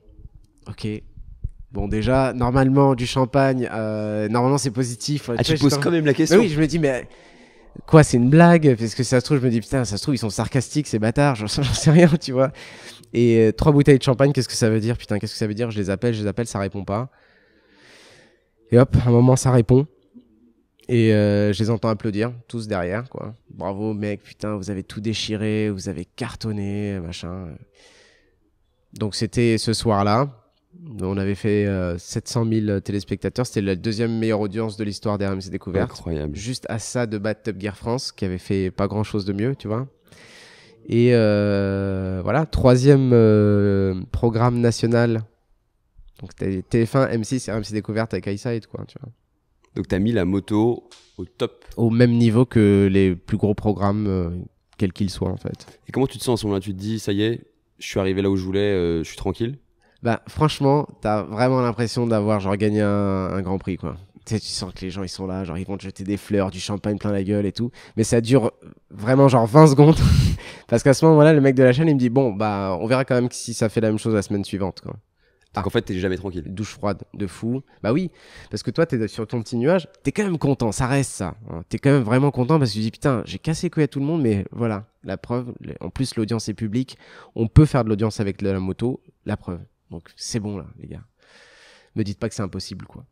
ok. Bon, déjà, normalement, du champagne, normalement c'est positif. Ah, tu, poses quand même la question. oui, je me dis, mais quoi, c'est une blague Parce que ça se trouve, je me dis, putain, ça se trouve, ils sont sarcastiques, ces bâtards, j'en sais rien, tu vois. Et euh, trois bouteilles de champagne, qu'est-ce que ça veut dire Putain, qu'est-ce que ça veut dire Je les appelle, je les appelle, ça répond pas. Et hop, un moment, ça répond. Et euh, je les entends applaudir, tous derrière, quoi. Bravo, mec, putain, vous avez tout déchiré, vous avez cartonné, machin. Donc, c'était ce soir-là. On avait fait 700 euh, 000 téléspectateurs. C'était la deuxième meilleure audience de l'histoire des RMC Découverte. Incroyable. Juste à ça de battre Top Gear France, qui avait fait pas grand chose de mieux, tu vois. Et euh, voilà, troisième euh, programme national. Donc TF1, M6 et M6 Découverte avec iSight, quoi, tu vois. Donc t'as mis la moto au top. Au même niveau que les plus gros programmes, euh, quels qu'ils soient, en fait. Et comment tu te sens en ce moment-là Tu te dis, ça y est, je suis arrivé là où je voulais, je suis tranquille Bah, franchement, t'as vraiment l'impression d'avoir gagné un, un Grand Prix, quoi tu sens que les gens ils sont là, genre ils vont te jeter des fleurs, du champagne plein la gueule et tout. Mais ça dure vraiment genre 20 secondes. [laughs] parce qu'à ce moment-là, le mec de la chaîne il me dit Bon, bah on verra quand même si ça fait la même chose la semaine suivante. Quoi. en ah. fait, t'es jamais tranquille. Douche froide, de fou. Bah oui, parce que toi, t'es sur ton petit nuage, t'es quand même content, ça reste ça. Hein. T'es quand même vraiment content parce que tu dis Putain, j'ai cassé couilles à tout le monde, mais voilà, la preuve. En plus, l'audience est publique, on peut faire de l'audience avec la moto, la preuve. Donc c'est bon là, les gars. Me dites pas que c'est impossible quoi.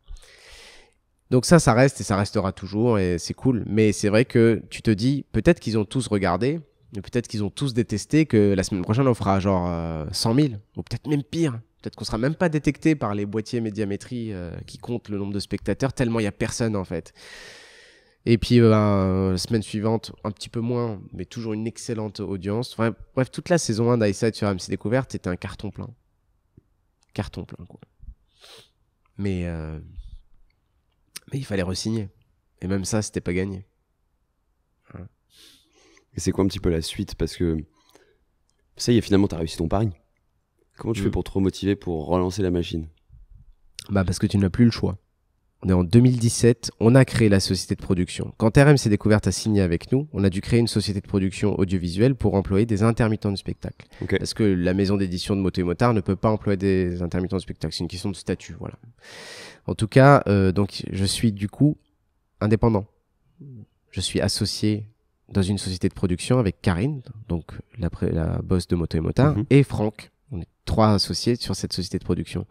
Donc ça, ça reste et ça restera toujours et c'est cool. Mais c'est vrai que tu te dis, peut-être qu'ils ont tous regardé, peut-être qu'ils ont tous détesté que la semaine prochaine, on fera genre 100 euh, 000, ou peut-être même pire. Peut-être qu'on sera même pas détecté par les boîtiers médiamétrie euh, qui comptent le nombre de spectateurs, tellement il y a personne en fait. Et puis la euh, ben, semaine suivante, un petit peu moins, mais toujours une excellente audience. bref, toute la saison 1 d'Ice sur AMC Découverte était un carton plein. Carton plein, quoi. Mais... Mais il fallait resigner. Et même ça, c'était pas gagné. Et c'est quoi un petit peu la suite Parce que ça y est, finalement, as réussi ton pari. Comment tu fais mm. pour te remotiver pour relancer la machine Bah parce que tu n'as plus le choix. On est en 2017, on a créé la société de production. Quand s'est Découverte à signer avec nous, on a dû créer une société de production audiovisuelle pour employer des intermittents de spectacle. Parce que la maison d'édition de Moto et Motard ne peut pas employer des intermittents de spectacle. C'est une question de statut, voilà. En tout cas, euh, donc je suis du coup indépendant. Je suis associé dans une société de production avec Karine, donc la, la boss de Moto et Motard, mhm. et Franck. On est trois associés sur cette société de production.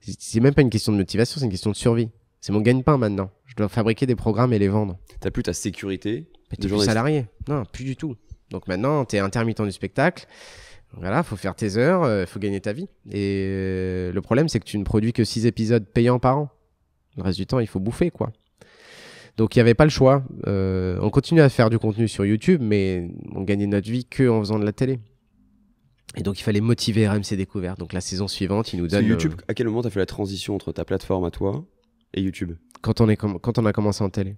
C'est même pas une question de motivation, c'est une question de survie. C'est mon gagne-pain maintenant. Je dois fabriquer des programmes et les vendre. T'as plus ta sécurité. Mais t'es salarié. Non, plus du tout. Donc maintenant, t'es intermittent du spectacle. Voilà, faut faire tes heures, il euh, faut gagner ta vie. Et euh, le problème, c'est que tu ne produis que 6 épisodes payants par an. Le reste du temps, il faut bouffer, quoi. Donc il n'y avait pas le choix. Euh, on continue à faire du contenu sur YouTube, mais on gagnait notre vie que en faisant de la télé. Et donc il fallait motiver RMC Découverte. Donc la saison suivante, il nous donne. YouTube, à quel moment tu as fait la transition entre ta plateforme à toi et YouTube quand on, quand on a commencé en télé.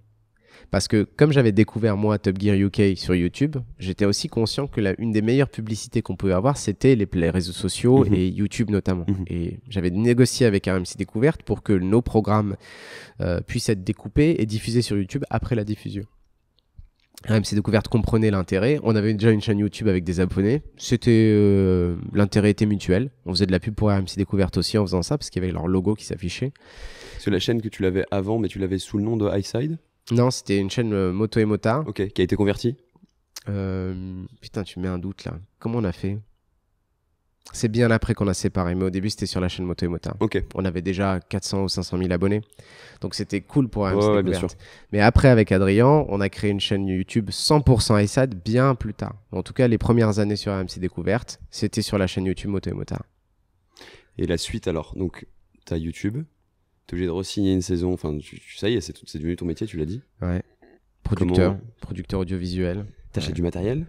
Parce que comme j'avais découvert moi Top Gear UK sur YouTube, j'étais aussi conscient que l'une une des meilleures publicités qu'on pouvait avoir, c'était les, réseaux sociaux mhm. et YouTube notamment. Mhm. Et j'avais négocié avec RMC Découverte pour que nos programmes euh, puissent être découpés et diffusés sur YouTube après la diffusion. RMC Découverte comprenait l'intérêt. On avait déjà une chaîne YouTube avec des abonnés. C'était euh, l'intérêt était mutuel. On faisait de la pub pour RMC Découverte aussi en faisant ça parce qu'il y avait leur logo qui s'affichait. C'est la chaîne que tu l'avais avant, mais tu l'avais sous le nom de Highside. Non, c'était une chaîne euh, moto et Ok, qui a été convertie euh, Putain, tu mets un doute là. Comment on a fait C'est bien après qu'on a séparé, mais au début c'était sur la chaîne moto et Ok. On avait déjà 400 ou 500 000 abonnés, donc c'était cool pour AMC Mais après, avec Adrien, on a créé une chaîne YouTube 100% ESAD bien plus tard. En tout cas, les premières années sur AMC Découverte, c'était sur la chaîne YouTube Moto et Et la suite alors Donc, t'as YouTube, t'es obligé de re-signer une saison. Enfin, tu, ça y est, c'est, devenu ton métier, tu l'as dit. Ouais. Producteur, producteur audiovisuel. T'achètes du matériel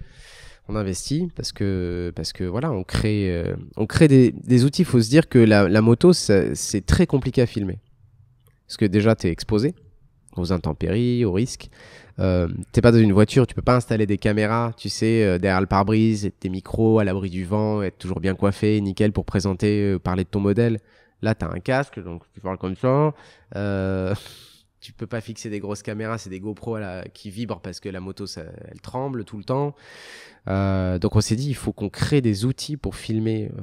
on investit parce que parce que voilà on crée euh, on crée des, des outils faut se dire que la, moto c'est très compliqué à filmer parce que déjà tu es exposé aux intempéries aux risques euh, t'es pas dans une voiture tu peux pas installer des caméras tu sais euh, derrière le pare-brise des micros à l'abri du vent être toujours bien coiffé nickel pour présenter euh, parler de ton modèle Là, tu as un casque, donc tu parles comme ça. Euh, [laughs] tu peux pas fixer des grosses caméras, c'est des GoPro qui vibrent parce que la moto, elle tremble tout le temps. Euh, donc on s'est dit, il faut qu'on crée des outils pour filmer euh,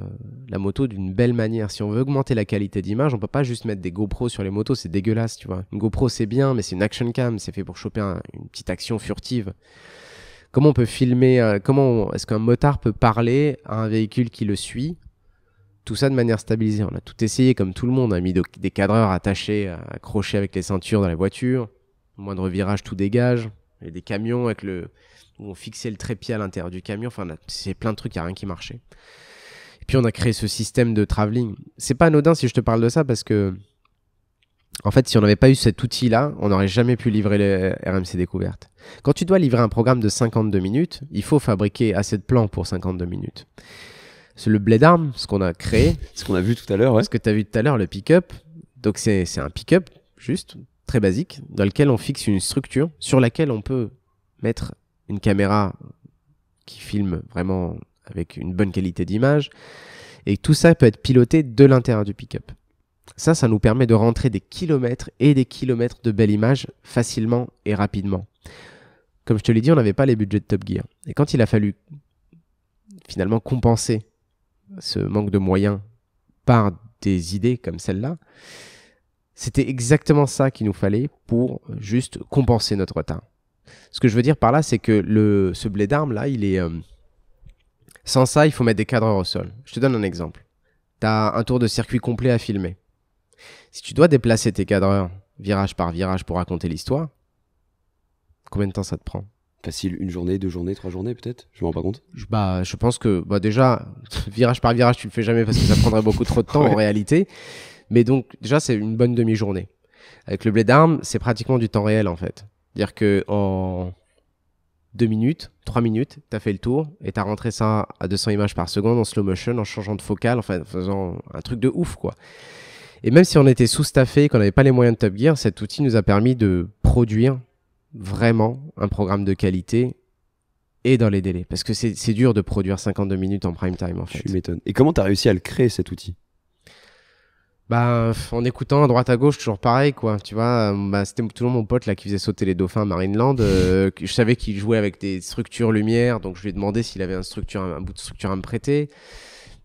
la moto d'une belle manière. Si on veut augmenter la qualité d'image, on peut pas juste mettre des GoPro sur les motos, c'est dégueulasse, tu vois. Une GoPro, c'est bien, mais c'est une action cam, c'est fait pour choper une petite action furtive. Comment on peut filmer Comment est-ce qu'un motard peut parler à un véhicule qui le suit tout ça de manière stabilisée. On a tout essayé comme tout le monde. a mis des cadreurs attachés, euh, accrochés avec les ceintures dans la voiture. moindre virage, tout dégage. Et des camions avec le, où on fixait le trépied à l'intérieur du camion. Enfin, c'est plein de trucs, il n'y a rien qui marchait. Et puis on a créé ce système de travelling. C'est pas anodin si je te parle de ça parce que, en fait, si on n'avait pas eu cet outil-là, on n'aurait jamais pu livrer les RMC découvertes. Quand tu dois livrer un programme de 52 minutes, il faut fabriquer assez de plans pour 52 minutes c'est le blade arm, ce qu'on a créé. [laughs] ce qu'on a vu tout à l'heure, ouais. Ce que tu as vu tout à l'heure, le pick-up. Donc c'est un pick-up, juste, très basique, dans lequel on fixe une structure sur laquelle on peut mettre une caméra qui filme vraiment avec une bonne qualité d'image. Et tout ça peut être piloté de l'intérieur du pick-up. Ça, ça nous permet de rentrer des kilomètres et des kilomètres de belles images facilement et rapidement. Comme je te l'ai dit, on n'avait pas les budgets de Top Gear. Et quand il a fallu finalement compenser ce manque de moyens par des idées comme celle-là, c'était exactement ça qu'il nous fallait pour juste compenser notre retard. Ce que je veux dire par là, c'est que le, ce blé d'armes là, il est. Euh, sans ça, il faut mettre des cadreurs au sol. Je te donne un exemple. Tu as un tour de circuit complet à filmer. Si tu dois déplacer tes cadreurs virage par virage pour raconter l'histoire, combien de temps ça te prend facile une journée, deux journées, trois journées peut-être Je m'en rends pas compte. Bah, je pense que bah déjà [laughs] virage par virage, tu le fais jamais parce que ça prendrait beaucoup trop de temps en réalité. Mais donc déjà c'est une bonne demi-journée. Avec le blé d'armes, c'est pratiquement du temps réel en fait. C'est-à-dire que en deux minutes, trois minutes, tu as fait le tour et tu as rentré ça à 200 images par seconde en slow motion, en changeant de focale, en faisant un truc de ouf quoi. Et même si on était sous-staffé qu'on n'avait pas les moyens de Top Gear, cet outil nous a permis de produire vraiment un programme de qualité et dans les délais. Parce que c'est dur de produire 52 minutes en prime time, en fait. Je m'étonne. Et comment tu as réussi à le créer, cet outil bah, en écoutant à droite à gauche, toujours pareil, quoi. Tu vois, euh, bah, c'était toujours mon pote là qui faisait sauter les dauphins à Marineland. Euh, je savais qu'il jouait avec des structures lumière, donc je lui ai demandé s'il avait un, structure, un bout de structure à me prêter.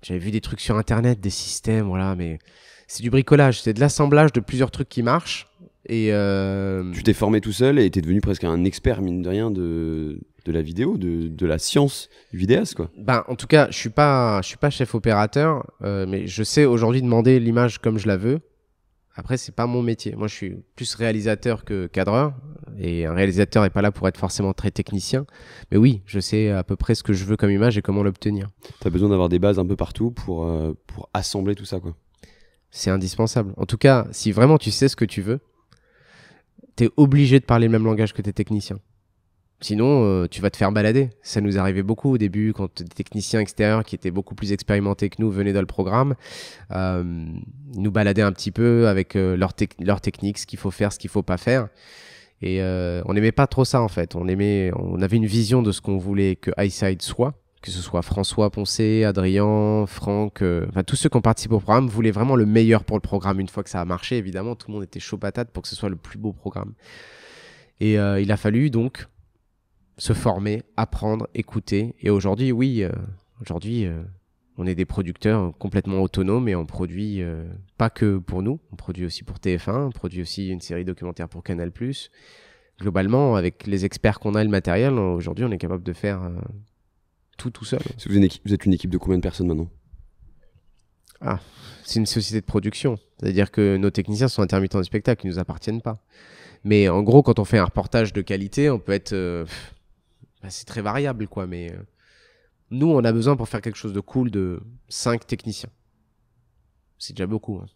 J'avais vu des trucs sur internet, des systèmes, voilà, mais c'est du bricolage, c'est de l'assemblage de plusieurs trucs qui marchent et euh, Tu t'es formé tout seul et t'es devenu presque un expert, mine de rien, de, de la vidéo, de, de la science vidéaste, quoi. Ben, en tout cas, je suis pas, je suis pas chef opérateur, euh, mais je sais aujourd'hui demander l'image comme je la veux. Après, c'est pas mon métier. Moi, je suis plus réalisateur que cadreur, et un réalisateur n'est pas là pour être forcément très technicien. Mais oui, je sais à peu près ce que je veux comme image et comment l'obtenir. T'as besoin d'avoir des bases un peu partout pour, euh, pour assembler tout ça, quoi. C'est indispensable. En tout cas, si vraiment tu sais ce que tu veux, t'es obligé de parler le même langage que tes techniciens. Sinon, euh, tu vas te faire balader. Ça nous arrivait beaucoup au début quand des techniciens extérieurs qui étaient beaucoup plus expérimentés que nous venaient dans le programme, euh, nous baladaient un petit peu avec euh, leurs leur, ce qu'il faut faire, ce qu'il faut pas faire. Et on n'aimait pas trop ça en fait. On aimait, on avait une vision de ce qu'on voulait que Highside soit, que ce soit François Poncé, Adrien, Franck, euh, enfin tous ceux qui ont participé au programme voulaient vraiment le meilleur pour le programme. Une fois que ça a marché, évidemment, tout le monde était chaud patate pour que ce soit le plus beau programme. Et euh, il a fallu donc se former, apprendre, écouter. Et aujourd'hui, oui, euh, aujourd'hui, on est des producteurs complètement autonomes et on produit pas que pour nous, on produit aussi pour TF1, on produit aussi une série documentaire pour Canal+. Globalement, avec les experts qu'on a et le matériel, aujourd'hui, on est capable de faire tout tout seul. Vous êtes une équipe, vous êtes une équipe de combien de personnes maintenant ah, c'est une société de production. C'est-à-dire que nos techniciens sont intermittents du spectacle, ils ne nous appartiennent pas. Mais en gros, quand on fait un reportage de qualité, on peut être. Euh, bah, c'est très variable, quoi. Mais euh, nous, on a besoin pour faire quelque chose de cool de 5 techniciens. C'est déjà beaucoup. Hein.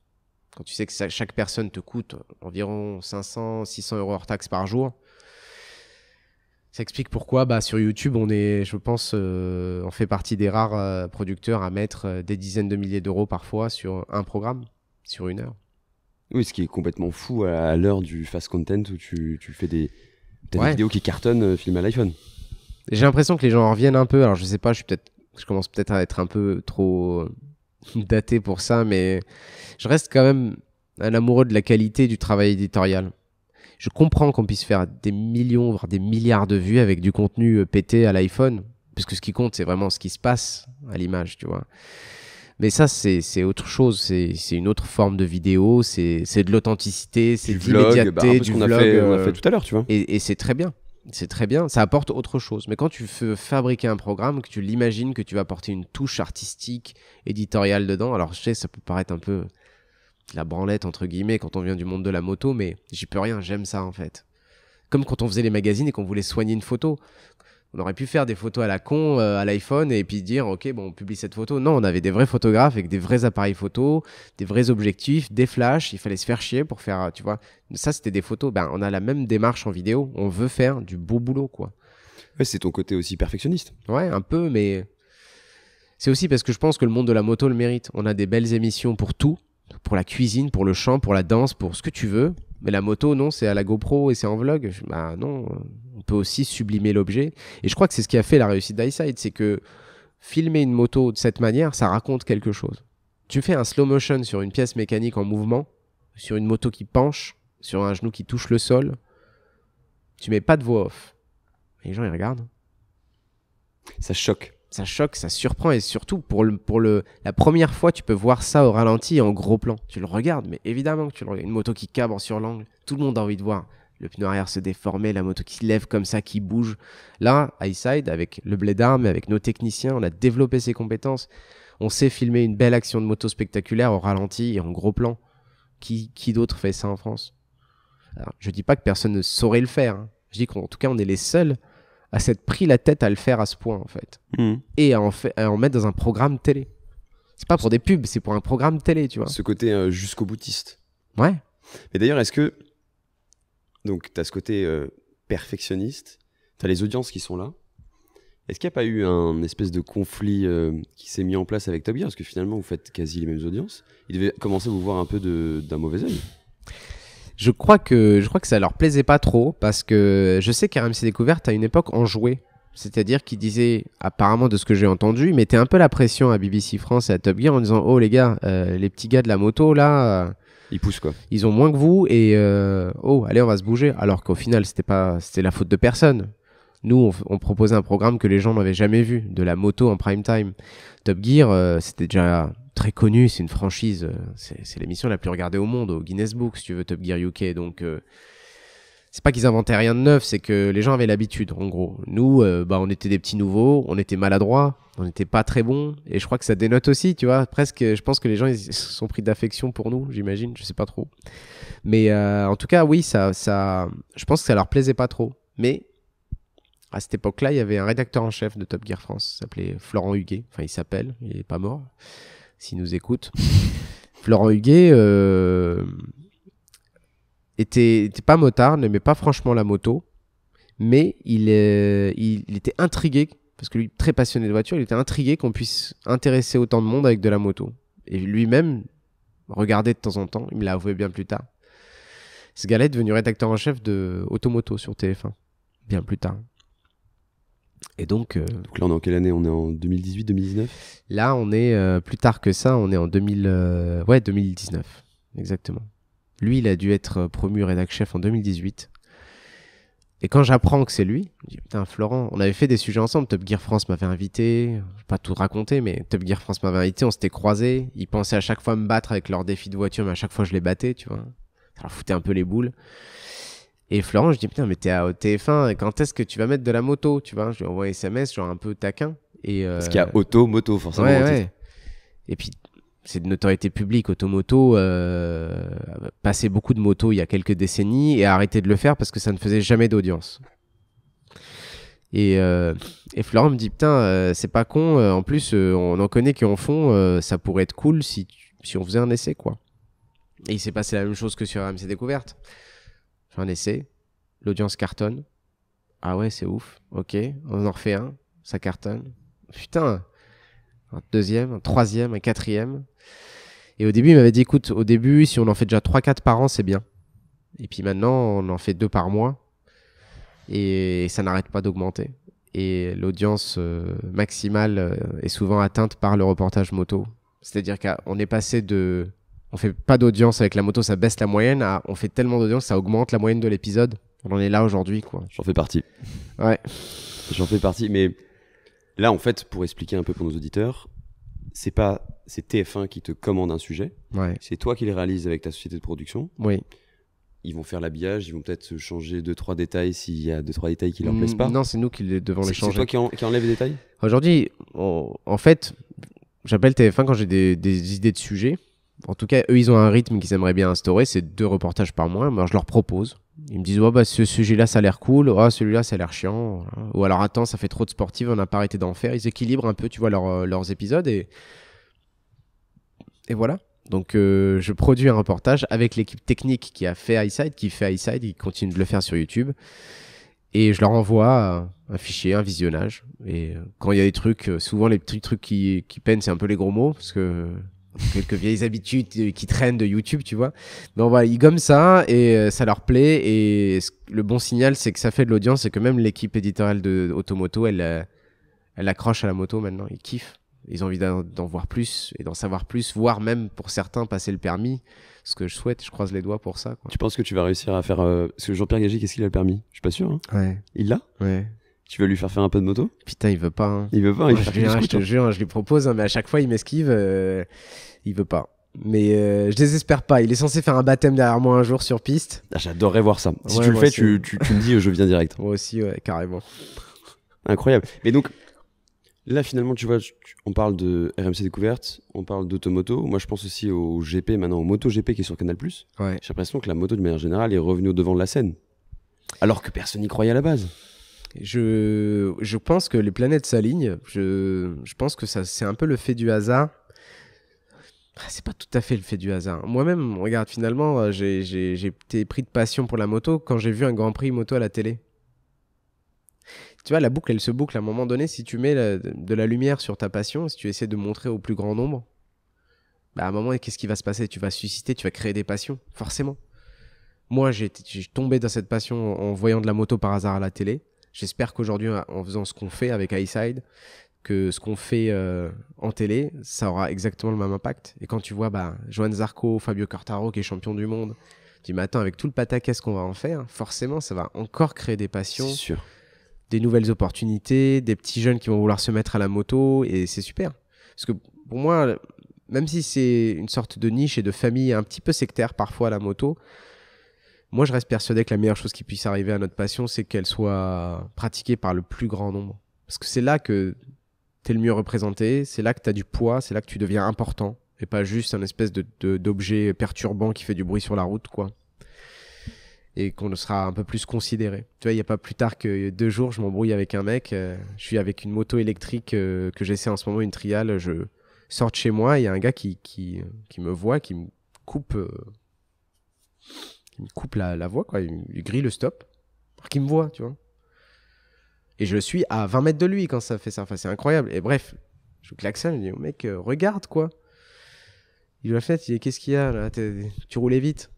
Quand tu sais que chaque personne te coûte environ 500, 600 euros hors taxes par jour, ça explique pourquoi bah, sur YouTube, on est, je pense, euh, on fait partie des rares euh, producteurs à mettre euh, des dizaines de milliers d'euros parfois sur un programme, sur une heure. Oui, ce qui est complètement fou à, l'heure du fast content où tu, tu fais des, vidéos qui cartonnent film à l'iPhone. J'ai l'impression que les gens en reviennent un peu. Alors je sais pas, je suis peut-être, je commence peut-être à être un peu trop daté pour ça, mais je reste quand même un amoureux de la qualité du travail éditorial je comprends qu'on puisse faire des millions, voire des milliards de vues avec du contenu euh, pété à l'iPhone, parce que ce qui compte, c'est vraiment ce qui se passe à l'image, tu vois. Mais ça, c'est autre chose. C'est une autre forme de vidéo. C'est de l'authenticité, c'est de bah, l'immédiateté, du vlog. Euh, tout à l'heure, tu vois. Et, c'est très bien. C'est très bien. Ça apporte autre chose. Mais quand tu veux fabriquer un programme, que tu l'imagines, que tu vas apporter une touche artistique, éditoriale dedans, alors je sais, ça peut paraître un peu la branlette entre guillemets quand on vient du monde de la moto, mais j'y peux rien, j'aime ça en fait. Comme quand on faisait les magazines et qu'on voulait soigner une photo. On aurait pu faire des photos à la con, euh, à l'iPhone, et puis dire, ok, bon, on publie cette photo. Non, on avait des vrais photographes avec des vrais appareils photo, des vrais objectifs, des flashs. Il fallait se faire chier pour faire, euh, tu vois. Ça, c'était des photos. Ben, on a la même démarche en vidéo. On veut faire du beau boulot, quoi. c'est ton côté aussi perfectionniste. Ouais, un peu, mais c'est aussi parce que je pense que le monde de la moto le mérite. On a des belles émissions pour tout, pour la cuisine, pour le chant, pour la danse, pour ce que tu veux. Mais la moto, non, c'est à la GoPro et c'est en vlog. Bah non, on peut aussi sublimer l'objet. Et je crois que c'est ce qui a fait la réussite d'iSide, c'est que filmer une moto de cette manière, ça raconte quelque chose. Tu fais un slow motion sur une pièce mécanique en mouvement, sur une moto qui penche, sur un genou qui touche le sol. Tu mets pas de voix off. les gens, ils regardent. Ça choque ça choque, ça surprend et surtout pour le, pour le la première fois tu peux voir ça au ralenti et en gros plan. Tu le regardes, mais évidemment que tu le regardes. Une moto qui cabre sur l'angle, tout le monde a envie de voir le pneu arrière se déformer, la moto qui se lève comme ça, qui bouge. Là, Highside, avec le blé d'armes avec nos techniciens, on a développé ses compétences. On sait filmer une belle action de moto spectaculaire au ralenti et en gros plan. Qui, qui d'autre fait ça en France Alors, Je dis pas que personne ne saurait le faire. Hein. Je dis qu'en tout cas, on est les seuls à s'être pris la tête à le faire à ce point, en fait. Hmm. Et à en, fait, en, mettre dans un programme télé. C'est pas pour des pubs, c'est pour un programme télé, tu vois. Ce côté euh, jusqu'au boutiste. Ouais. Mais d'ailleurs, est-ce que. Donc, t'as ce côté euh, perfectionniste, t'as les audiences qui sont là. Est-ce qu'il n'y a pas eu un espèce de conflit euh, qui s'est mis en place avec Tobias Parce que finalement, vous faites quasi les mêmes audiences. Il devait commencer à vous voir un peu d'un mauvais oeil. Je crois que je crois que ça leur plaisait pas trop parce que je sais qu'RMC Découverte à une époque en jouait. C'est-à-dire qu'ils disaient, apparemment de ce que j'ai entendu, ils mettaient un peu la pression à BBC France et à Top Gear en disant Oh les gars, euh, les petits gars de la moto là. Euh, ils poussent quoi Ils ont moins que vous et euh, oh allez on va se bouger. Alors qu'au final c'était pas c'était la faute de personne. Nous on, on, proposait un programme que les gens n'avaient jamais vu, de la moto en prime time. Top Gear c'était déjà très connu, c'est une franchise, euh, c'est l'émission la plus regardée au monde, au Guinness Book, si tu veux, Top Gear UK. Donc, euh, c'est pas qu'ils inventaient rien de neuf, c'est que les gens avaient l'habitude, en gros. Nous, euh, bah, on était des petits nouveaux, on était maladroits, on n'était pas très bons, et je crois que ça dénote aussi, tu vois. Presque, je pense que les gens ils se sont pris d'affection pour nous, j'imagine, je sais pas trop. Mais en tout cas, oui, ça, ça, je pense que ça leur plaisait pas trop. Mais à cette époque-là, il y avait un rédacteur en chef de Top Gear France, s'appelait Florent Huguet, enfin il s'appelle, il est pas mort s'il nous écoute, [laughs] Florent Huguet n'était euh, était, pas motard, n'aimait pas franchement la moto, mais euh, il, était intrigué, parce que lui, très passionné de voiture, il était intrigué qu'on puisse intéresser autant de monde avec de la moto. Et lui-même regardait de temps en temps, il me l'a avoué bien plus tard. Ce gars est devenu rédacteur en chef de Automoto sur TF1, bien plus tard. Et donc, euh, donc là, on est en quelle année On est en 2018-2019 Là, on est euh, plus tard que ça, on est en 2000, euh, ouais, 2019, exactement. Lui, il a dû être euh, promu rédac-chef en 2018. Et quand j'apprends que c'est lui, je dis putain, Florent, on avait fait des sujets ensemble. Top Gear France m'avait invité, je vais pas tout raconter, mais Top Gear France m'avait invité, on s'était croisés. Ils pensaient à chaque fois me battre avec leur défi de voiture, mais à chaque fois je les battais, tu vois. Ça leur foutait un peu les boules. Et Florent, je dis putain, mais t'es à TF1, quand est-ce que tu vas mettre de la moto Tu vois, je lui envoie un SMS, genre un peu taquin. Et, euh, Parce qu'il y a auto, moto, forcément. Et puis, c'est de notoriété publique. Automoto, euh, passer beaucoup de motos il y a quelques décennies et arrêté de le faire parce que ça ne faisait jamais d'audience. Et, euh, Florent me dit Putain, euh, c'est pas con, euh, en plus, on en connaît qui en font, ça pourrait être cool si, si on faisait un essai, quoi. Et il s'est passé la même chose que sur RMC Découverte un essai, l'audience cartonne. Ah ouais, c'est ouf, ok, on en refait un, ça cartonne. Putain, un deuxième, un troisième, un quatrième. Et au début, il m'avait dit, écoute, au début, si on en fait déjà 3-4 par an, c'est bien. Et puis maintenant, on en fait deux par mois. Et ça n'arrête pas d'augmenter. Et l'audience euh, maximale euh, est souvent atteinte par le reportage moto. C'est-à-dire qu'on est passé de on fait pas d'audience avec la moto, ça baisse la moyenne. Ah, on fait tellement d'audience, ça augmente la moyenne de l'épisode. On en est là aujourd'hui, quoi. J'en fais partie. Ouais. J'en fais partie, mais là, en fait, pour expliquer un peu pour nos auditeurs, c'est pas c'est TF1 qui te commande un sujet. Ouais. C'est toi qui le réalises avec ta société de production. Oui. Ils vont faire l'habillage, ils vont peut-être changer deux trois détails s'il y a deux trois détails qui leur plaisent pas. Non, c'est nous qui devons les changer. C'est toi qui, enlèves les détails. Aujourd'hui, en fait, j'appelle TF1 quand j'ai des, des idées de sujets en tout cas, eux, ils ont un rythme qu'ils aimeraient bien instaurer, c'est deux reportages par mois. Moi, je leur propose. Ils me disent, oh, bah, ce sujet-là, ça a l'air cool, oh, celui-là, ça a l'air chiant. Ou alors, attends, ça fait trop de sportifs on n'a pas arrêté d'en faire. Ils équilibrent un peu, tu vois, euh, leurs épisodes. Et, et voilà. Donc, euh, je produis un reportage avec l'équipe technique qui a fait iSide, qui fait iSide, qui continue de le faire sur YouTube. Et je leur envoie un fichier, un visionnage. Et euh, quand il y a des trucs, souvent les petits trucs qui, qui peinent, c'est un peu les gros mots, parce que quelques vieilles habitudes euh, qui traînent de YouTube, tu vois. Donc voilà, ils gomment ça et euh, ça leur plaît. Et le bon signal, c'est que ça fait de l'audience et que même l'équipe éditoriale de Automoto, elle, euh, elle accroche à la moto maintenant. Ils kiffent. Ils ont envie d'en voir plus et d'en savoir plus, voire même pour certains passer le permis. Ce que je souhaite, je croise les doigts pour ça. Tu penses que tu vas réussir à faire. ce Parce que Jean-Pierre Gagic, quest ce qu'il a le permis Je suis pas sûr. Hein. Ouais. Il l'a tu veux lui faire faire un peu de moto Putain, il veut pas. Hein. Il veut pas. Il je, lui, te jure, je lui propose, hein, mais à chaque fois, il m'esquive. Euh, il veut pas. Mais euh, je désespère pas. Il est censé faire un baptême derrière moi un jour sur piste. Ah, j'adorerais voir ça. Si tu le fais, tu, me dis, je viens direct. [laughs] moi aussi, ouais, carrément. Incroyable. Mais donc, là, finalement, tu vois, on parle de RMC Découverte, on parle d'automoto. Moi, je pense aussi au GP, maintenant, au Moto GP qui est sur Canal. Plus J'ai l'impression que la moto, de manière générale, est revenue au devant de la scène. Alors que personne n'y croyait à la base. Je, je pense que les planètes s'alignent. Je, pense que ça, c'est un peu le fait du hasard. Ah, c'est pas tout à fait le fait du hasard. Moi-même, regarde, finalement, euh, j'ai, été pris de passion pour la moto quand j'ai vu un Grand Prix moto à la télé. Tu vois, la boucle, elle se boucle à un moment donné. Si tu mets de la lumière sur ta passion, si tu essaies de montrer au plus grand nombre, bah à un moment, qu'est-ce qui va se passer Tu vas susciter, tu vas créer des passions, forcément. Moi, j'ai tombé dans cette passion en voyant de la moto par hasard à la télé. J'espère qu'aujourd'hui, en faisant ce qu'on fait avec iSide, que ce qu'on fait euh, en télé, ça aura exactement le même impact. Et quand tu vois bah, Joan Zarco, Fabio Cortaro qui est champion du monde, du matin avec tout le pataquès qu'on va en faire, forcément, ça va encore créer des passions, des nouvelles opportunités, des petits jeunes qui vont vouloir se mettre à la moto, et c'est super. Parce que pour moi, même si c'est une sorte de niche et de famille un petit peu sectaire parfois à la moto, moi, je reste persuadé que la meilleure chose qui puisse arriver à notre passion, c'est qu'elle soit pratiquée par le plus grand nombre. Parce que c'est là que t'es le mieux représenté, c'est là que t'as du poids, c'est là que tu deviens important et pas juste un espèce de d'objet perturbant qui fait du bruit sur la route, quoi. Et qu'on sera un peu plus considéré. Tu vois, il n'y a pas plus tard que deux jours, je m'embrouille avec un mec. Euh, je suis avec une moto électrique euh, que j'essaie en ce moment, une trial. Je sors de chez moi, il y a un gars qui, me voit, qui me coupe. Euh, il me coupe la, voix quoi. Il, grille le stop. Pour qu'il me voit, tu vois. Et je suis à 20 mètres de lui quand ça fait ça. Enfin, c'est incroyable. Et bref, je ça, je dis, mec, euh, regarde, quoi. Il me fait qu'est-ce qu'il y a là Tu roulais vite.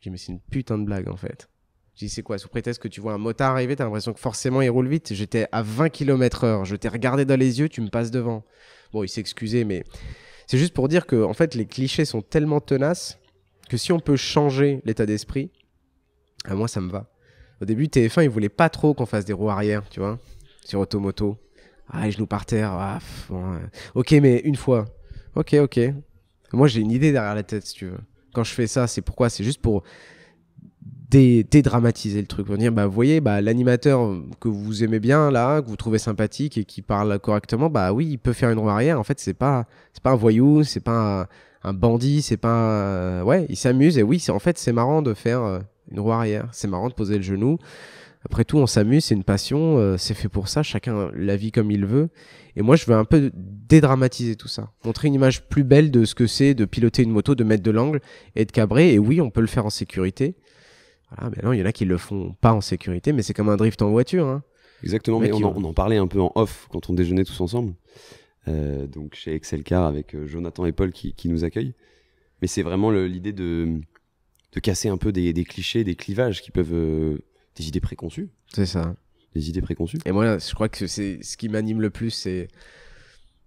J'ai dis « mais c'est une putain de blague, en fait. Je dis, c'est quoi Sous prétexte que tu vois un motard arriver, t'as l'impression que forcément il roule vite. J'étais à 20 km heure, je t'ai regardé dans les yeux, tu me passes devant. Bon, il s'est excusé, mais c'est juste pour dire que, en fait, les clichés sont tellement tenaces que si on peut changer l'état d'esprit, à ah, moi ça me va. Au début, TF1, ils voulaient pas trop qu'on fasse des roues arrière, tu vois, sur automoto. Ah, les genoux par terre. Ah, euh. Ok, mais une fois. Ok, ok. Moi, j'ai une idée derrière la tête, si tu veux. Quand je fais ça, c'est pourquoi C'est juste pour dédramatiser le truc. Pour dire, bah, vous voyez, bah, l'animateur que vous aimez bien, là, que vous trouvez sympathique et qui parle correctement, bah oui, il peut faire une roue arrière. En fait, c'est pas, pas un voyou, c'est pas un un bandit, c'est pas. Ouais, il s'amuse. Et oui, c'est en fait, c'est marrant de faire euh, une roue arrière. C'est marrant de poser le genou. Après tout, on s'amuse, c'est une passion, euh, c'est fait pour ça, chacun la vit comme il veut. Et moi, je veux un peu dédramatiser tout ça, montrer une image plus belle de ce que c'est de piloter une moto, de mettre de l'angle et de cabrer. Et oui, on peut le faire en sécurité. Voilà, mais non, il y en a qui le font pas en sécurité, mais c'est comme un drift en voiture. Hein. Exactement, mais on en parlait un peu en off quand on déjeunait tous ensemble. Euh, donc chez Excelcar avec euh, Jonathan et Paul qui, nous accueillent. Mais c'est vraiment l'idée de, de casser un peu des, clichés, des clivages qui peuvent. Euh, des idées préconçues. C'est ça. Des idées préconçues. Et moi, je crois que c'est ce qui m'anime le plus, c'est.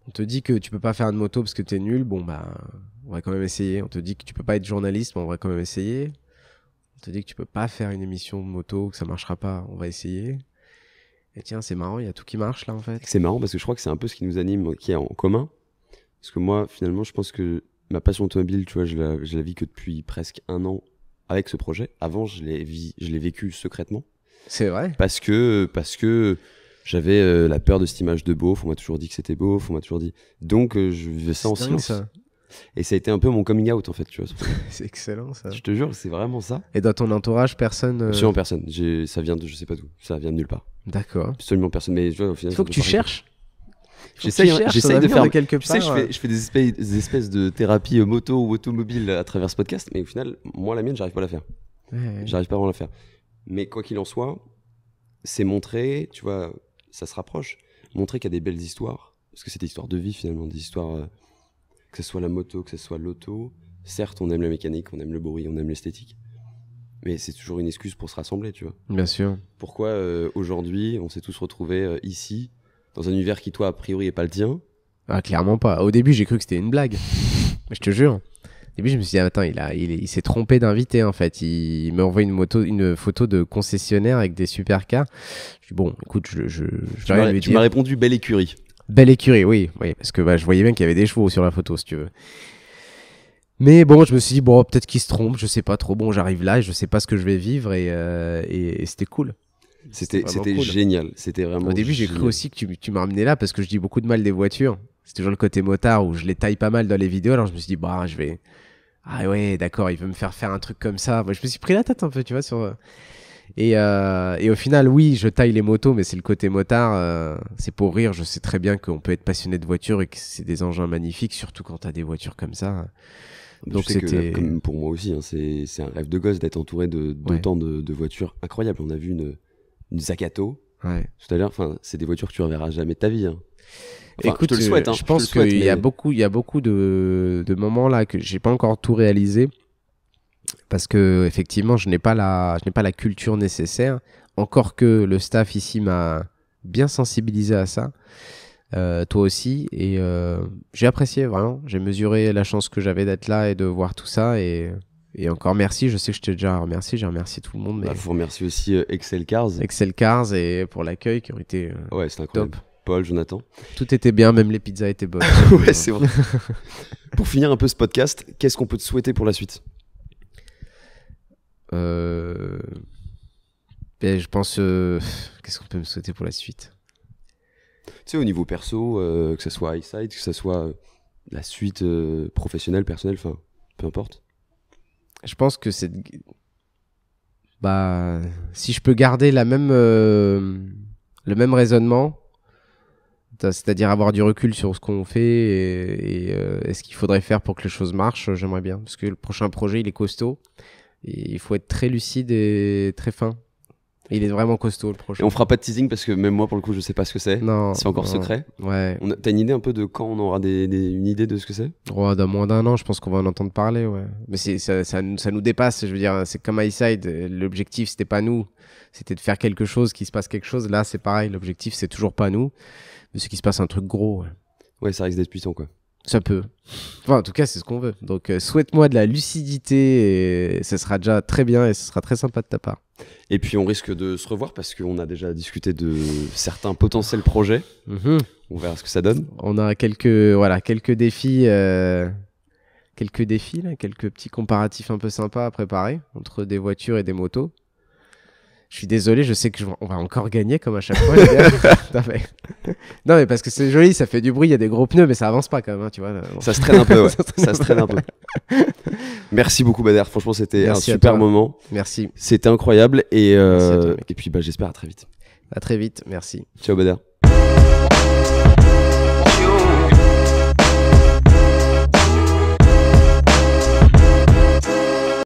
On te dit que tu peux pas faire une moto parce que t'es nul, bon bah on va quand même essayer. On te dit que tu peux pas être journaliste, mais on va quand même essayer. On te dit que tu peux pas faire une émission de moto, que ça marchera pas, on va essayer. Et eh tiens, c'est marrant, il y a tout qui marche là en fait. C'est marrant parce que je crois que c'est un peu ce qui nous anime, qui est en commun. Parce que moi, finalement, je pense que ma passion automobile, tu vois, je la, je la vis que depuis presque un an avec ce projet. Avant, je l'ai, vécu secrètement. C'est vrai. Parce que, parce que j'avais euh, la peur de cette image de beauf. On m'a toujours dit que c'était beauf. On m'a toujours dit. Donc, euh, je vivais ça en silence. Et ça a été un peu mon coming out, en fait, tu vois. c'est [laughs] excellent, ça. Je te jure, c'est vraiment ça. Et dans ton entourage, personne. Euh, Absolument personne. Ça vient de je sais pas d'où. Ça vient de nulle part. D'accord. Absolument personne. Mais au final. Il faut que tu cherches. J'essaie de faire. part, euh. je, fais, des, espèces, de thérapie euh, moto ou automobile à travers ce podcast, mais au final, moi, la mienne, j'arrive pas à la faire. J'arrive pas vraiment à la faire. Mais quoi qu'il en soit, c'est montrer, tu vois, ça se rapproche, montrer qu'il y a des belles histoires, parce que c'est des histoires de vie finalement, des histoires que ce soit la moto, que ce soit l'auto, certes, on aime la mécanique, on aime le bruit, on aime l'esthétique, mais c'est toujours une excuse pour se rassembler, tu vois. Bien sûr. Pourquoi euh, aujourd'hui, on s'est tous retrouvés euh, ici, dans un univers qui, toi, a priori, est pas le tien ah, Clairement pas. Au début, j'ai cru que c'était une blague. je te jure. Au début, je me suis dit, ah, attends, il, a, il, s'est trompé d'inviter en fait. Il, m'a envoyé une, moto, une photo de concessionnaire avec des supercars. Je dis, bon, écoute, je, je, tu tu m'as répondu, belle écurie. Belle écurie, oui, oui parce que bah, je voyais bien qu'il y avait des chevaux sur la photo, si tu veux. Mais bon, je me suis dit, bon, peut-être qu'il se trompe, je sais pas trop. Bon, j'arrive là et je sais pas ce que je vais vivre et, euh, c'était cool. C'était génial, c'était vraiment. Au début, j'ai cru aussi que tu, tu m'as ramené là parce que je dis beaucoup de mal des voitures. C'est toujours le côté motard où je les taille pas mal dans les vidéos, alors je me suis dit, bah, je vais. Ah ouais, d'accord, il veut me faire faire un truc comme ça. Moi, je me suis pris la tête un peu, tu vois, sur. Et, euh, et, au final, oui, je taille les motos, mais c'est le côté motard. Euh, c'est pour rire. Je sais très bien qu'on peut être passionné de voitures et que c'est des engins magnifiques, surtout quand t'as des voitures comme ça. Donc c'était pour moi aussi. Hein, c'est un rêve de gosse d'être entouré d'autant de, de, de, voitures incroyables. On a vu une, une Zagato ouais. tout à l'heure. Enfin, c'est des voitures que tu reverras jamais de ta vie. Hein. Écoute, je euh, hein, je pense qu'il y a beaucoup, il y a beaucoup de, de moments là que j'ai pas encore tout réalisé parce que effectivement, je n'ai pas la, je n'ai pas la culture nécessaire. Encore que le staff ici m'a bien sensibilisé à ça, euh, toi aussi, et euh, j'ai apprécié vraiment. J'ai mesuré la chance que j'avais d'être là et de voir tout ça et et encore merci, je sais que je t'ai déjà remercié, j'ai remercié tout le monde. Bah, vous remercie aussi euh, Excel Cars. Excel Cars et pour l'accueil qui ont été ouais, c'est incroyable. Top. Paul, Jonathan. Tout était bien, même les pizzas étaient bonnes. [laughs] ouais, c'est vrai. [laughs] pour finir un peu ce podcast, qu'est-ce qu'on peut te souhaiter pour la suite euh, ben, je pense. Euh, [laughs] qu'est-ce qu'on peut me souhaiter pour la suite Tu sais, au niveau perso, euh, que ce soit Highside, que ce soit la suite professionnelle, personnelle, peu importe. Je pense que c'est. Bah, si je peux garder la même, le même raisonnement, c'est-à-dire avoir du recul sur ce qu'on fait et, et ce qu'il faudrait faire pour que les choses marchent, j'aimerais bien. Parce que le prochain projet, il est costaud il faut être très lucide et très fin. il est vraiment costaud le prochain. Et on fera pas de teasing parce que même moi pour le coup je sais pas ce que c'est. Non. C'est encore secret. Ouais. On a... T'as une idée un peu de quand on aura une idée de ce que c'est Dans moins d'un an je pense qu'on va en entendre parler. Ouais. Mais c'est, ça, nous dépasse. Je veux dire, c'est comme Highside. L'objectif c'était pas nous. C'était de faire quelque chose, qu'il se passe quelque chose. Là c'est pareil. L'objectif c'est toujours pas nous. Mais ce qui se passe un truc gros. ouais ça risque d'être puissant quoi. Ça peut. Enfin, en tout cas, c'est ce qu'on veut. Donc, euh, souhaite-moi de la lucidité et ce sera déjà très bien et ce sera très sympa de ta part. Et puis, on risque de se revoir parce qu'on a déjà discuté de certains potentiels projets. Mhm. On verra ce que ça donne. On a quelques, voilà, quelques défis. Euh, quelques défis, quelques petits comparatifs un peu sympas à préparer entre des voitures et des motos je suis désolé, je sais que on va encore gagner comme à chaque fois. [laughs] [laughs] non, mais... parce que c'est joli, ça fait du bruit, il y a des gros pneus, mais ça avance pas quand même, hein, tu vois. Ça se traîne un peu, [laughs] Merci beaucoup Bader, franchement c'était un super moment. Merci. C'était incroyable euh, et puis bah j'espère à très vite. À très vite, merci. Ciao Bader.